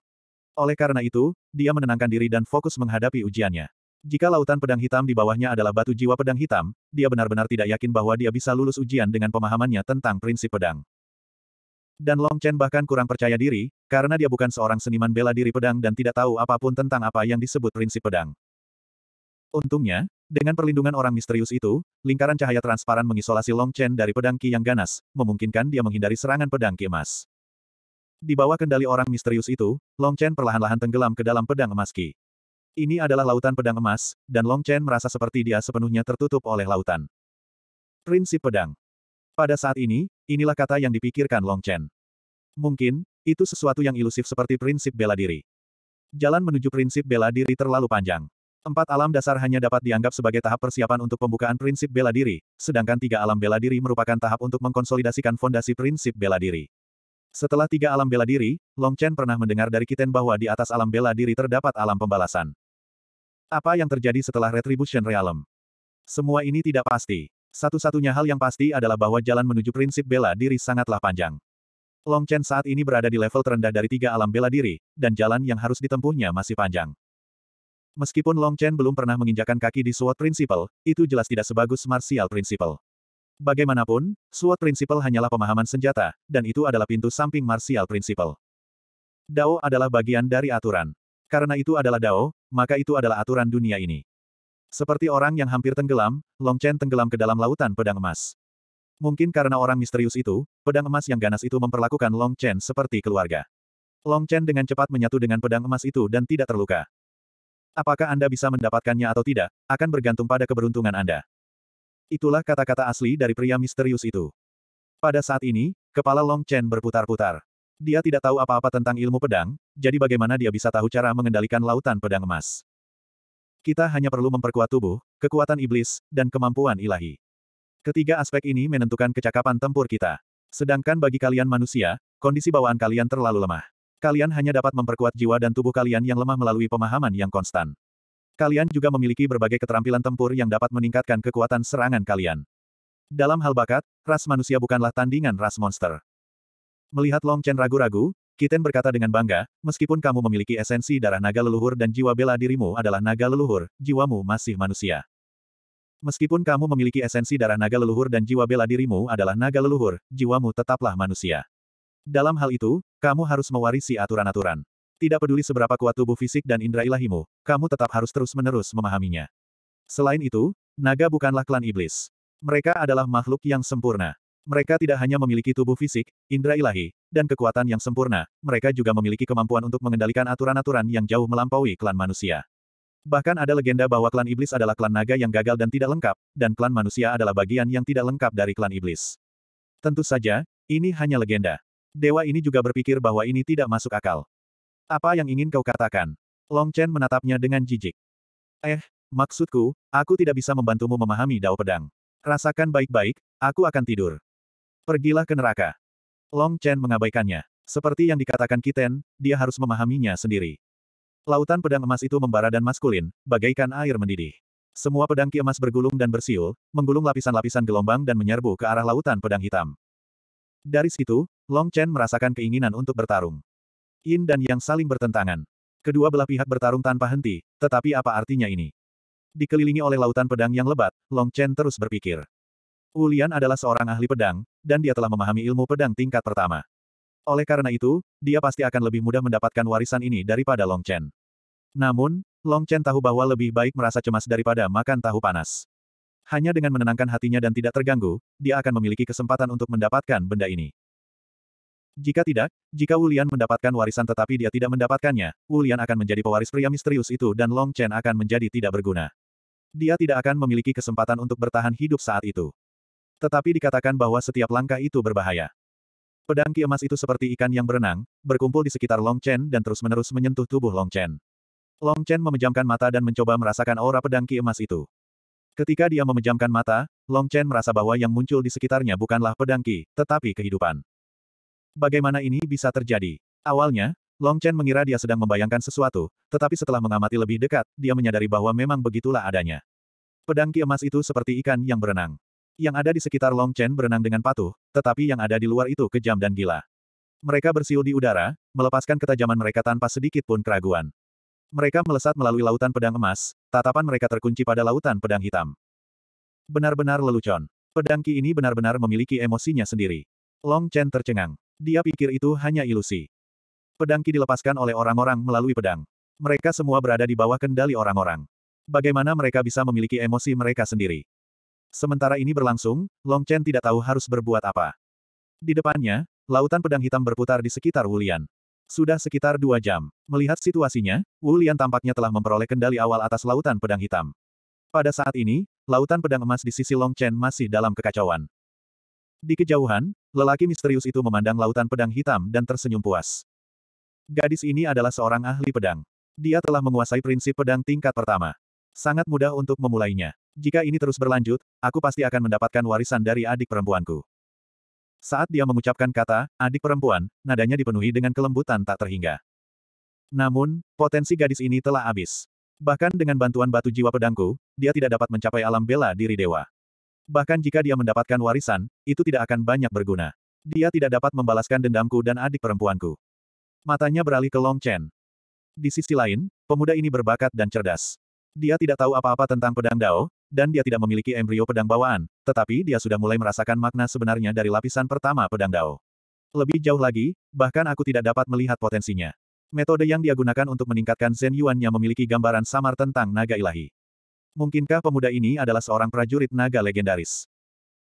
Oleh karena itu, dia menenangkan diri dan fokus menghadapi ujiannya. Jika lautan pedang hitam di bawahnya adalah batu jiwa pedang hitam, dia benar-benar tidak yakin bahwa dia bisa lulus ujian dengan pemahamannya tentang prinsip pedang. Dan Long Chen bahkan kurang percaya diri, karena dia bukan seorang seniman bela diri pedang dan tidak tahu apapun tentang apa yang disebut prinsip pedang. Untungnya, dengan perlindungan orang misterius itu, lingkaran cahaya transparan mengisolasi Long Chen dari pedang Ki yang ganas, memungkinkan dia menghindari serangan pedang Ki emas. Di bawah kendali orang misterius itu, Long Chen perlahan-lahan tenggelam ke dalam pedang emas Ki. Ini adalah lautan pedang emas, dan Long Chen merasa seperti dia sepenuhnya tertutup oleh lautan. Prinsip pedang. Pada saat ini, inilah kata yang dipikirkan Long Chen. Mungkin, itu sesuatu yang ilusif seperti prinsip bela diri. Jalan menuju prinsip bela diri terlalu panjang. Empat alam dasar hanya dapat dianggap sebagai tahap persiapan untuk pembukaan prinsip bela diri, sedangkan tiga alam bela diri merupakan tahap untuk mengkonsolidasikan fondasi prinsip bela diri. Setelah tiga alam bela diri, Long Chen pernah mendengar dari Kiten bahwa di atas alam bela diri terdapat alam pembalasan. Apa yang terjadi setelah Retribution Realm? Semua ini tidak pasti. Satu-satunya hal yang pasti adalah bahwa jalan menuju prinsip bela diri sangatlah panjang. Long Chen saat ini berada di level terendah dari tiga alam bela diri, dan jalan yang harus ditempuhnya masih panjang. Meskipun Long Chen belum pernah menginjakan kaki di SWOT Principle, itu jelas tidak sebagus Martial Principle. Bagaimanapun, SWOT Principle hanyalah pemahaman senjata, dan itu adalah pintu samping Martial Principle. Dao adalah bagian dari aturan. Karena itu adalah Dao, maka itu adalah aturan dunia ini. Seperti orang yang hampir tenggelam, Long Chen tenggelam ke dalam lautan pedang emas. Mungkin karena orang misterius itu, pedang emas yang ganas itu memperlakukan Long Chen seperti keluarga. Long Chen dengan cepat menyatu dengan pedang emas itu dan tidak terluka. Apakah Anda bisa mendapatkannya atau tidak, akan bergantung pada keberuntungan Anda. Itulah kata-kata asli dari pria misterius itu. Pada saat ini, kepala Long Chen berputar-putar. Dia tidak tahu apa-apa tentang ilmu pedang, jadi bagaimana dia bisa tahu cara mengendalikan lautan pedang emas. Kita hanya perlu memperkuat tubuh, kekuatan iblis, dan kemampuan ilahi. Ketiga aspek ini menentukan kecakapan tempur kita. Sedangkan bagi kalian manusia, kondisi bawaan kalian terlalu lemah. Kalian hanya dapat memperkuat jiwa dan tubuh kalian yang lemah melalui pemahaman yang konstan. Kalian juga memiliki berbagai keterampilan tempur yang dapat meningkatkan kekuatan serangan kalian. Dalam hal bakat, ras manusia bukanlah tandingan ras monster. Melihat Long Chen ragu-ragu, Kiten berkata dengan bangga, meskipun kamu memiliki esensi darah naga leluhur dan jiwa bela dirimu adalah naga leluhur, jiwamu masih manusia. Meskipun kamu memiliki esensi darah naga leluhur dan jiwa bela dirimu adalah naga leluhur, jiwamu tetaplah manusia. Dalam hal itu, kamu harus mewarisi aturan-aturan. Tidak peduli seberapa kuat tubuh fisik dan indera ilahimu, kamu tetap harus terus-menerus memahaminya. Selain itu, naga bukanlah klan iblis. Mereka adalah makhluk yang sempurna. Mereka tidak hanya memiliki tubuh fisik, indera ilahi, dan kekuatan yang sempurna, mereka juga memiliki kemampuan untuk mengendalikan aturan-aturan yang jauh melampaui klan manusia. Bahkan ada legenda bahwa klan iblis adalah klan naga yang gagal dan tidak lengkap, dan klan manusia adalah bagian yang tidak lengkap dari klan iblis. Tentu saja, ini hanya legenda. Dewa ini juga berpikir bahwa ini tidak masuk akal. Apa yang ingin kau katakan? Long Chen menatapnya dengan jijik. Eh, maksudku, aku tidak bisa membantumu memahami dao pedang. Rasakan baik-baik, aku akan tidur. Pergilah ke neraka. Long Chen mengabaikannya. Seperti yang dikatakan Kiten, dia harus memahaminya sendiri. Lautan pedang emas itu membara dan maskulin, bagaikan air mendidih. Semua pedang ki emas bergulung dan bersiul, menggulung lapisan-lapisan gelombang dan menyerbu ke arah lautan pedang hitam. Dari situ, Long Chen merasakan keinginan untuk bertarung. Yin dan Yang saling bertentangan. Kedua belah pihak bertarung tanpa henti, tetapi apa artinya ini? Dikelilingi oleh lautan pedang yang lebat, Long Chen terus berpikir. Wulian adalah seorang ahli pedang, dan dia telah memahami ilmu pedang tingkat pertama. Oleh karena itu, dia pasti akan lebih mudah mendapatkan warisan ini daripada Long Chen. Namun, Long Chen tahu bahwa lebih baik merasa cemas daripada makan tahu panas. Hanya dengan menenangkan hatinya dan tidak terganggu, dia akan memiliki kesempatan untuk mendapatkan benda ini. Jika tidak, jika Wulian mendapatkan warisan tetapi dia tidak mendapatkannya, Wulian akan menjadi pewaris pria misterius itu dan Long Chen akan menjadi tidak berguna. Dia tidak akan memiliki kesempatan untuk bertahan hidup saat itu. Tetapi dikatakan bahwa setiap langkah itu berbahaya. Pedang ki emas itu seperti ikan yang berenang, berkumpul di sekitar Long Chen dan terus-menerus menyentuh tubuh Long Chen. Long Chen memejamkan mata dan mencoba merasakan aura pedang ki emas itu. Ketika dia memejamkan mata, Long Chen merasa bahwa yang muncul di sekitarnya bukanlah pedang Qi, tetapi kehidupan. Bagaimana ini bisa terjadi? Awalnya, Long Chen mengira dia sedang membayangkan sesuatu, tetapi setelah mengamati lebih dekat, dia menyadari bahwa memang begitulah adanya. Pedang Qi emas itu seperti ikan yang berenang. Yang ada di sekitar Long Chen berenang dengan patuh, tetapi yang ada di luar itu kejam dan gila. Mereka bersiul di udara, melepaskan ketajaman mereka tanpa sedikit pun keraguan. Mereka melesat melalui lautan pedang emas, tatapan mereka terkunci pada lautan pedang hitam. Benar-benar lelucon. Pedang Ki ini benar-benar memiliki emosinya sendiri. Long Chen tercengang. Dia pikir itu hanya ilusi. Pedang Ki dilepaskan oleh orang-orang melalui pedang. Mereka semua berada di bawah kendali orang-orang. Bagaimana mereka bisa memiliki emosi mereka sendiri? Sementara ini berlangsung, Long Chen tidak tahu harus berbuat apa. Di depannya, lautan pedang hitam berputar di sekitar Wulian. Sudah sekitar dua jam. Melihat situasinya, Wu Lian tampaknya telah memperoleh kendali awal atas lautan pedang hitam. Pada saat ini, lautan pedang emas di sisi Long Chen masih dalam kekacauan. Di kejauhan, lelaki misterius itu memandang lautan pedang hitam dan tersenyum puas. Gadis ini adalah seorang ahli pedang. Dia telah menguasai prinsip pedang tingkat pertama. Sangat mudah untuk memulainya. Jika ini terus berlanjut, aku pasti akan mendapatkan warisan dari adik perempuanku. Saat dia mengucapkan kata, adik perempuan, nadanya dipenuhi dengan kelembutan tak terhingga. Namun, potensi gadis ini telah habis. Bahkan dengan bantuan batu jiwa pedangku, dia tidak dapat mencapai alam bela diri dewa. Bahkan jika dia mendapatkan warisan, itu tidak akan banyak berguna. Dia tidak dapat membalaskan dendamku dan adik perempuanku. Matanya beralih ke Long Chen. Di sisi lain, pemuda ini berbakat dan cerdas. Dia tidak tahu apa-apa tentang pedang Dao, dan dia tidak memiliki embrio pedang bawaan, tetapi dia sudah mulai merasakan makna sebenarnya dari lapisan pertama pedang Dao. Lebih jauh lagi, bahkan aku tidak dapat melihat potensinya. Metode yang dia gunakan untuk meningkatkan Zen Yuan-nya memiliki gambaran samar tentang naga ilahi. Mungkinkah pemuda ini adalah seorang prajurit naga legendaris?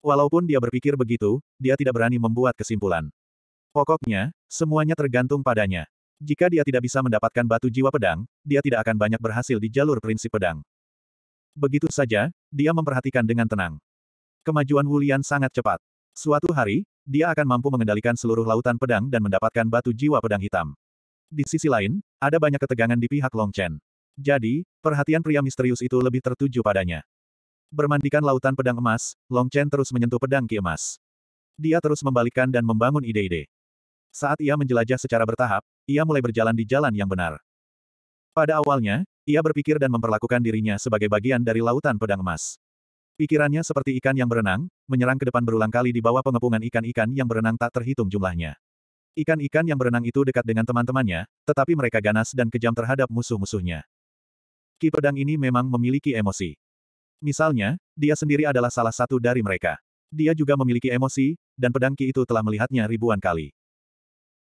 Walaupun dia berpikir begitu, dia tidak berani membuat kesimpulan. Pokoknya, semuanya tergantung padanya. Jika dia tidak bisa mendapatkan batu jiwa pedang, dia tidak akan banyak berhasil di jalur prinsip pedang. Begitu saja, dia memperhatikan dengan tenang. Kemajuan Wulian sangat cepat. Suatu hari, dia akan mampu mengendalikan seluruh lautan pedang dan mendapatkan batu jiwa pedang hitam. Di sisi lain, ada banyak ketegangan di pihak Long Chen. Jadi, perhatian pria misterius itu lebih tertuju padanya. Bermandikan lautan pedang emas, Long Chen terus menyentuh pedang ki emas. Dia terus membalikkan dan membangun ide-ide. Saat ia menjelajah secara bertahap, ia mulai berjalan di jalan yang benar. Pada awalnya, ia berpikir dan memperlakukan dirinya sebagai bagian dari lautan pedang emas. Pikirannya seperti ikan yang berenang, menyerang ke depan berulang kali di bawah pengepungan ikan-ikan yang berenang tak terhitung jumlahnya. Ikan-ikan yang berenang itu dekat dengan teman-temannya, tetapi mereka ganas dan kejam terhadap musuh-musuhnya. Ki pedang ini memang memiliki emosi. Misalnya, dia sendiri adalah salah satu dari mereka. Dia juga memiliki emosi, dan pedang Ki itu telah melihatnya ribuan kali.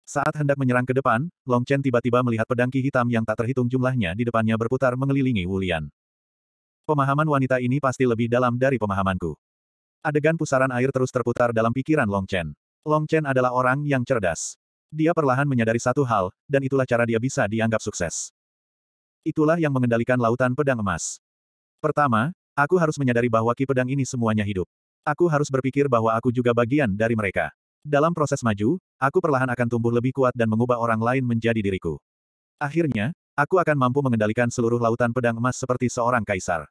Saat hendak menyerang ke depan, Long Chen tiba-tiba melihat pedang Ki hitam yang tak terhitung jumlahnya di depannya berputar mengelilingi Wulian. Pemahaman wanita ini pasti lebih dalam dari pemahamanku. Adegan pusaran air terus terputar dalam pikiran Long Chen. Long Chen adalah orang yang cerdas. Dia perlahan menyadari satu hal, dan itulah cara dia bisa dianggap sukses. Itulah yang mengendalikan lautan pedang emas. Pertama, aku harus menyadari bahwa ki pedang ini semuanya hidup. Aku harus berpikir bahwa aku juga bagian dari mereka. Dalam proses maju, aku perlahan akan tumbuh lebih kuat dan mengubah orang lain menjadi diriku. Akhirnya, Aku akan mampu mengendalikan seluruh lautan pedang emas seperti seorang kaisar.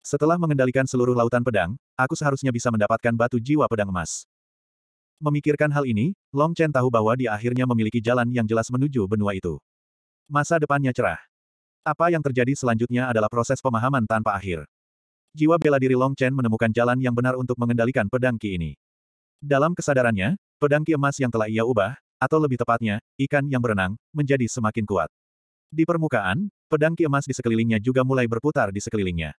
Setelah mengendalikan seluruh lautan pedang, aku seharusnya bisa mendapatkan batu jiwa pedang emas. Memikirkan hal ini, Long Chen tahu bahwa dia akhirnya memiliki jalan yang jelas menuju benua itu. Masa depannya cerah. Apa yang terjadi selanjutnya adalah proses pemahaman tanpa akhir. Jiwa bela diri Long Chen menemukan jalan yang benar untuk mengendalikan pedang Ki ini. Dalam kesadarannya, pedang Ki emas yang telah ia ubah, atau lebih tepatnya, ikan yang berenang, menjadi semakin kuat. Di permukaan, pedang ki emas di sekelilingnya juga mulai berputar di sekelilingnya.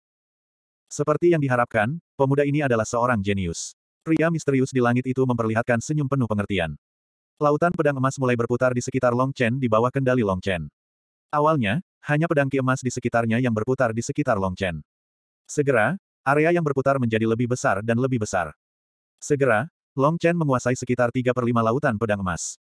Seperti yang diharapkan, pemuda ini adalah seorang jenius. Pria misterius di langit itu memperlihatkan senyum penuh pengertian. Lautan pedang emas mulai berputar di sekitar Long Chen di bawah kendali Long Chen. Awalnya, hanya pedang ki emas di sekitarnya yang berputar di sekitar Long Chen. Segera, area yang berputar menjadi lebih besar dan lebih besar. Segera, Long Chen menguasai sekitar 3 per 5 lautan pedang emas.